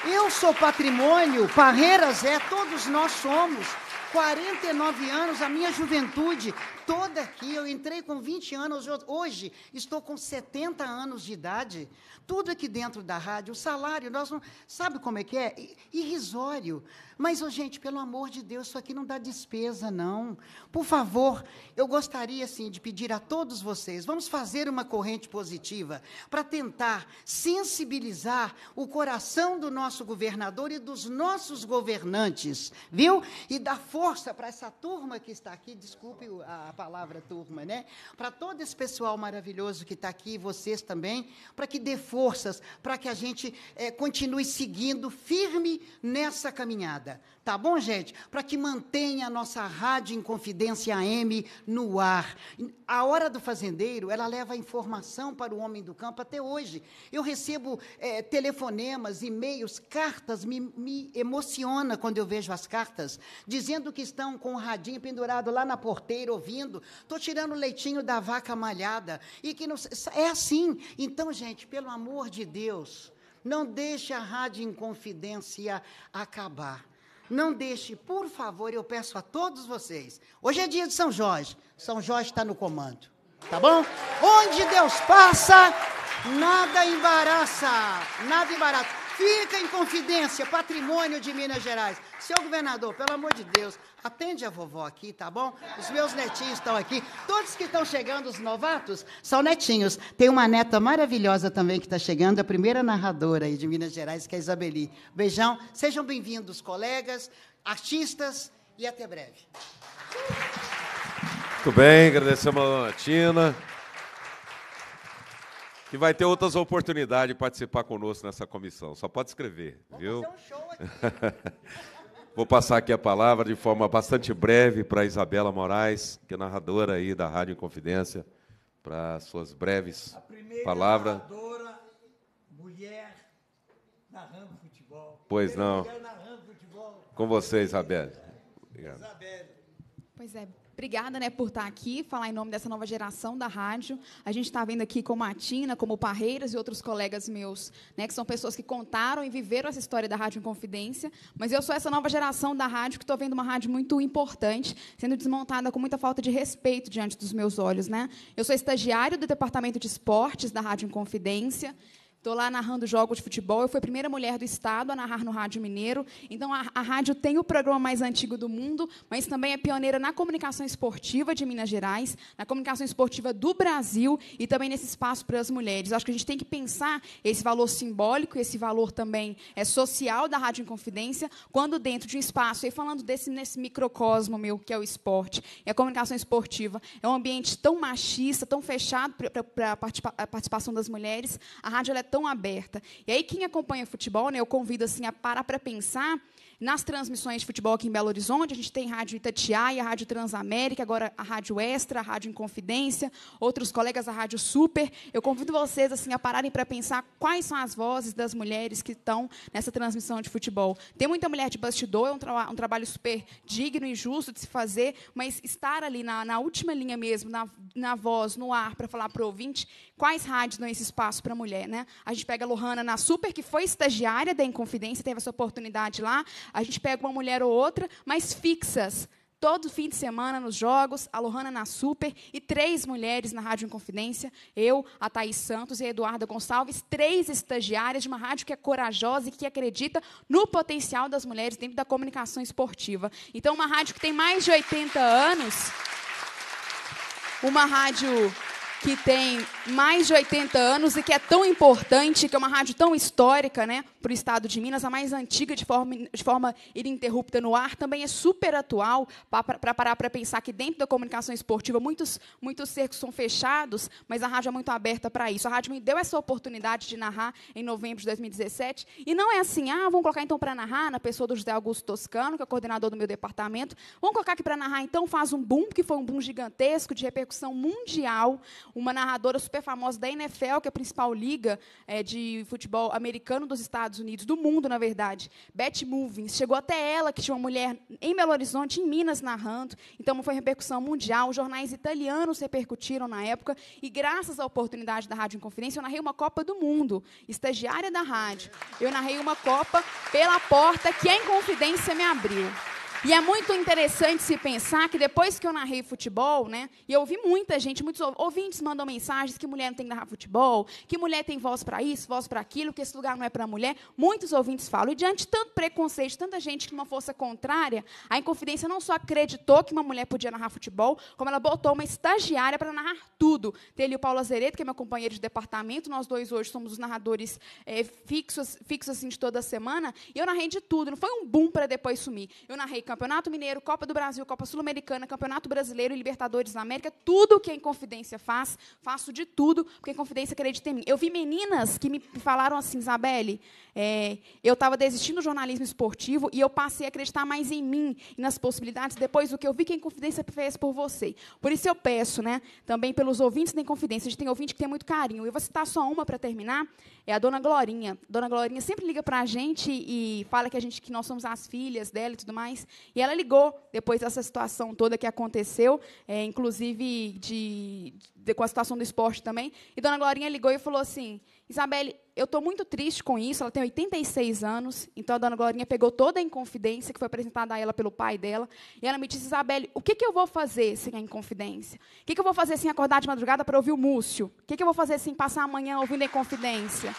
Eu sou patrimônio, Parreiras é, todos nós somos. 49 anos, a minha juventude toda aqui, eu entrei com 20 anos, hoje estou com 70 anos de idade. Tudo aqui dentro da rádio, o salário, nós não, sabe como é que é? Irrisório. Mas, oh, gente, pelo amor de Deus, isso aqui não dá despesa, não. Por favor, eu gostaria, assim, de pedir a todos vocês, vamos fazer uma corrente positiva para tentar sensibilizar o coração do nosso governador e dos nossos governantes, viu? E dar força para essa turma que está aqui, desculpe a palavra turma, né? Para todo esse pessoal maravilhoso que está aqui, vocês também, para que dê forças, para que a gente é, continue seguindo firme nessa caminhada tá bom, gente? Para que mantenha a nossa rádio em Confidência AM no ar. A Hora do Fazendeiro, ela leva informação para o homem do campo até hoje. Eu recebo é, telefonemas, e-mails, cartas, me, me emociona quando eu vejo as cartas, dizendo que estão com o radinho pendurado lá na porteira, ouvindo, estou tirando o leitinho da vaca malhada, e que não, é assim. Então, gente, pelo amor de Deus... Não deixe a rádio em confidência acabar. Não deixe, por favor, eu peço a todos vocês. Hoje é dia de São Jorge. São Jorge está no comando. Tá bom? Onde Deus passa, nada embaraça. Nada embaraça. Fica em confidência, patrimônio de Minas Gerais. Senhor governador, pelo amor de Deus, atende a vovó aqui, tá bom? Os meus netinhos estão aqui. Todos que estão chegando, os novatos, são netinhos. Tem uma neta maravilhosa também que está chegando, a primeira narradora aí de Minas Gerais, que é a Isabeli. Beijão. Sejam bem-vindos, colegas, artistas, e até breve. Muito bem, agradecemos a dona Tina. Que vai ter outras oportunidades de participar conosco nessa comissão. Só pode escrever, Vamos viu? Fazer um show aqui. Vou passar aqui a palavra de forma bastante breve para Isabela Moraes, que é narradora aí da Rádio Confidência, para suas breves palavras. narradora mulher narrando futebol. Pois não. Narrando futebol. Com você, Isabela. Isabela. Pois é, Obrigada né, por estar aqui, falar em nome dessa nova geração da rádio. A gente está vendo aqui como a Tina, como o Parreiras e outros colegas meus, né, que são pessoas que contaram e viveram essa história da Rádio em Confidência. Mas eu sou essa nova geração da rádio que estou vendo uma rádio muito importante, sendo desmontada com muita falta de respeito diante dos meus olhos. Né? Eu sou estagiário do Departamento de Esportes da Rádio em Confidência. Estou lá narrando jogos de futebol. Eu fui a primeira mulher do Estado a narrar no Rádio Mineiro. Então, a, a, rádio tem o programa mais antigo do mundo, mas também é pioneira na comunicação esportiva de Minas Gerais, na comunicação esportiva do Brasil e também nesse espaço para as mulheres. Acho que a gente tem que pensar esse valor simbólico, esse valor também é social da Rádio Inconfidência, quando dentro de um espaço, e falando desse nesse microcosmo meu, que é o esporte, e é a comunicação esportiva, é um ambiente tão machista, tão fechado para a participação das mulheres, a rádio ela é tão aberta. E aí quem acompanha futebol, né, eu convido assim a parar para pensar nas transmissões de futebol aqui em Belo Horizonte. A gente tem Rádio Itatiaia, Rádio Transamérica, agora a Rádio Extra, a Rádio Inconfidência, outros colegas da Rádio Super. Eu convido vocês assim a pararem para pensar quais são as vozes das mulheres que estão nessa transmissão de futebol. Tem muita mulher de bastidor, é um, tra um trabalho super digno e justo de se fazer, mas estar ali na, na última linha mesmo, na, na voz, no ar, para falar para o ouvinte, quais rádios dão esse espaço para a mulher. Né? A gente pega a Lohana na Super, que foi estagiária da Inconfidência, teve essa oportunidade lá. A gente pega uma mulher ou outra, mas fixas. Todo fim de semana nos jogos, a Lohana na Super e três mulheres na Rádio Inconfidência, eu, a Thaís Santos e a Eduarda Gonçalves, três estagiárias de uma rádio que é corajosa e que acredita no potencial das mulheres dentro da comunicação esportiva. Então, uma rádio que tem mais de 80 anos, uma rádio que tem mais de 80 anos e que é tão importante, que é uma rádio tão histórica né, para o estado de Minas, a mais antiga de forma, de forma ininterrupta no ar, também é super atual para parar para pensar que dentro da comunicação esportiva muitos, muitos cercos são fechados, mas a rádio é muito aberta para isso. A rádio me deu essa oportunidade de narrar em novembro de 2017 e não é assim, ah, vamos colocar então para narrar na pessoa do José Augusto Toscano, que é coordenador do meu departamento, vamos colocar aqui para narrar então faz um boom, que foi um boom gigantesco de repercussão mundial, uma narradora super famosa da NFL, que é a principal liga é, de futebol americano dos Estados Unidos, do mundo, na verdade, Beth Movins. Chegou até ela, que tinha uma mulher em Belo Horizonte, em Minas, narrando. Então, foi repercussão mundial. Os jornais italianos repercutiram na época. E, graças à oportunidade da Rádio Inconfidência, eu narrei uma Copa do Mundo, estagiária da rádio. Eu narrei uma Copa pela porta que a Inconfidência me abriu. E é muito interessante se pensar que depois que eu narrei futebol, né, e eu ouvi muita gente, muitos ouvintes mandam mensagens que mulher não tem que narrar futebol, que mulher tem voz para isso, voz para aquilo, que esse lugar não é para mulher. Muitos ouvintes falam. E diante de tanto preconceito, tanta gente que uma força contrária, a Inconfidência não só acreditou que uma mulher podia narrar futebol, como ela botou uma estagiária para narrar tudo. Tem ali o Paulo Azereto, que é meu companheiro de departamento, nós dois hoje somos os narradores é, fixos, fixos assim, de toda semana, e eu narrei de tudo. Não foi um boom para depois sumir. Eu narrei Campeonato Mineiro, Copa do Brasil, Copa Sul-Americana, Campeonato Brasileiro e Libertadores da América, tudo que a Inconfidência faz, faço de tudo, porque a Inconfidência acredita em mim. Eu vi meninas que me falaram assim, Isabelle, é, eu estava desistindo do jornalismo esportivo e eu passei a acreditar mais em mim e nas possibilidades depois do que eu vi que a Inconfidência fez por você. Por isso eu peço, né, também pelos ouvintes da Inconfidência, a gente tem ouvinte que tem muito carinho. Eu vou citar só uma para terminar, é a Dona Glorinha. Dona Glorinha sempre liga para a gente e fala que a gente que nós somos as filhas dela e tudo mais. E ela ligou depois dessa situação toda que aconteceu, é, inclusive de, de, com a situação do esporte também. E Dona Glorinha ligou e falou assim: Isabelle, eu estou muito triste com isso. Ela tem 86 anos, então a Dona Glorinha pegou toda a inconfidência que foi apresentada a ela pelo pai dela. E ela me disse: Isabelle, o que, que eu vou fazer sem a inconfidência? O que, que eu vou fazer sem acordar de madrugada para ouvir o Múcio? O que, que eu vou fazer sem passar amanhã ouvindo a inconfidência?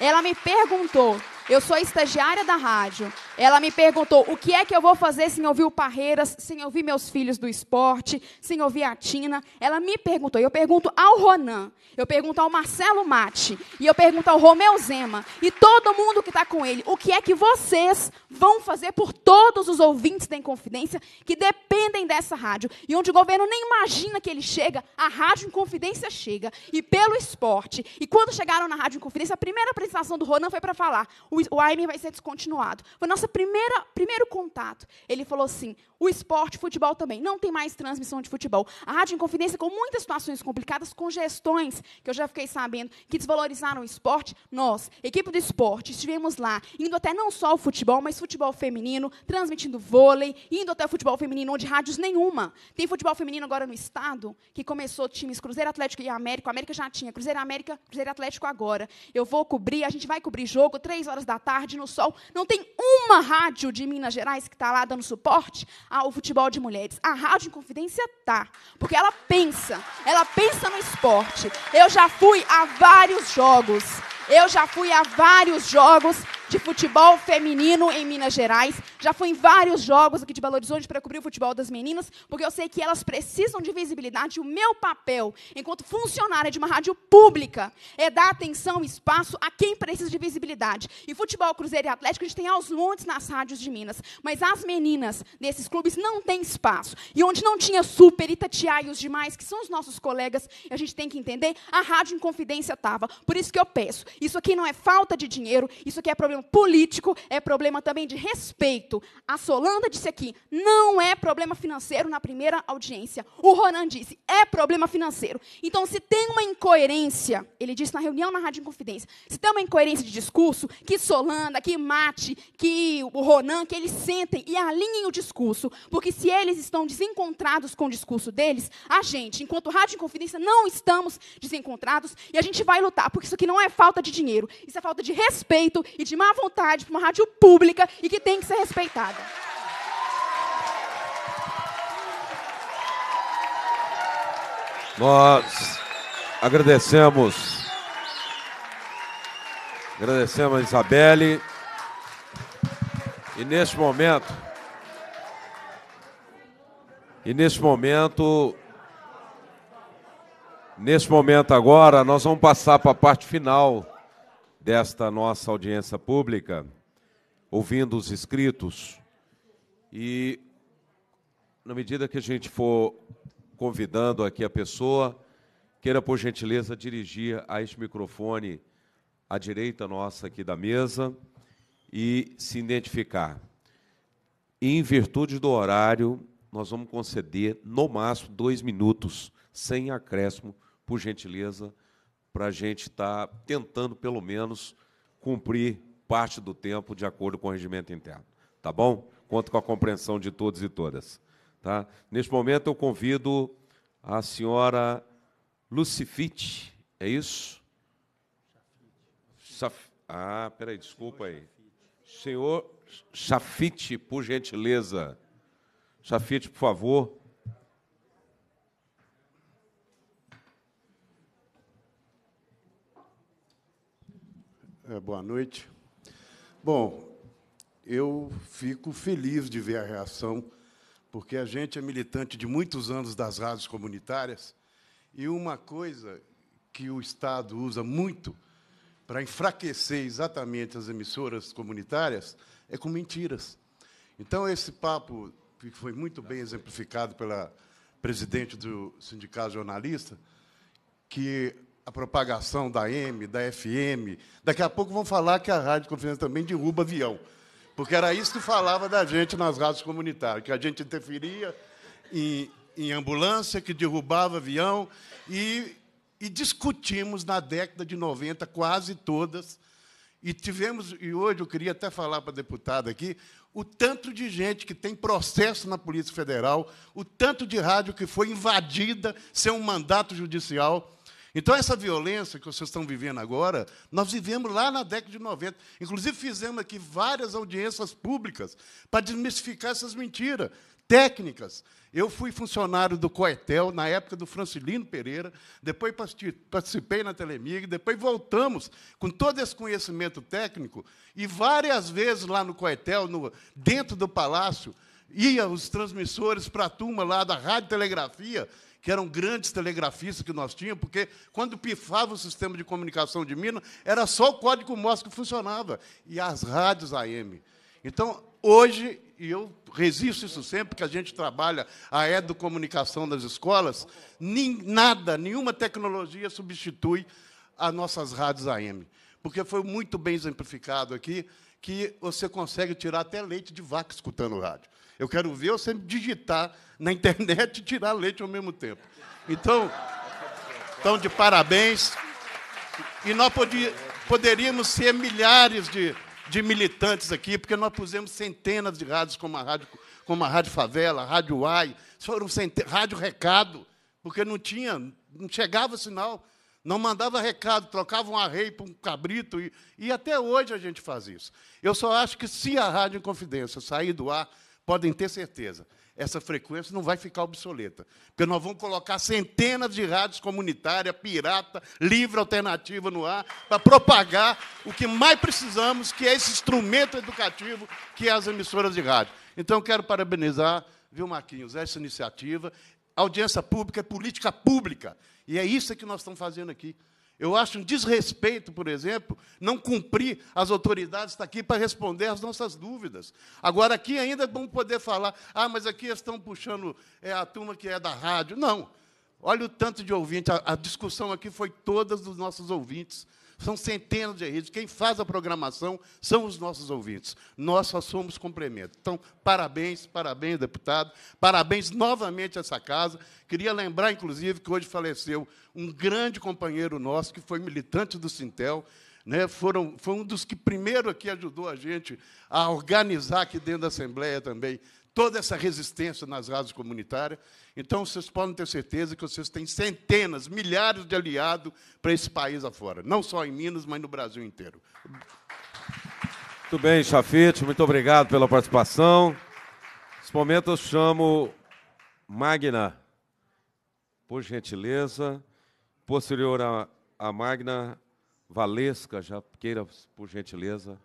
Ela me perguntou. Eu sou estagiária da rádio. Ela me perguntou o que é que eu vou fazer sem ouvir o Parreiras, sem ouvir meus filhos do esporte, sem ouvir a Tina. Ela me perguntou. Eu pergunto ao Ronan, eu pergunto ao Marcelo Mate e eu pergunto ao Romeu Zema e todo mundo que está com ele. O que é que vocês vão fazer por todos os ouvintes da Inconfidência que dependem dessa rádio e onde o governo nem imagina que ele chega, a rádio Inconfidência chega e pelo esporte. E quando chegaram na rádio Inconfidência, a primeira apresentação do Ronan foi para falar o Aimer vai ser descontinuado. Foi nosso primeiro contato. Ele falou assim: o esporte, futebol também. Não tem mais transmissão de futebol. A Rádio Inconfidência, com muitas situações complicadas, com gestões, que eu já fiquei sabendo, que desvalorizaram o esporte, nós, equipe do esporte, estivemos lá, indo até não só o futebol, mas futebol feminino, transmitindo vôlei, indo até o futebol feminino, onde rádios nenhuma. Tem futebol feminino agora no Estado, que começou times Cruzeiro Atlético e América. O América já tinha, Cruzeiro América, Cruzeiro Atlético agora. Eu vou cobrir, a gente vai cobrir jogo, três horas horas da tarde no sol. Não tem uma rádio de Minas Gerais que está lá dando suporte ao futebol de mulheres. A Rádio confidência tá, porque ela pensa, ela pensa no esporte. Eu já fui a vários jogos. Eu já fui a vários jogos de futebol feminino em Minas Gerais. Já fui em vários jogos aqui de Belo Horizonte para cobrir o futebol das meninas, porque eu sei que elas precisam de visibilidade. O meu papel, enquanto funcionária de uma rádio pública, é dar atenção e espaço a quem precisa de visibilidade. E futebol, cruzeiro e atlético, a gente tem aos montes nas rádios de Minas. Mas as meninas desses clubes não têm espaço. E onde não tinha Super, Itatiaia e os demais, que são os nossos colegas, a gente tem que entender, a rádio em confidência estava. Por isso que eu peço, isso aqui não é falta de dinheiro, isso aqui é problema político, é problema também de respeito. A Solanda disse aqui: não é problema financeiro na primeira audiência. O Ronan disse: é problema financeiro. Então, se tem uma incoerência, ele disse na reunião na Rádio Inconfidência, se tem uma incoerência de discurso, que Solanda, que Mate, que o Ronan, que eles sentem e alinhem o discurso, porque se eles estão desencontrados com o discurso deles, a gente, enquanto Rádio Inconfidência, não estamos desencontrados e a gente vai lutar, porque isso aqui não é falta de dinheiro, isso é falta de respeito e de mal vontade para uma rádio pública e que tem que ser respeitada. Nós agradecemos. Agradecemos a Isabelle. E neste momento. E neste momento. Neste momento agora, nós vamos passar para a parte final desta nossa audiência pública, ouvindo os inscritos, e na medida que a gente for convidando aqui a pessoa, queira por gentileza dirigir a este microfone à direita nossa aqui da mesa e se identificar. E, em virtude do horário, nós vamos conceder no máximo dois minutos, sem acréscimo, por gentileza, para a gente estar tá tentando, pelo menos, cumprir parte do tempo de acordo com o regimento interno. Tá bom? Conto com a compreensão de todos e todas. Tá? Neste momento, eu convido a senhora Lucifite, é isso? Chaf... Ah, peraí, desculpa aí. Senhor Chafite, por gentileza. Chafite, por favor. É, boa noite. Bom, eu fico feliz de ver a reação, porque a gente é militante de muitos anos das rádios comunitárias, e uma coisa que o Estado usa muito para enfraquecer exatamente as emissoras comunitárias é com mentiras. Então, esse papo, que foi muito bem exemplificado pela presidente do Sindicato Jornalista, que a propagação da M, da FM. Daqui a pouco vão falar que a rádio conferência também derruba avião, porque era isso que falava da gente nas rádios comunitárias, que a gente interferia em, em ambulância, que derrubava avião, e, e discutimos na década de 90 quase todas e tivemos, e hoje eu queria até falar para a deputada aqui, o tanto de gente que tem processo na Polícia Federal, o tanto de rádio que foi invadida sem um mandato judicial. Então, essa violência que vocês estão vivendo agora, nós vivemos lá na década de 90. Inclusive, fizemos aqui várias audiências públicas para desmistificar essas mentiras técnicas. Eu fui funcionário do Coetel na época do Francilino Pereira, depois participei na Telemig, depois voltamos com todo esse conhecimento técnico e várias vezes lá no Coetel, no, dentro do palácio, ia os transmissores para a turma lá da Rádio Telegrafia que eram grandes telegrafistas que nós tínhamos, porque quando pifava o sistema de comunicação de Minas, era só o código Morse que funcionava, e as rádios AM. Então, hoje, e eu resisto isso sempre, que a gente trabalha a educomunicação nas escolas, nem, nada, nenhuma tecnologia substitui as nossas rádios AM. Porque foi muito bem exemplificado aqui que você consegue tirar até leite de vaca escutando rádio. Eu quero ver você digitar na internet e tirar leite ao mesmo tempo. Então, então de parabéns. E nós podia, poderíamos ser milhares de, de militantes aqui, porque nós pusemos centenas de rádios, como a Rádio, como a rádio Favela, a Rádio AI, foram centenas, Rádio Recado, porque não tinha, não chegava sinal, não mandava recado, trocava um arreio para um cabrito, e, e até hoje a gente faz isso. Eu só acho que se a Rádio Confidência sair do ar, podem ter certeza, essa frequência não vai ficar obsoleta, porque nós vamos colocar centenas de rádios comunitárias, pirata, livre, alternativa no ar, para propagar o que mais precisamos, que é esse instrumento educativo que é as emissoras de rádio. Então, eu quero parabenizar, viu, Marquinhos, essa iniciativa. Audiência pública é política pública, e é isso que nós estamos fazendo aqui. Eu acho um desrespeito, por exemplo, não cumprir as autoridades estar tá aqui para responder às nossas dúvidas. Agora, aqui ainda vamos é poder falar, ah, mas aqui estão puxando é, a turma que é da rádio. Não. Olha o tanto de ouvinte, a, a discussão aqui foi todas dos nossos ouvintes são centenas de redes. Quem faz a programação são os nossos ouvintes. Nós só somos complemento. Então, parabéns, parabéns, deputado. Parabéns novamente a essa casa. Queria lembrar, inclusive, que hoje faleceu um grande companheiro nosso, que foi militante do Sintel, né, foram, foi um dos que primeiro aqui ajudou a gente a organizar aqui dentro da Assembleia também toda essa resistência nas rádios comunitárias. Então, vocês podem ter certeza que vocês têm centenas, milhares de aliados para esse país afora, não só em Minas, mas no Brasil inteiro. Muito bem, Chafete, muito obrigado pela participação. Nesse momento, eu chamo Magna, por gentileza. Posterior a Magna, Valesca, já queira, por gentileza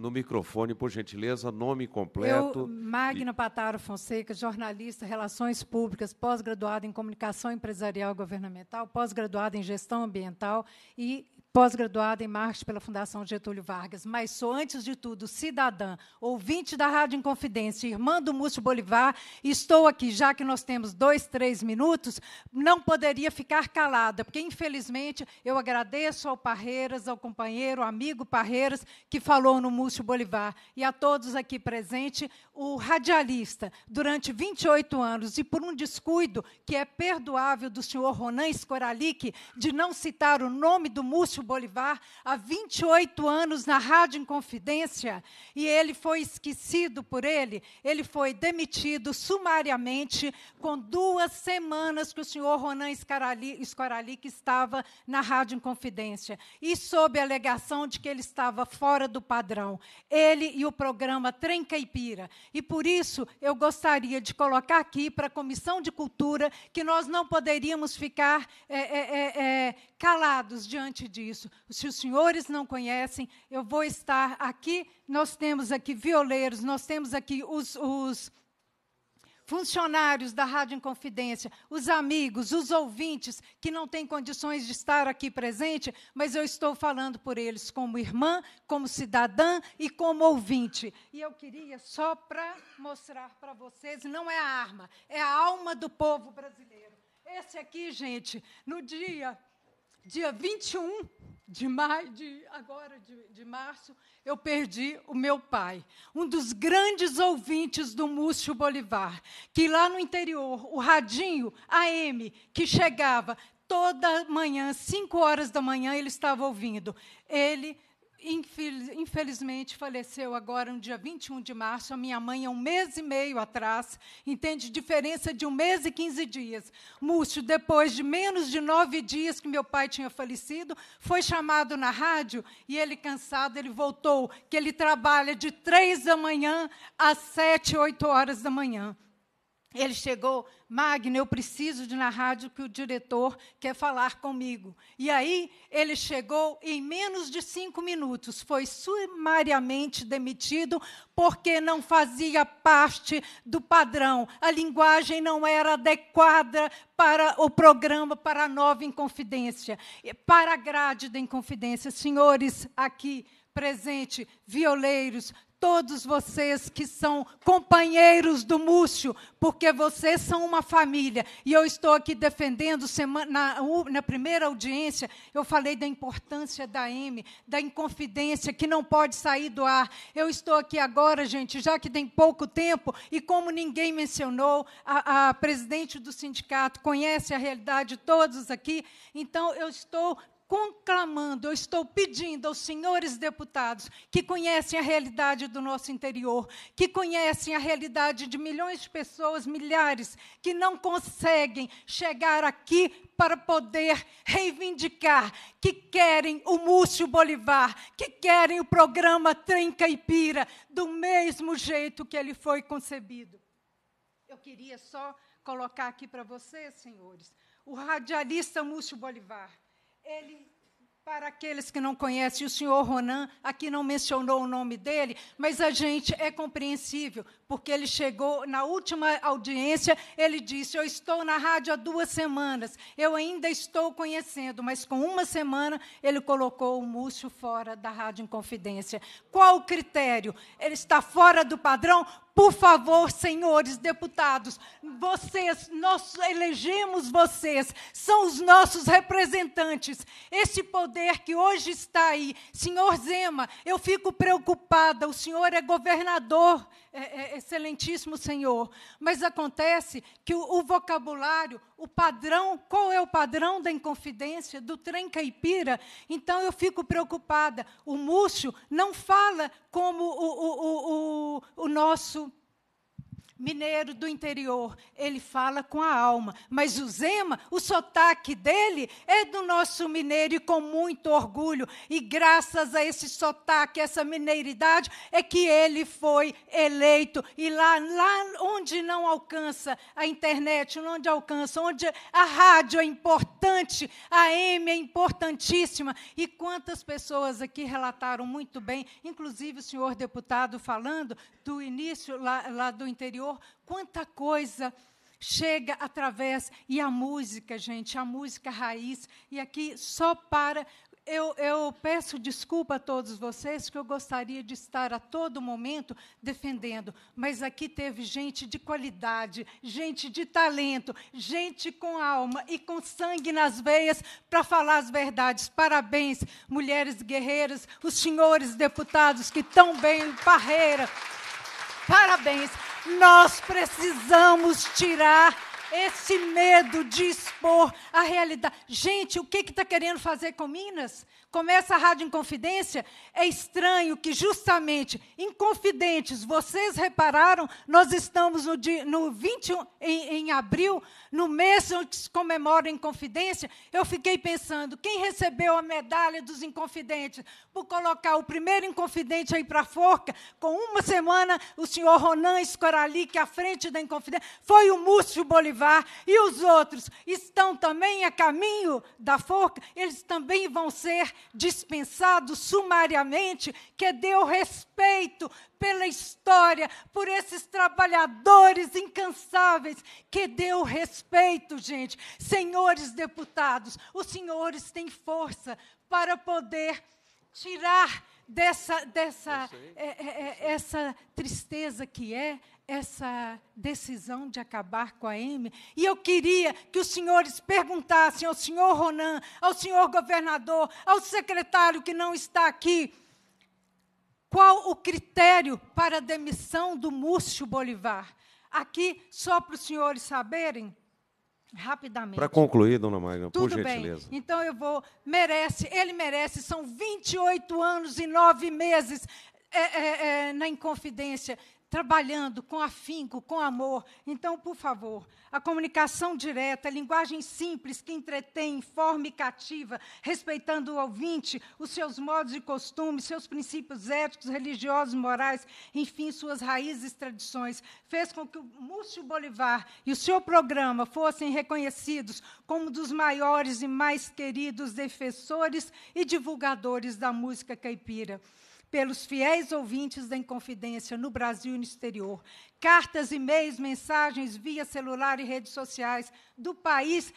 no microfone, por gentileza, nome completo. Eu, Magno Pataro Fonseca, jornalista, relações públicas, pós-graduado em comunicação empresarial e governamental, pós-graduado em gestão ambiental e pós-graduada em marketing pela Fundação Getúlio Vargas, mas sou, antes de tudo, cidadã, ouvinte da Rádio Inconfidência, irmã do Múcio Bolivar. Estou aqui, já que nós temos dois, três minutos, não poderia ficar calada, porque, infelizmente, eu agradeço ao Parreiras, ao companheiro, amigo Parreiras, que falou no Múcio Bolivar, e a todos aqui presentes, o radialista, durante 28 anos, e por um descuido que é perdoável do senhor Ronan Scoralic, de não citar o nome do Múcio Timóteo Bolivar há 28 anos na Rádio Inconfidência e ele foi esquecido por ele. Ele foi demitido sumariamente com duas semanas que o senhor Ronan Escarali, que estava na Rádio Inconfidência e sob a alegação de que ele estava fora do padrão. Ele e o programa Trem Caipira. E por isso eu gostaria de colocar aqui para a Comissão de Cultura que nós não poderíamos ficar é, é, é, calados diante disso isso. Se os senhores não conhecem, eu vou estar aqui. Nós temos aqui violeiros, nós temos aqui os, os funcionários da Rádio Inconfidência, os amigos, os ouvintes que não têm condições de estar aqui presente, mas eu estou falando por eles como irmã, como cidadã e como ouvinte. E eu queria só para mostrar para vocês, não é a arma, é a alma do povo brasileiro. Esse aqui, gente, no dia dia 21 de, maio, de agora de, de março, eu perdi o meu pai, um dos grandes ouvintes do Múcio Bolivar, que lá no interior, o radinho AM que chegava toda manhã, 5 horas da manhã, ele estava ouvindo. Ele infelizmente faleceu agora no dia 21 de março, a minha mãe, há um mês e meio atrás, entende? Diferença de um mês e 15 dias. Múcio, depois de menos de nove dias que meu pai tinha falecido, foi chamado na rádio e ele, cansado, ele voltou, que ele trabalha de três da manhã às sete, oito horas da manhã. Ele chegou, Magno, eu preciso de na rádio que o diretor quer falar comigo. E aí ele chegou em menos de cinco minutos, foi sumariamente demitido porque não fazia parte do padrão. A linguagem não era adequada para o programa para a nova Inconfidência, para a grade da Inconfidência. Senhores aqui presente, violeiros, todos vocês que são companheiros do Múcio, porque vocês são uma família. E eu estou aqui defendendo, semana, na, na primeira audiência, eu falei da importância da M, da inconfidência, que não pode sair do ar. Eu estou aqui agora, gente, já que tem pouco tempo, e como ninguém mencionou, a, a presidente do sindicato conhece a realidade de todos aqui, então eu estou conclamando, eu estou pedindo aos senhores deputados que conhecem a realidade do nosso interior, que conhecem a realidade de milhões de pessoas, milhares, que não conseguem chegar aqui para poder reivindicar, que querem o Múcio Bolivar, que querem o programa Trem Caipira, do mesmo jeito que ele foi concebido. Eu queria só colocar aqui para vocês, senhores, o radialista Múcio Bolivar ele, para aqueles que não conhecem, o senhor Ronan aqui não mencionou o nome dele, mas a gente é compreensível, porque ele chegou na última audiência, ele disse: Eu estou na rádio há duas semanas, eu ainda estou conhecendo, mas com uma semana ele colocou o Múcio fora da Rádio Inconfidência. Qual o critério? Ele está fora do padrão? por favor, senhores deputados, vocês, nós elegemos vocês, são os nossos representantes. Esse poder que hoje está aí. Senhor Zema, eu fico preocupada, o senhor é governador é, é, excelentíssimo senhor. Mas acontece que o, o, vocabulário, o padrão, qual é o padrão da inconfidência, do trem caipira? Então eu fico preocupada. O Múcio não fala como o, o, o, o nosso mineiro do interior, ele fala com a alma. Mas o Zema, o sotaque dele é do nosso mineiro e com muito orgulho. E graças a esse sotaque, essa mineiridade, é que ele foi eleito. E lá, lá onde não alcança a internet, onde alcança, onde a rádio é importante, a M é importantíssima. E quantas pessoas aqui relataram muito bem, inclusive o senhor deputado falando do início lá, lá do interior Senhor, quanta coisa chega através. E a música, gente, a música raiz. E aqui, só para. Eu, eu peço desculpa a todos vocês, que eu gostaria de estar a todo momento defendendo, mas aqui teve gente de qualidade, gente de talento, gente com alma e com sangue nas veias para falar as verdades. Parabéns, mulheres guerreiras, os senhores deputados que tão bem, Parreira, Parabéns. Nós precisamos tirar esse medo de expor a realidade. Gente, o que está que tá querendo fazer com Minas? Começa a Rádio Inconfidência. É estranho que, justamente, Inconfidentes, vocês repararam, nós estamos no, dia, no 21, em, em abril, no mês onde se comemora a Inconfidência, eu fiquei pensando: quem recebeu a medalha dos Inconfidentes por colocar o primeiro Inconfidente aí para a forca? Com uma semana, o senhor Ronan Escorali, que à frente da Inconfidência, foi o Múcio Bolivar, e os outros estão também a caminho da forca, eles também vão ser dispensados sumariamente, que deu respeito pela história, por esses trabalhadores incansáveis que deu respeito, gente. Senhores deputados, os senhores têm força para poder tirar dessa, dessa é é, é, é, essa tristeza que é essa decisão de acabar com a M. E eu queria que os senhores perguntassem ao senhor Ronan, ao senhor governador, ao secretário que não está aqui, qual o critério para a demissão do Múcio Bolivar? Aqui, só para os senhores saberem, rapidamente. Para concluir, dona Magna, Tudo por gentileza. Bem. Então eu vou. Merece, ele merece, são 28 anos e nove meses. É, é, é, na Inconfidência trabalhando com afinco, com amor. Então, por favor, a comunicação direta, a linguagem simples que entretém, informa e cativa, respeitando o ouvinte, os seus modos e costumes, seus princípios éticos, religiosos, morais, enfim, suas raízes e tradições, fez com que o Múcio Bolivar e o seu programa fossem reconhecidos como dos maiores e mais queridos defensores e divulgadores da música caipira pelos fiéis ouvintes da Inconfidência no Brasil e no exterior, cartas, e-mails, mensagens via celular e redes sociais do país,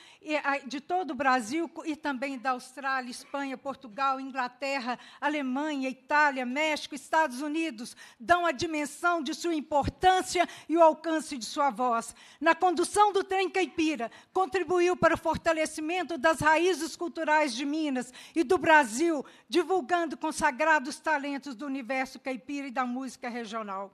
de todo o Brasil e também da Austrália, Espanha, Portugal, Inglaterra, Alemanha, Itália, México, Estados Unidos, dão a dimensão de sua importância e o alcance de sua voz. Na condução do trem caipira, contribuiu para o fortalecimento das raízes culturais de Minas e do Brasil, divulgando consagrados talentos do universo caipira e da música regional.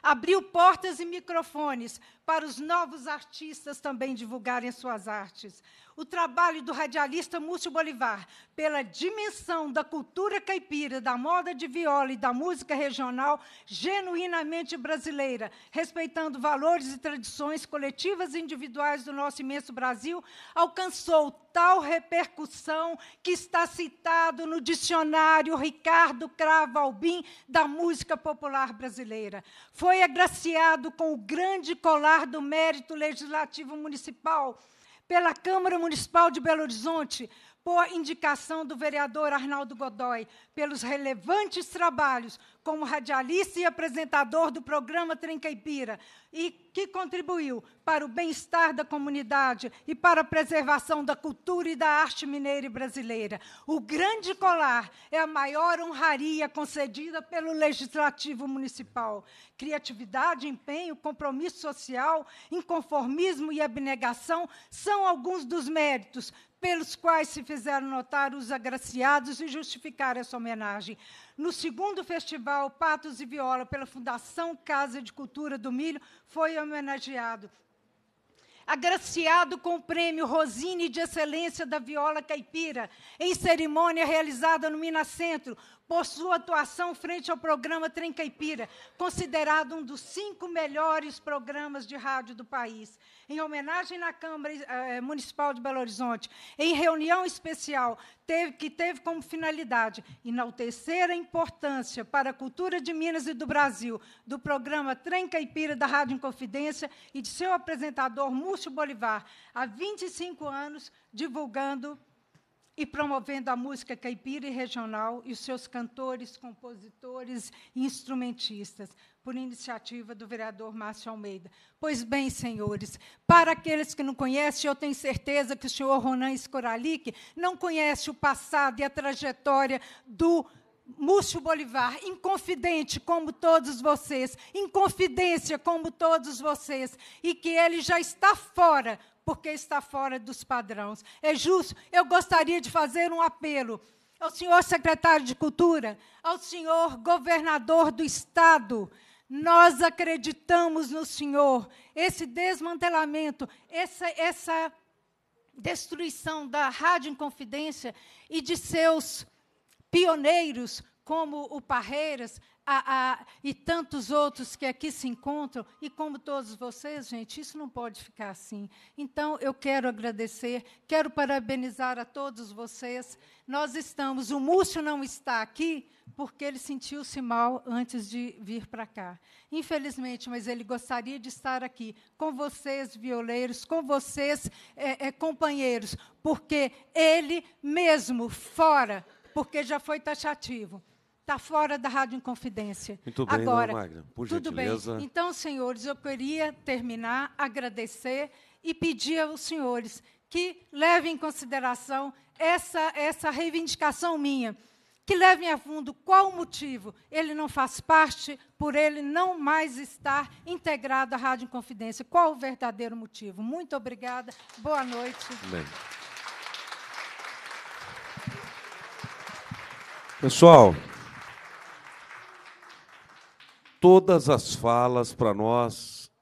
Abriu portas e microfones para os novos artistas também divulgarem suas artes. O trabalho do radialista Múcio Bolivar, pela dimensão da cultura caipira, da moda de viola e da música regional genuinamente brasileira, respeitando valores e tradições coletivas e individuais do nosso imenso Brasil, alcançou tal repercussão que está citado no dicionário Ricardo Cravo Albim da música popular brasileira. Foi agraciado com o grande colar do Mérito Legislativo Municipal, pela Câmara Municipal de Belo Horizonte, por indicação do vereador Arnaldo Godoy, pelos relevantes trabalhos como radialista e apresentador do programa Trincaipira, e que contribuiu para o bem-estar da comunidade e para a preservação da cultura e da arte mineira e brasileira. O Grande Colar é a maior honraria concedida pelo Legislativo Municipal. Criatividade, empenho, compromisso social, inconformismo e abnegação são alguns dos méritos pelos quais se fizeram notar os agraciados e justificar essa homenagem. No segundo festival, Patos e Viola, pela Fundação Casa de Cultura do Milho, foi homenageado. Agraciado com o prêmio Rosine de Excelência da Viola Caipira, em cerimônia realizada no Minas Centro, por sua atuação frente ao programa Trem Caipira, considerado um dos cinco melhores programas de rádio do país em homenagem na Câmara eh, Municipal de Belo Horizonte, em reunião especial, teve, que teve como finalidade enaltecer a importância para a cultura de Minas e do Brasil do programa Trem Caipira da Rádio Inconfidência e de seu apresentador Múcio Bolivar, há 25 anos, divulgando e promovendo a música caipira e regional e os seus cantores, compositores e instrumentistas, por iniciativa do vereador Márcio Almeida. Pois bem, senhores, para aqueles que não conhecem, eu tenho certeza que o senhor Ronan Escoralic não conhece o passado e a trajetória do Múcio Bolivar, inconfidente como todos vocês, inconfidência como todos vocês, e que ele já está fora, porque está fora dos padrões. É justo, eu gostaria de fazer um apelo ao senhor secretário de Cultura, ao senhor governador do Estado. Nós acreditamos no senhor. Esse desmantelamento, essa, essa destruição da Rádio Inconfidência e de seus pioneiros como o Parreiras a, a, e tantos outros que aqui se encontram, e como todos vocês, gente, isso não pode ficar assim. Então, eu quero agradecer, quero parabenizar a todos vocês. Nós estamos, o Múcio não está aqui porque ele sentiu-se mal antes de vir para cá. Infelizmente, mas ele gostaria de estar aqui com vocês, violeiros, com vocês, é, é, companheiros, porque ele mesmo, fora porque já foi taxativo. Está fora da Rádio Inconfidência. Muito bem, Agora, Magna, por tudo gentileza. bem. Então, senhores, eu queria terminar, agradecer e pedir aos senhores que levem em consideração essa, essa reivindicação minha, que levem a fundo qual o motivo ele não faz parte, por ele não mais estar integrado à Rádio Confidência. Qual o verdadeiro motivo? Muito obrigada, boa noite. Bem. Pessoal, todas as falas para nós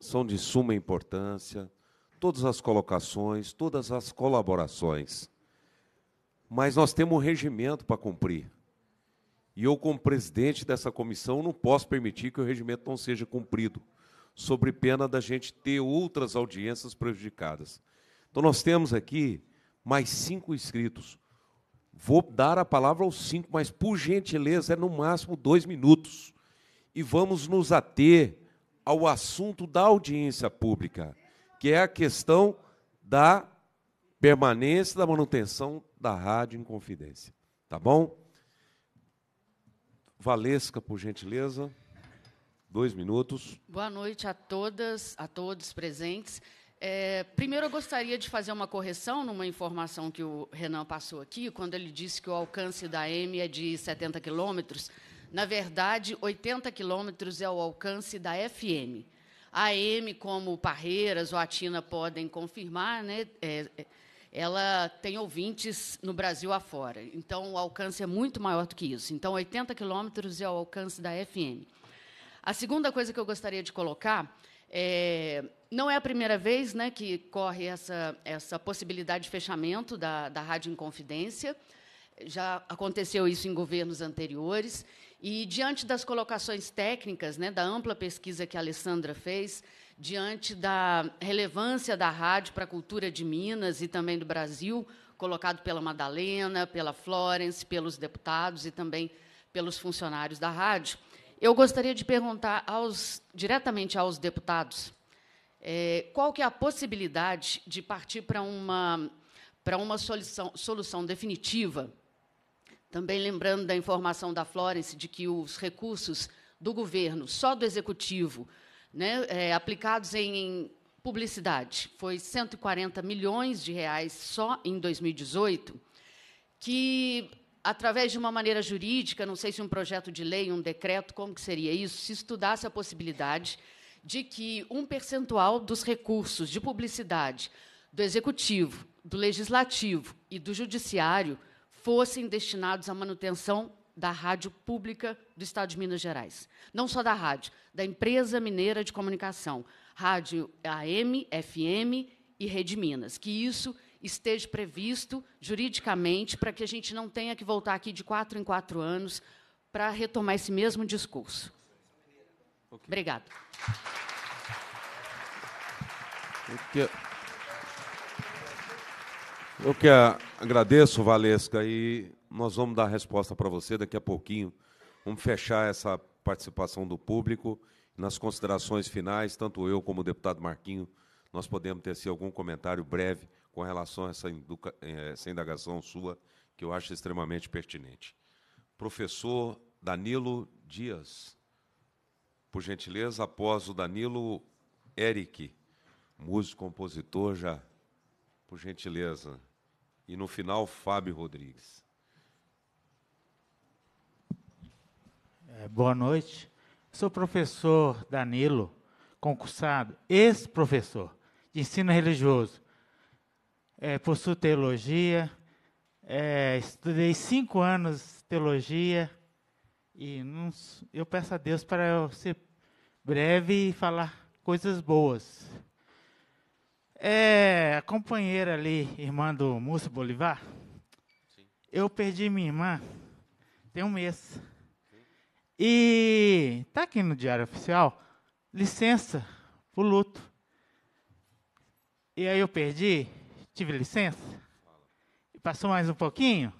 são de suma importância, todas as colocações, todas as colaborações. Mas nós temos um regimento para cumprir. E eu, como presidente dessa comissão, não posso permitir que o regimento não seja cumprido, sobre pena da gente ter outras audiências prejudicadas. Então, nós temos aqui mais cinco inscritos. Vou dar a palavra aos cinco, mas por gentileza é no máximo dois minutos. E vamos nos ater ao assunto da audiência pública, que é a questão da permanência da manutenção da rádio em confidência. Tá bom? Valesca, por gentileza. Dois minutos. Boa noite a todas, a todos presentes. É, primeiro, eu gostaria de fazer uma correção numa informação que o Renan passou aqui, quando ele disse que o alcance da M é de 70 quilômetros. Na verdade, 80 quilômetros é o alcance da FM. A M, como Parreiras ou a Tina podem confirmar, né, é, é, ela tem ouvintes no Brasil afora. Então, o alcance é muito maior do que isso. Então, 80 quilômetros é o alcance da FM. A segunda coisa que eu gostaria de colocar é, não é a primeira vez né, que corre essa, essa possibilidade de fechamento da, da Rádio Inconfidência. Já aconteceu isso em governos anteriores. E, diante das colocações técnicas, né, da ampla pesquisa que a Alessandra fez, diante da relevância da rádio para a cultura de Minas e também do Brasil, colocado pela Madalena, pela Florence, pelos deputados e também pelos funcionários da rádio, eu gostaria de perguntar aos, diretamente aos deputados é, qual que é a possibilidade de partir para uma, para uma solução, solução definitiva, também lembrando da informação da Florence de que os recursos do governo, só do executivo, né, é, aplicados em, em publicidade, foi 140 milhões de reais só em 2018, que através de uma maneira jurídica, não sei se um projeto de lei, um decreto, como que seria isso, se estudasse a possibilidade de que um percentual dos recursos de publicidade do executivo, do legislativo e do judiciário fossem destinados à manutenção da rádio pública do Estado de Minas Gerais. Não só da rádio, da empresa mineira de comunicação, rádio AM, FM e Rede Minas, que isso esteja previsto juridicamente para que a gente não tenha que voltar aqui de quatro em quatro anos para retomar esse mesmo discurso. Okay. Obrigado. Eu que, eu que agradeço, Valesca, e nós vamos dar a resposta para você daqui a pouquinho. Vamos fechar essa participação do público. Nas considerações finais, tanto eu como o deputado Marquinho, nós podemos ter assim, algum comentário breve com relação a essa, eh, essa indagação sua, que eu acho extremamente pertinente. Professor Danilo Dias, por gentileza, após o Danilo Eric, músico, compositor, já, por gentileza. E no final, Fábio Rodrigues. É, boa noite. Sou professor Danilo, concursado, ex-professor de ensino religioso é, possuo teologia, é, estudei cinco anos teologia e não, eu peço a Deus para eu ser breve e falar coisas boas. É, a companheira ali, irmã do Múcio Bolivar, Sim. eu perdi minha irmã tem um mês. E tá aqui no Diário Oficial, licença, o luto. E aí eu perdi tive licença? E passou mais um pouquinho,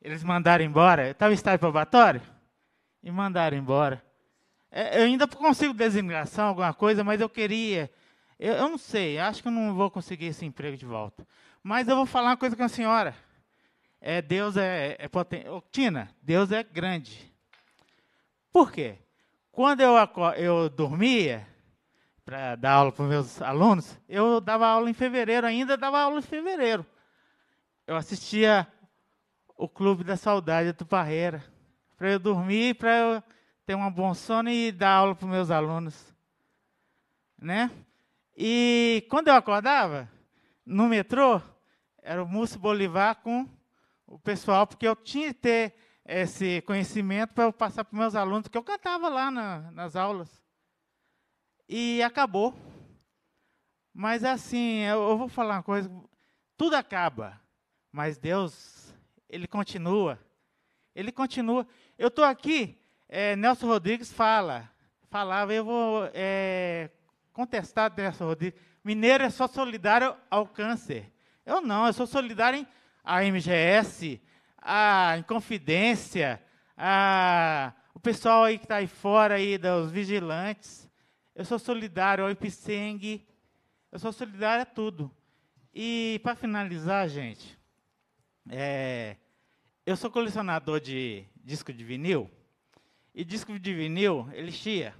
eles mandaram embora. Eu estava em estágio probatório e mandaram embora. É, eu ainda consigo designação, alguma coisa, mas eu queria. Eu, eu, não sei, acho que eu não vou conseguir esse emprego de volta. Mas eu vou falar uma coisa com a senhora. É, Deus é, é potente. Oh, Tina, Deus é grande. Por quê? Quando eu, eu dormia, para dar aula para os meus alunos, eu dava aula em fevereiro ainda, dava aula em fevereiro. Eu assistia o Clube da Saudade do Barreira, para eu dormir, para eu ter um bom sono e dar aula para os meus alunos. Né? E quando eu acordava, no metrô, era o Múcio Bolivar com o pessoal, porque eu tinha que ter esse conhecimento para eu passar para os meus alunos, que eu cantava lá na, nas aulas e acabou. Mas é assim, eu, vou falar uma coisa: tudo acaba, mas Deus, Ele continua. Ele continua. Eu estou aqui, é, Nelson Rodrigues fala, falava, eu vou é, contestar Nelson Rodrigues. Mineiro é só solidário ao câncer. Eu não, eu sou solidário em, à MGS, à Inconfidência, a, o pessoal aí que está aí fora aí dos vigilantes. Eu sou solidário ao Ipseng. Eu sou solidário a tudo. E para finalizar, gente, é, eu sou colecionador de disco de vinil. E disco de vinil, ele chia,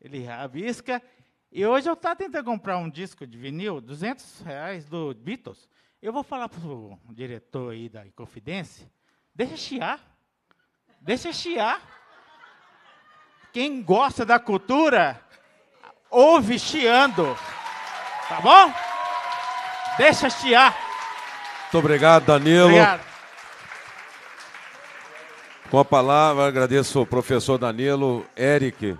ele rabisca. E hoje eu estou tentando comprar um disco de vinil, 200 reais do Beatles. Eu vou falar para o diretor aí da Inconfidência, deixa chiar. Deixa chiar. Quem gosta da cultura ouve chiando. Tá bom? Deixa chiar. Muito obrigado, Danilo. Obrigado. Com a palavra, agradeço ao professor Danilo, Eric.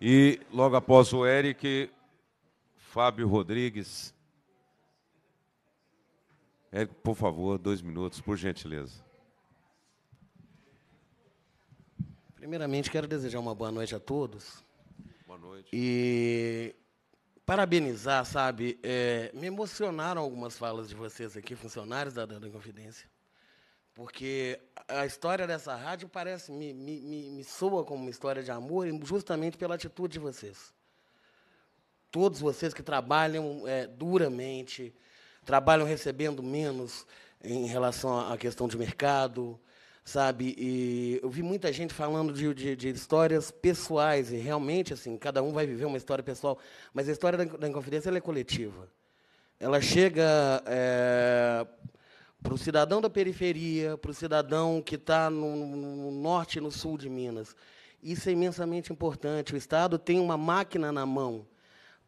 E logo após o Eric, Fábio Rodrigues. Eric, por favor, dois minutos, por gentileza. Primeiramente, quero desejar uma boa noite a todos noite. E parabenizar, sabe? É, me emocionaram algumas falas de vocês aqui, funcionários da Dando Confidência, porque a história dessa rádio parece, me, me, me soa como uma história de amor, justamente pela atitude de vocês. Todos vocês que trabalham é, duramente, trabalham recebendo menos em relação à questão de mercado, sabe? E eu vi muita gente falando de, de, de, histórias pessoais, e realmente, assim, cada um vai viver uma história pessoal, mas a história da, da Inconfidência é coletiva. Ela chega é, para o cidadão da periferia, para o cidadão que está no, no, norte e no sul de Minas. Isso é imensamente importante. O Estado tem uma máquina na mão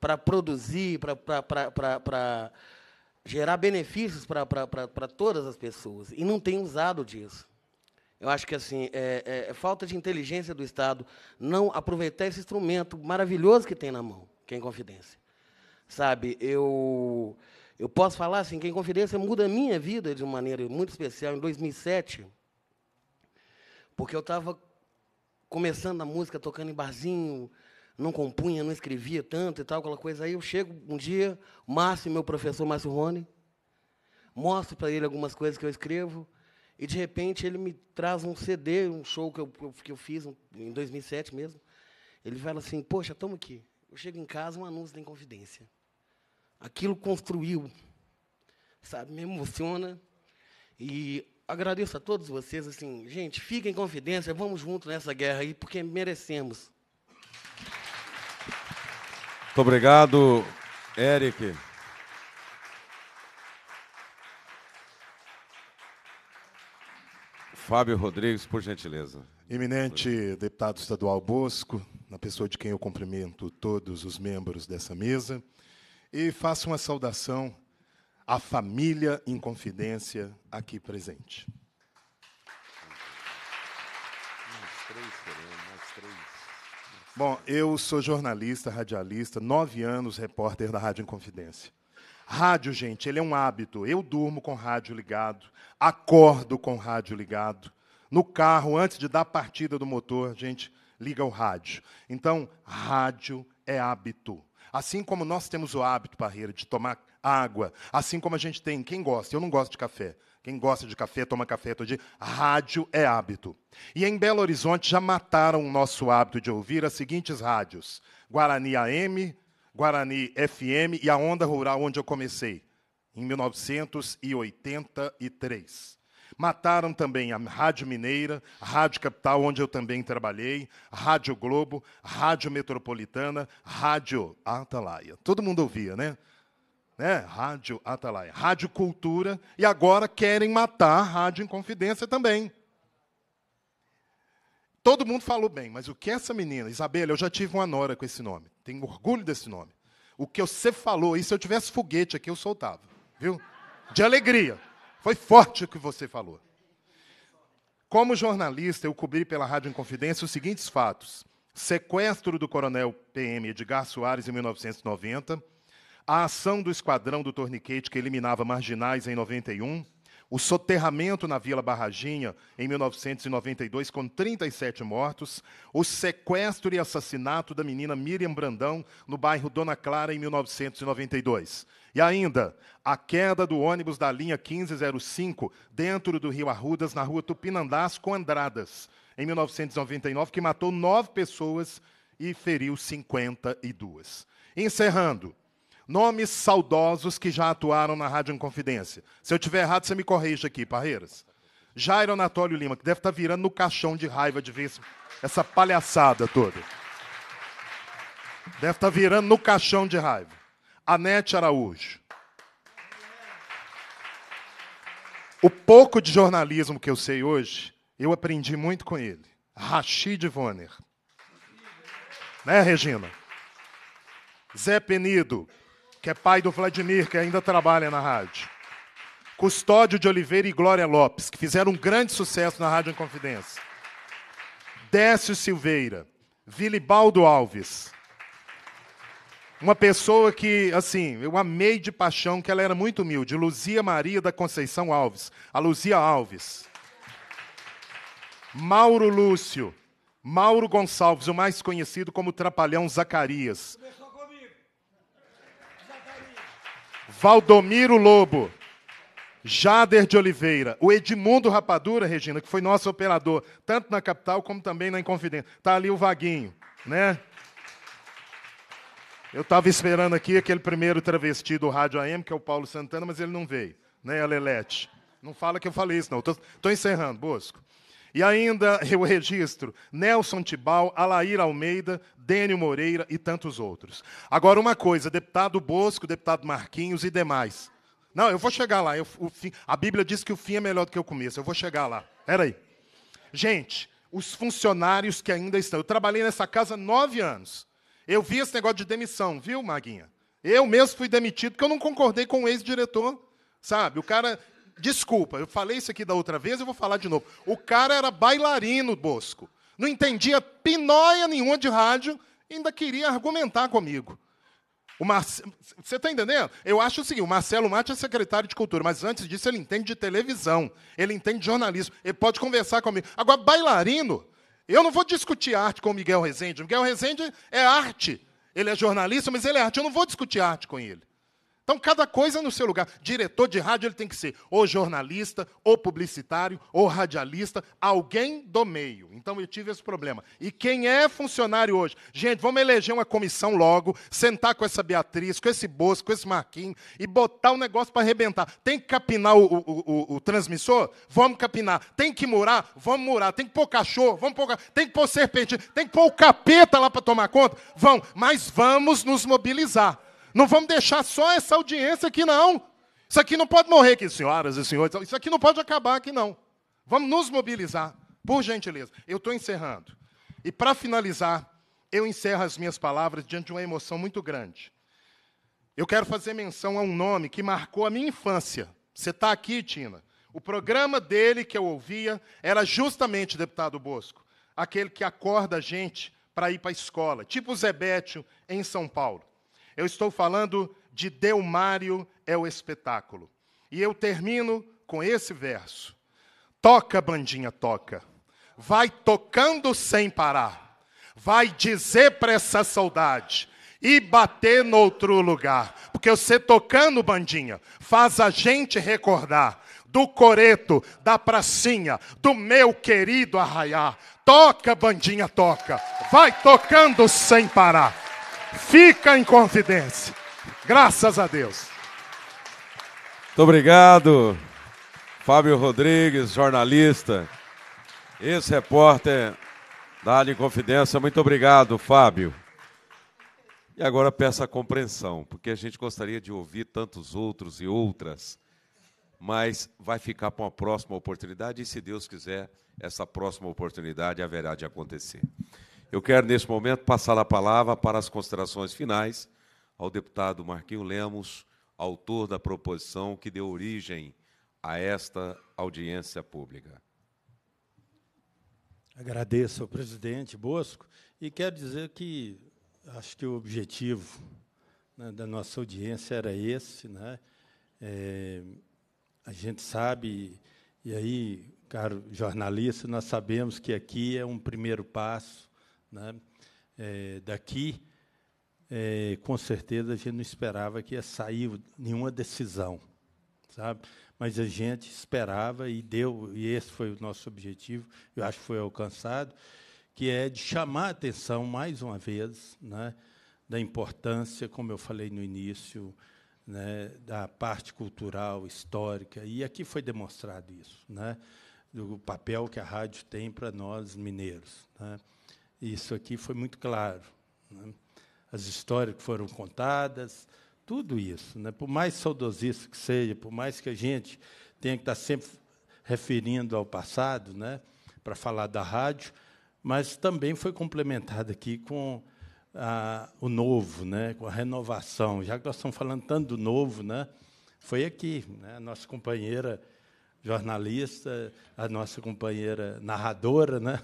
para produzir, para gerar benefícios para todas as pessoas, e não tem usado disso. Eu acho que assim é, é, é falta de inteligência do Estado não aproveitar esse instrumento maravilhoso que tem na mão, que é a Inconfidência. Sabe, eu, eu posso falar assim, que a Inconfidência muda a minha vida de uma maneira muito especial em 2007, porque eu estava começando a música, tocando em barzinho, não compunha, não escrevia tanto e tal, aquela coisa. Aí eu chego um dia, Márcio, meu professor Márcio Rony, mostro para ele algumas coisas que eu escrevo, e de repente ele me traz um CD, um show que eu, que eu fiz um, em 2007 mesmo. Ele fala assim: Poxa, toma aqui. Eu chego em casa, um anúncio da Inconfidência. Aquilo construiu, sabe? Me emociona. E agradeço a todos vocês. assim, Gente, fiquem em confidência, vamos junto nessa guerra aí, porque merecemos. Muito obrigado, Eric. Fábio Rodrigues, por gentileza. Eminente deputado estadual Bosco, na pessoa de quem eu cumprimento todos os membros dessa mesa, e faço uma saudação à família em confidência aqui presente. Mais três, mais três. Bom, eu sou jornalista, radialista, nove anos repórter da Rádio em Confidência. Rádio, gente, ele é um hábito. Eu durmo com rádio ligado, acordo com rádio ligado. No carro, antes de dar partida do motor, a gente liga o rádio. Então, rádio é hábito. Assim como nós temos o hábito, Parreira, de tomar água, assim como a gente tem, quem gosta, eu não gosto de café, quem gosta de café, toma café todo dia. Rádio é hábito. E em Belo Horizonte já mataram o nosso hábito de ouvir as seguintes rádios: Guarani AM, Guarani FM e a Onda Rural, onde eu comecei, em 1983. Mataram também a Rádio Mineira, a Rádio Capital, onde eu também trabalhei, a Rádio Globo, a Rádio Metropolitana, a Rádio Atalaia. Todo mundo ouvia, né? né? Rádio Atalaia, Rádio Cultura, e agora querem matar a Rádio Inconfidência também. Todo mundo falou bem, mas o que essa menina, Isabela, eu já tive uma nora com esse nome. Tenho orgulho desse nome. O que você falou, e se eu tivesse foguete aqui, eu soltava, viu? De alegria. Foi forte o que você falou. Como jornalista, eu cobri pela Rádio Inconfidência os seguintes fatos: sequestro do coronel PM Edgar Soares em 1990, a ação do esquadrão do torniquete que eliminava marginais em 91, o soterramento na Vila Barraginha, em 1992, com 37 mortos, o sequestro e assassinato da menina Miriam Brandão, no bairro Dona Clara, em 1992. E ainda, a queda do ônibus da linha 1505, dentro do Rio Arrudas, na rua Tupinandás, com Andradas, em 1999, que matou nove pessoas e feriu 52. Encerrando. Nomes saudosos que já atuaram na Rádio Inconfidência. Se eu tiver errado, você me corrija aqui, Parreiras. Jairo Anatólio Lima, que deve estar tá virando no caixão de raiva de ver essa palhaçada toda. Deve estar tá virando no caixão de raiva. Anete Araújo. O pouco de jornalismo que eu sei hoje, eu aprendi muito com ele. Rachid Vonner. Né, Regina? Zé Penido, que é pai do Vladimir, que ainda trabalha na rádio. Custódio de Oliveira e Glória Lopes, que fizeram um grande sucesso na Rádio confidência, Décio Silveira, Vilibaldo Alves. Uma pessoa que, assim, eu amei de paixão, que ela era muito humilde. Luzia Maria da Conceição Alves. A Luzia Alves. Mauro Lúcio. Mauro Gonçalves, o mais conhecido como Trapalhão Zacarias. Valdomiro Lobo. Jader de Oliveira, o Edmundo Rapadura, Regina, que foi nosso operador, tanto na capital como também na Inconfidência. Está ali o Vaguinho, né? Eu estava esperando aqui aquele primeiro travesti do Rádio AM, que é o Paulo Santana, mas ele não veio, né, Alelete? Não fala que eu falei isso, não. Estou encerrando, Bosco. E ainda eu registro Nelson Tibal, Alair Almeida, Dênio Moreira e tantos outros. Agora, uma coisa, deputado Bosco, deputado Marquinhos e demais. Não, eu vou chegar lá. Eu, fim, a Bíblia diz que o fim é melhor do que o começo. Eu vou chegar lá. Peraí. Gente, os funcionários que ainda estão. Eu trabalhei nessa casa nove anos. Eu vi esse negócio de demissão, viu, Maguinha? Eu mesmo fui demitido porque eu não concordei com o ex-diretor. Sabe, o cara Desculpa, eu falei isso aqui da outra vez, eu vou falar de novo. O cara era bailarino, Bosco. Não entendia pinóia nenhuma de rádio, ainda queria argumentar comigo. Marce... Você está entendendo? Eu acho o seguinte: o Marcelo Mate é secretário de cultura, mas antes disso ele entende de televisão, ele entende de jornalismo, ele pode conversar comigo. Agora, bailarino, eu não vou discutir arte com o Miguel Rezende. O Miguel Rezende é arte. Ele é jornalista, mas ele é arte. Eu não vou discutir arte com ele. Então, cada coisa no seu lugar. Diretor de rádio ele tem que ser ou jornalista, ou publicitário, ou radialista, alguém do meio. Então, eu tive esse problema. E quem é funcionário hoje? Gente, vamos eleger uma comissão logo, sentar com essa Beatriz, com esse Bosco, com esse Marquinhos e botar o um negócio para arrebentar. Tem que capinar o, o, o, o, transmissor? Vamos capinar. Tem que murar? Vamos murar. Tem que pôr cachorro? Vamos pôr Tem que pôr serpente? Tem que pôr o capeta lá para tomar conta? Vão. Mas vamos nos mobilizar. Não vamos deixar só essa audiência aqui, não. Isso aqui não pode morrer aqui, senhoras e senhores. Isso aqui não pode acabar aqui, não. Vamos nos mobilizar, por gentileza. Eu estou encerrando. E para finalizar, eu encerro as minhas palavras diante de uma emoção muito grande. Eu quero fazer menção a um nome que marcou a minha infância. Você está aqui, Tina. O programa dele que eu ouvia era justamente, deputado Bosco, aquele que acorda a gente para ir para a escola, tipo o Zebétio em São Paulo. Eu estou falando de Delmário é o espetáculo. E eu termino com esse verso. Toca, bandinha, toca. Vai tocando sem parar. Vai dizer para essa saudade e bater no outro lugar. Porque você tocando, bandinha, faz a gente recordar do coreto, da pracinha, do meu querido arraiar. Toca, bandinha, toca. Vai tocando sem parar fica em confidência. Graças a Deus. Muito obrigado, Fábio Rodrigues, jornalista, ex-repórter da Rádio Confidência. Muito obrigado, Fábio. E agora peço a compreensão, porque a gente gostaria de ouvir tantos outros e outras, mas vai ficar para uma próxima oportunidade e, se Deus quiser, essa próxima oportunidade haverá de acontecer. Eu quero, nesse momento, passar a palavra para as considerações finais ao deputado Marquinho Lemos, autor da proposição que deu origem a esta audiência pública. Agradeço ao presidente Bosco e quero dizer que acho que o objetivo né, da nossa audiência era esse. Né? É, a gente sabe, e aí, caro jornalista, nós sabemos que aqui é um primeiro passo né? É, daqui, é, com certeza, a gente não esperava que ia sair nenhuma decisão, sabe? Mas a gente esperava e deu, e esse foi o nosso objetivo, eu acho que foi alcançado, que é de chamar a atenção, mais uma vez, né, da importância, como eu falei no início, né, da parte cultural, histórica, e aqui foi demonstrado isso, né, do papel que a rádio tem para nós mineiros. Né. Isso aqui foi muito claro. Né? As histórias que foram contadas, tudo isso. Né? Por mais saudosista que seja, por mais que a gente tenha que estar sempre referindo ao passado, né? para falar da rádio, mas também foi complementado aqui com a, ah, o novo, né? com a renovação. Já que nós estamos falando tanto do novo, né? foi aqui. Né? A nossa companheira jornalista, a nossa companheira narradora, né?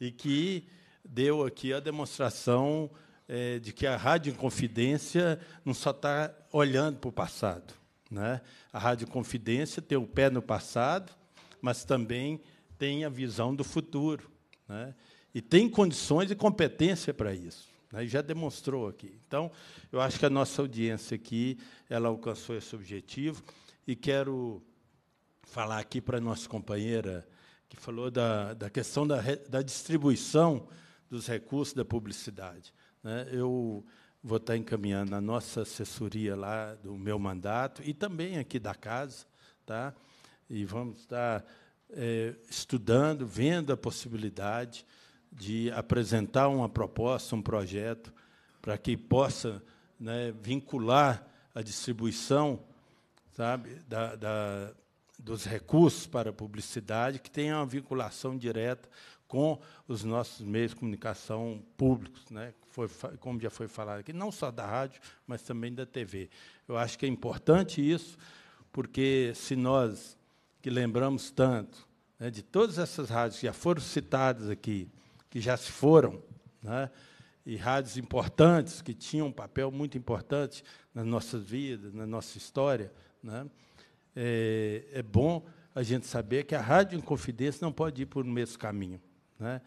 e que deu aqui a demonstração é, de que a Rádio Inconfidência não só está olhando para o passado. Né? A Rádio Confidência tem o pé no passado, mas também tem a visão do futuro. Né? E tem condições e competência para isso. Né? E já demonstrou aqui. Então, eu acho que a nossa audiência aqui ela alcançou esse objetivo. E quero falar aqui para a nossa companheira que falou da, da questão da, da distribuição dos recursos da publicidade. Né? Eu vou estar encaminhando a nossa assessoria lá do meu mandato e também aqui da casa, tá? E vamos estar é, estudando, vendo a possibilidade de apresentar uma proposta, um projeto para que possa né, vincular a distribuição, sabe, da, da, dos recursos para a publicidade que tenha uma vinculação direta com os nossos meios de comunicação públicos, né? Foi, como já foi falado aqui, não só da rádio, mas também da TV. Eu acho que é importante isso, porque se nós, que lembramos tanto, né, de todas essas rádios que já foram citadas aqui, que já se foram, né, e rádios importantes, que tinham um papel muito importante nas nossas vidas, na nossa história, né, é, é bom a gente saber que a Rádio Inconfidência não pode ir por o mesmo caminho. Né?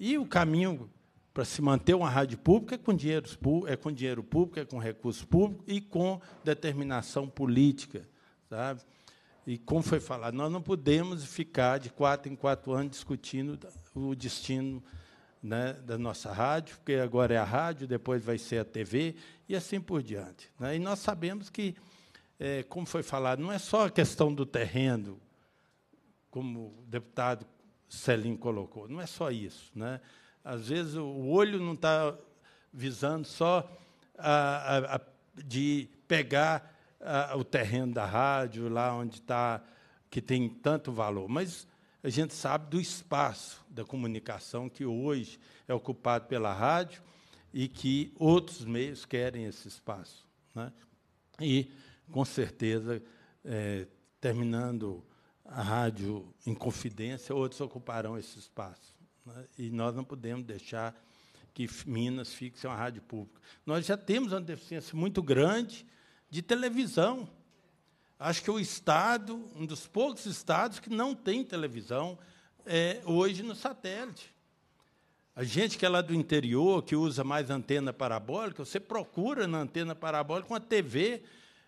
E o caminho para se manter uma rádio pública é com, dinheiros, é com dinheiro público, é com recurso público e com determinação política. Sabe? E como foi falado, nós não podemos ficar de quatro em quatro anos discutindo o destino né, da nossa rádio, porque agora é a rádio, depois vai ser a TV e assim por diante. Né? E nós sabemos que, é, como foi falado, não é só a questão do terreno, como o deputado Selim colocou. Não é só isso. Né? Às vezes o olho não está visando só a, a, a, de pegar o terreno da rádio, lá onde está, que tem tanto valor, mas a gente sabe do espaço da comunicação que hoje é ocupado pela rádio e que outros meios querem esse espaço. Né? E, com certeza, é, terminando a rádio em confidência, outros ocuparão esse espaço. Né? E nós não podemos deixar que Minas fique sem uma rádio pública. Nós já temos uma deficiência muito grande de televisão. Acho que o Estado, um dos poucos estados que não tem televisão é, hoje no satélite. A gente que é lá do interior, que usa mais antena parabólica, você procura na antena parabólica uma TV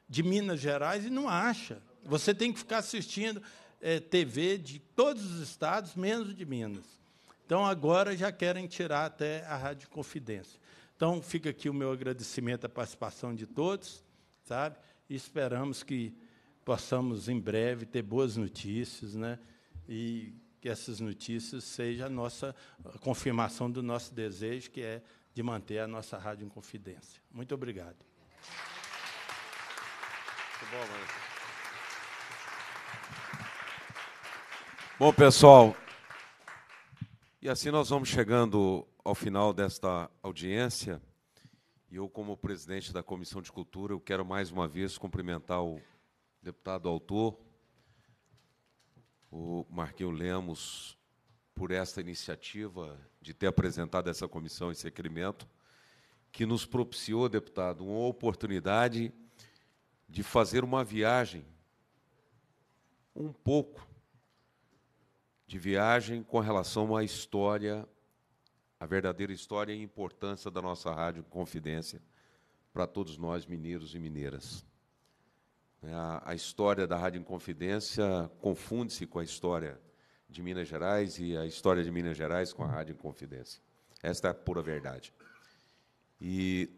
de Minas Gerais e não acha. Você tem que ficar assistindo é, TV de todos os estados, menos de Minas. Então, agora já querem tirar até a Rádio Confidência. Então, fica aqui o meu agradecimento à participação de todos, sabe? E esperamos que possamos, em breve, ter boas notícias, né? E que essas notícias sejam a nossa a confirmação do nosso desejo, que é de manter a nossa Rádio Confidência. Muito obrigado. Muito bom, Marcos. Bom, pessoal, e assim nós vamos chegando ao final desta audiência. E eu, como presidente da Comissão de Cultura, eu quero mais uma vez cumprimentar o deputado autor, o Marquinhos Lemos, por esta iniciativa de ter apresentado essa comissão, esse requerimento, que nos propiciou, deputado, uma oportunidade de fazer uma viagem um pouco de viagem com relação à história, a verdadeira história e importância da nossa Rádio Confidência para todos nós, mineiros e mineiras. É, a, a história da Rádio Confidência confunde-se com a história de Minas Gerais e a história de Minas Gerais com a Rádio Confidência. Esta é a pura verdade. E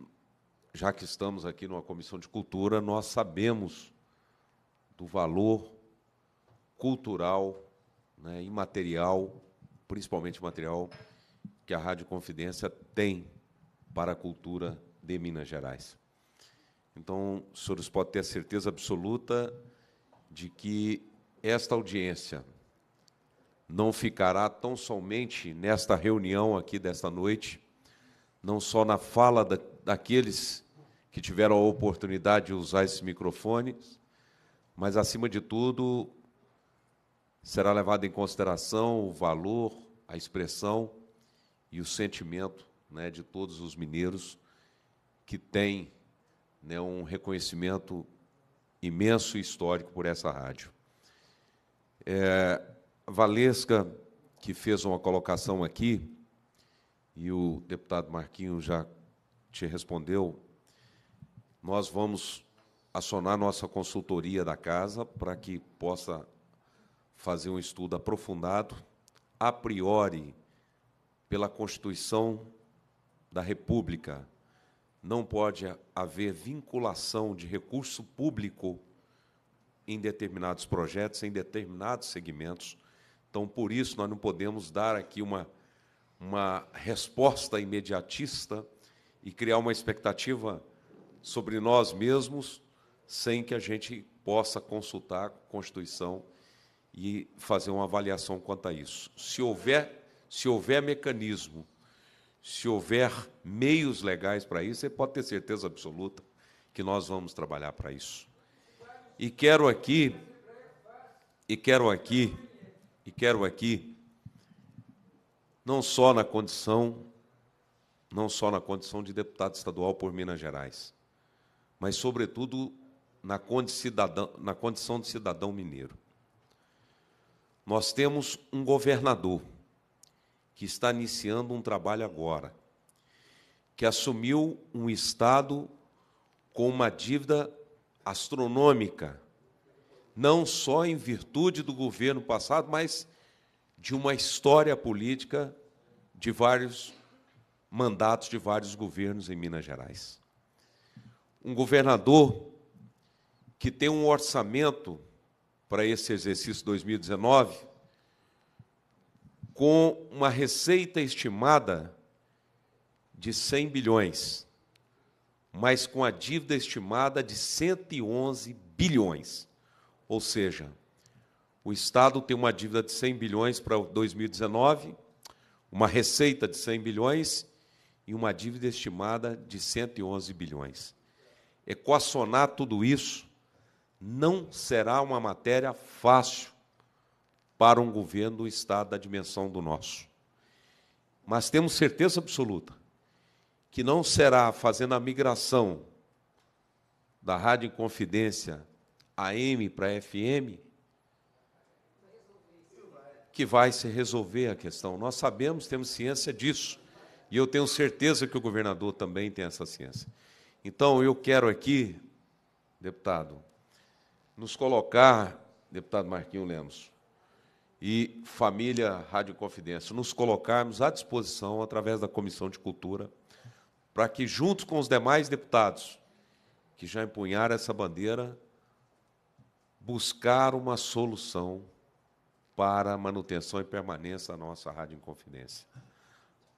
já que estamos aqui numa comissão de cultura, nós sabemos do valor cultural né, e material, principalmente material que a Rádio Confidência tem para a cultura de Minas Gerais. Então, os senhores podem ter a certeza absoluta de que esta audiência não ficará tão somente nesta reunião aqui desta noite, não só na fala da, daqueles que tiveram a oportunidade de usar esses microfones, mas, acima de tudo, será levado em consideração o valor, a expressão e o sentimento né, de todos os mineiros que têm né, um reconhecimento imenso e histórico por essa rádio. É, Valesca, que fez uma colocação aqui, e o deputado Marquinho já te respondeu, nós vamos acionar nossa consultoria da casa para que possa fazer um estudo aprofundado, a priori, pela Constituição da República. Não pode haver vinculação de recurso público em determinados projetos, em determinados segmentos. Então, por isso, nós não podemos dar aqui uma, uma resposta imediatista e criar uma expectativa sobre nós mesmos sem que a gente possa consultar a Constituição e fazer uma avaliação quanto a isso. Se houver, se houver mecanismo, se houver meios legais para isso, você pode ter certeza absoluta que nós vamos trabalhar para isso. E quero aqui, e quero aqui, e quero aqui, não só na condição, não só na condição de deputado estadual por Minas Gerais, mas sobretudo na, condição de cidadão mineiro. Nós temos um governador que está iniciando um trabalho agora, que assumiu um Estado com uma dívida astronômica, não só em virtude do governo passado, mas de uma história política de vários mandatos de vários governos em Minas Gerais. Um governador que tem um orçamento para esse exercício 2019, com uma receita estimada de 100 bilhões, mas com a dívida estimada de 111 bilhões. Ou seja, o Estado tem uma dívida de 100 bilhões para 2019, uma receita de 100 bilhões e uma dívida estimada de 111 bilhões. Equacionar tudo isso não será uma matéria fácil para um governo do Estado da dimensão do nosso. Mas temos certeza absoluta que não será fazendo a migração da Rádio Confidência AM para FM que vai se resolver a questão. Nós sabemos, temos ciência disso. E eu tenho certeza que o governador também tem essa ciência. Então, eu quero aqui, deputado, nos colocar, deputado Marquinho Lemos, e família Rádio Confidência, nos colocarmos à disposição através da Comissão de Cultura, para que, juntos com os demais deputados que já empunharam essa bandeira, buscar uma solução para a manutenção e permanência da nossa Rádio Confidência,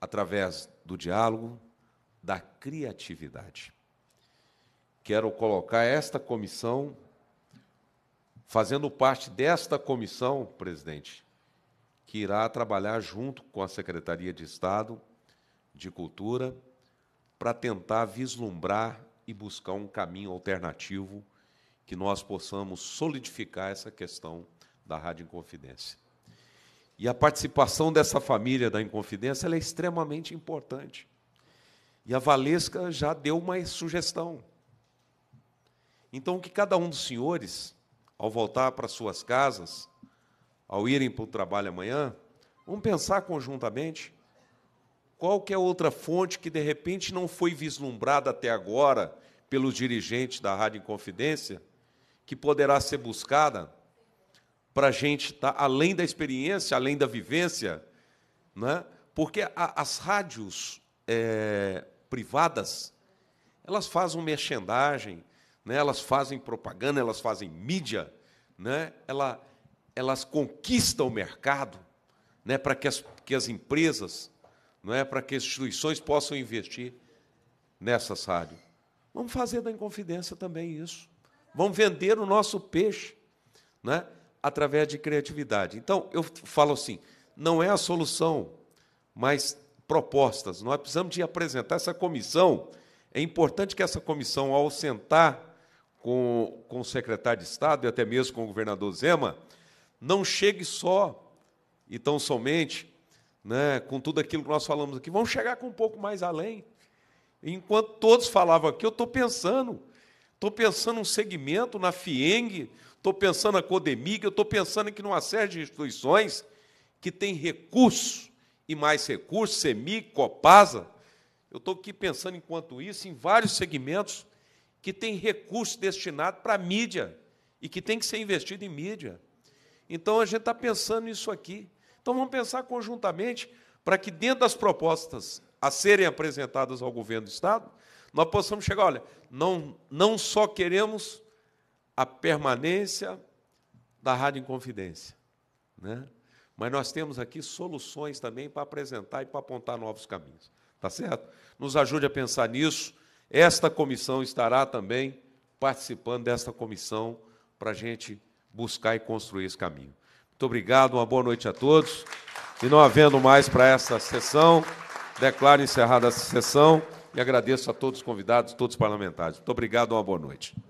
através do diálogo, da criatividade. Quero colocar esta comissão fazendo parte desta comissão, presidente, que irá trabalhar junto com a Secretaria de Estado de Cultura para tentar vislumbrar e buscar um caminho alternativo que nós possamos solidificar essa questão da Rádio Inconfidência. E a participação dessa família da Inconfidência é extremamente importante. E a Valesca já deu uma sugestão. Então, que cada um dos senhores ao voltar para suas casas, ao irem para o trabalho amanhã, vamos pensar conjuntamente qual é outra fonte que de repente não foi vislumbrada até agora pelos dirigentes da Rádio Inconfidência, que poderá ser buscada para a gente estar tá, além da experiência, além da vivência, né? porque a, as rádios é, privadas elas fazem merchandising, né? elas fazem propaganda, elas fazem mídia, né? Ela, elas conquistam o mercado né? para que as, que as empresas, não é? para que as instituições possam investir nessas rádios. Vamos fazer da Inconfidência também isso. Vamos vender o nosso peixe né? através de criatividade. Então, eu falo assim, não é a solução, mas propostas. Nós precisamos de apresentar essa comissão. É importante que essa comissão, ao sentar com, com o secretário de Estado e até mesmo com o governador Zema, não chegue só e tão somente né, com tudo aquilo que nós falamos aqui, vamos chegar com um pouco mais além. Enquanto todos falavam aqui, eu estou pensando. Estou pensando um segmento na FIENG, estou pensando na Codemig, eu estou pensando que numa série de instituições que tem recurso e mais recurso, SEMI, Copasa. Eu estou aqui pensando, enquanto isso, em vários segmentos que tem recurso destinado para mídia e que tem que ser investido em mídia. Então a gente está pensando nisso aqui. Então vamos pensar conjuntamente para que dentro das propostas a serem apresentadas ao governo do Estado, nós possamos chegar, olha, não, não só queremos a permanência da Rádio Inconfidência, né? mas nós temos aqui soluções também para apresentar e para apontar novos caminhos. Tá certo? Nos ajude a pensar nisso. Esta comissão estará também participando desta comissão para a gente buscar e construir esse caminho. Muito obrigado, uma boa noite a todos. E não havendo mais para esta sessão, declaro encerrada a sessão e agradeço a todos os convidados, todos os parlamentares. Muito obrigado, uma boa noite.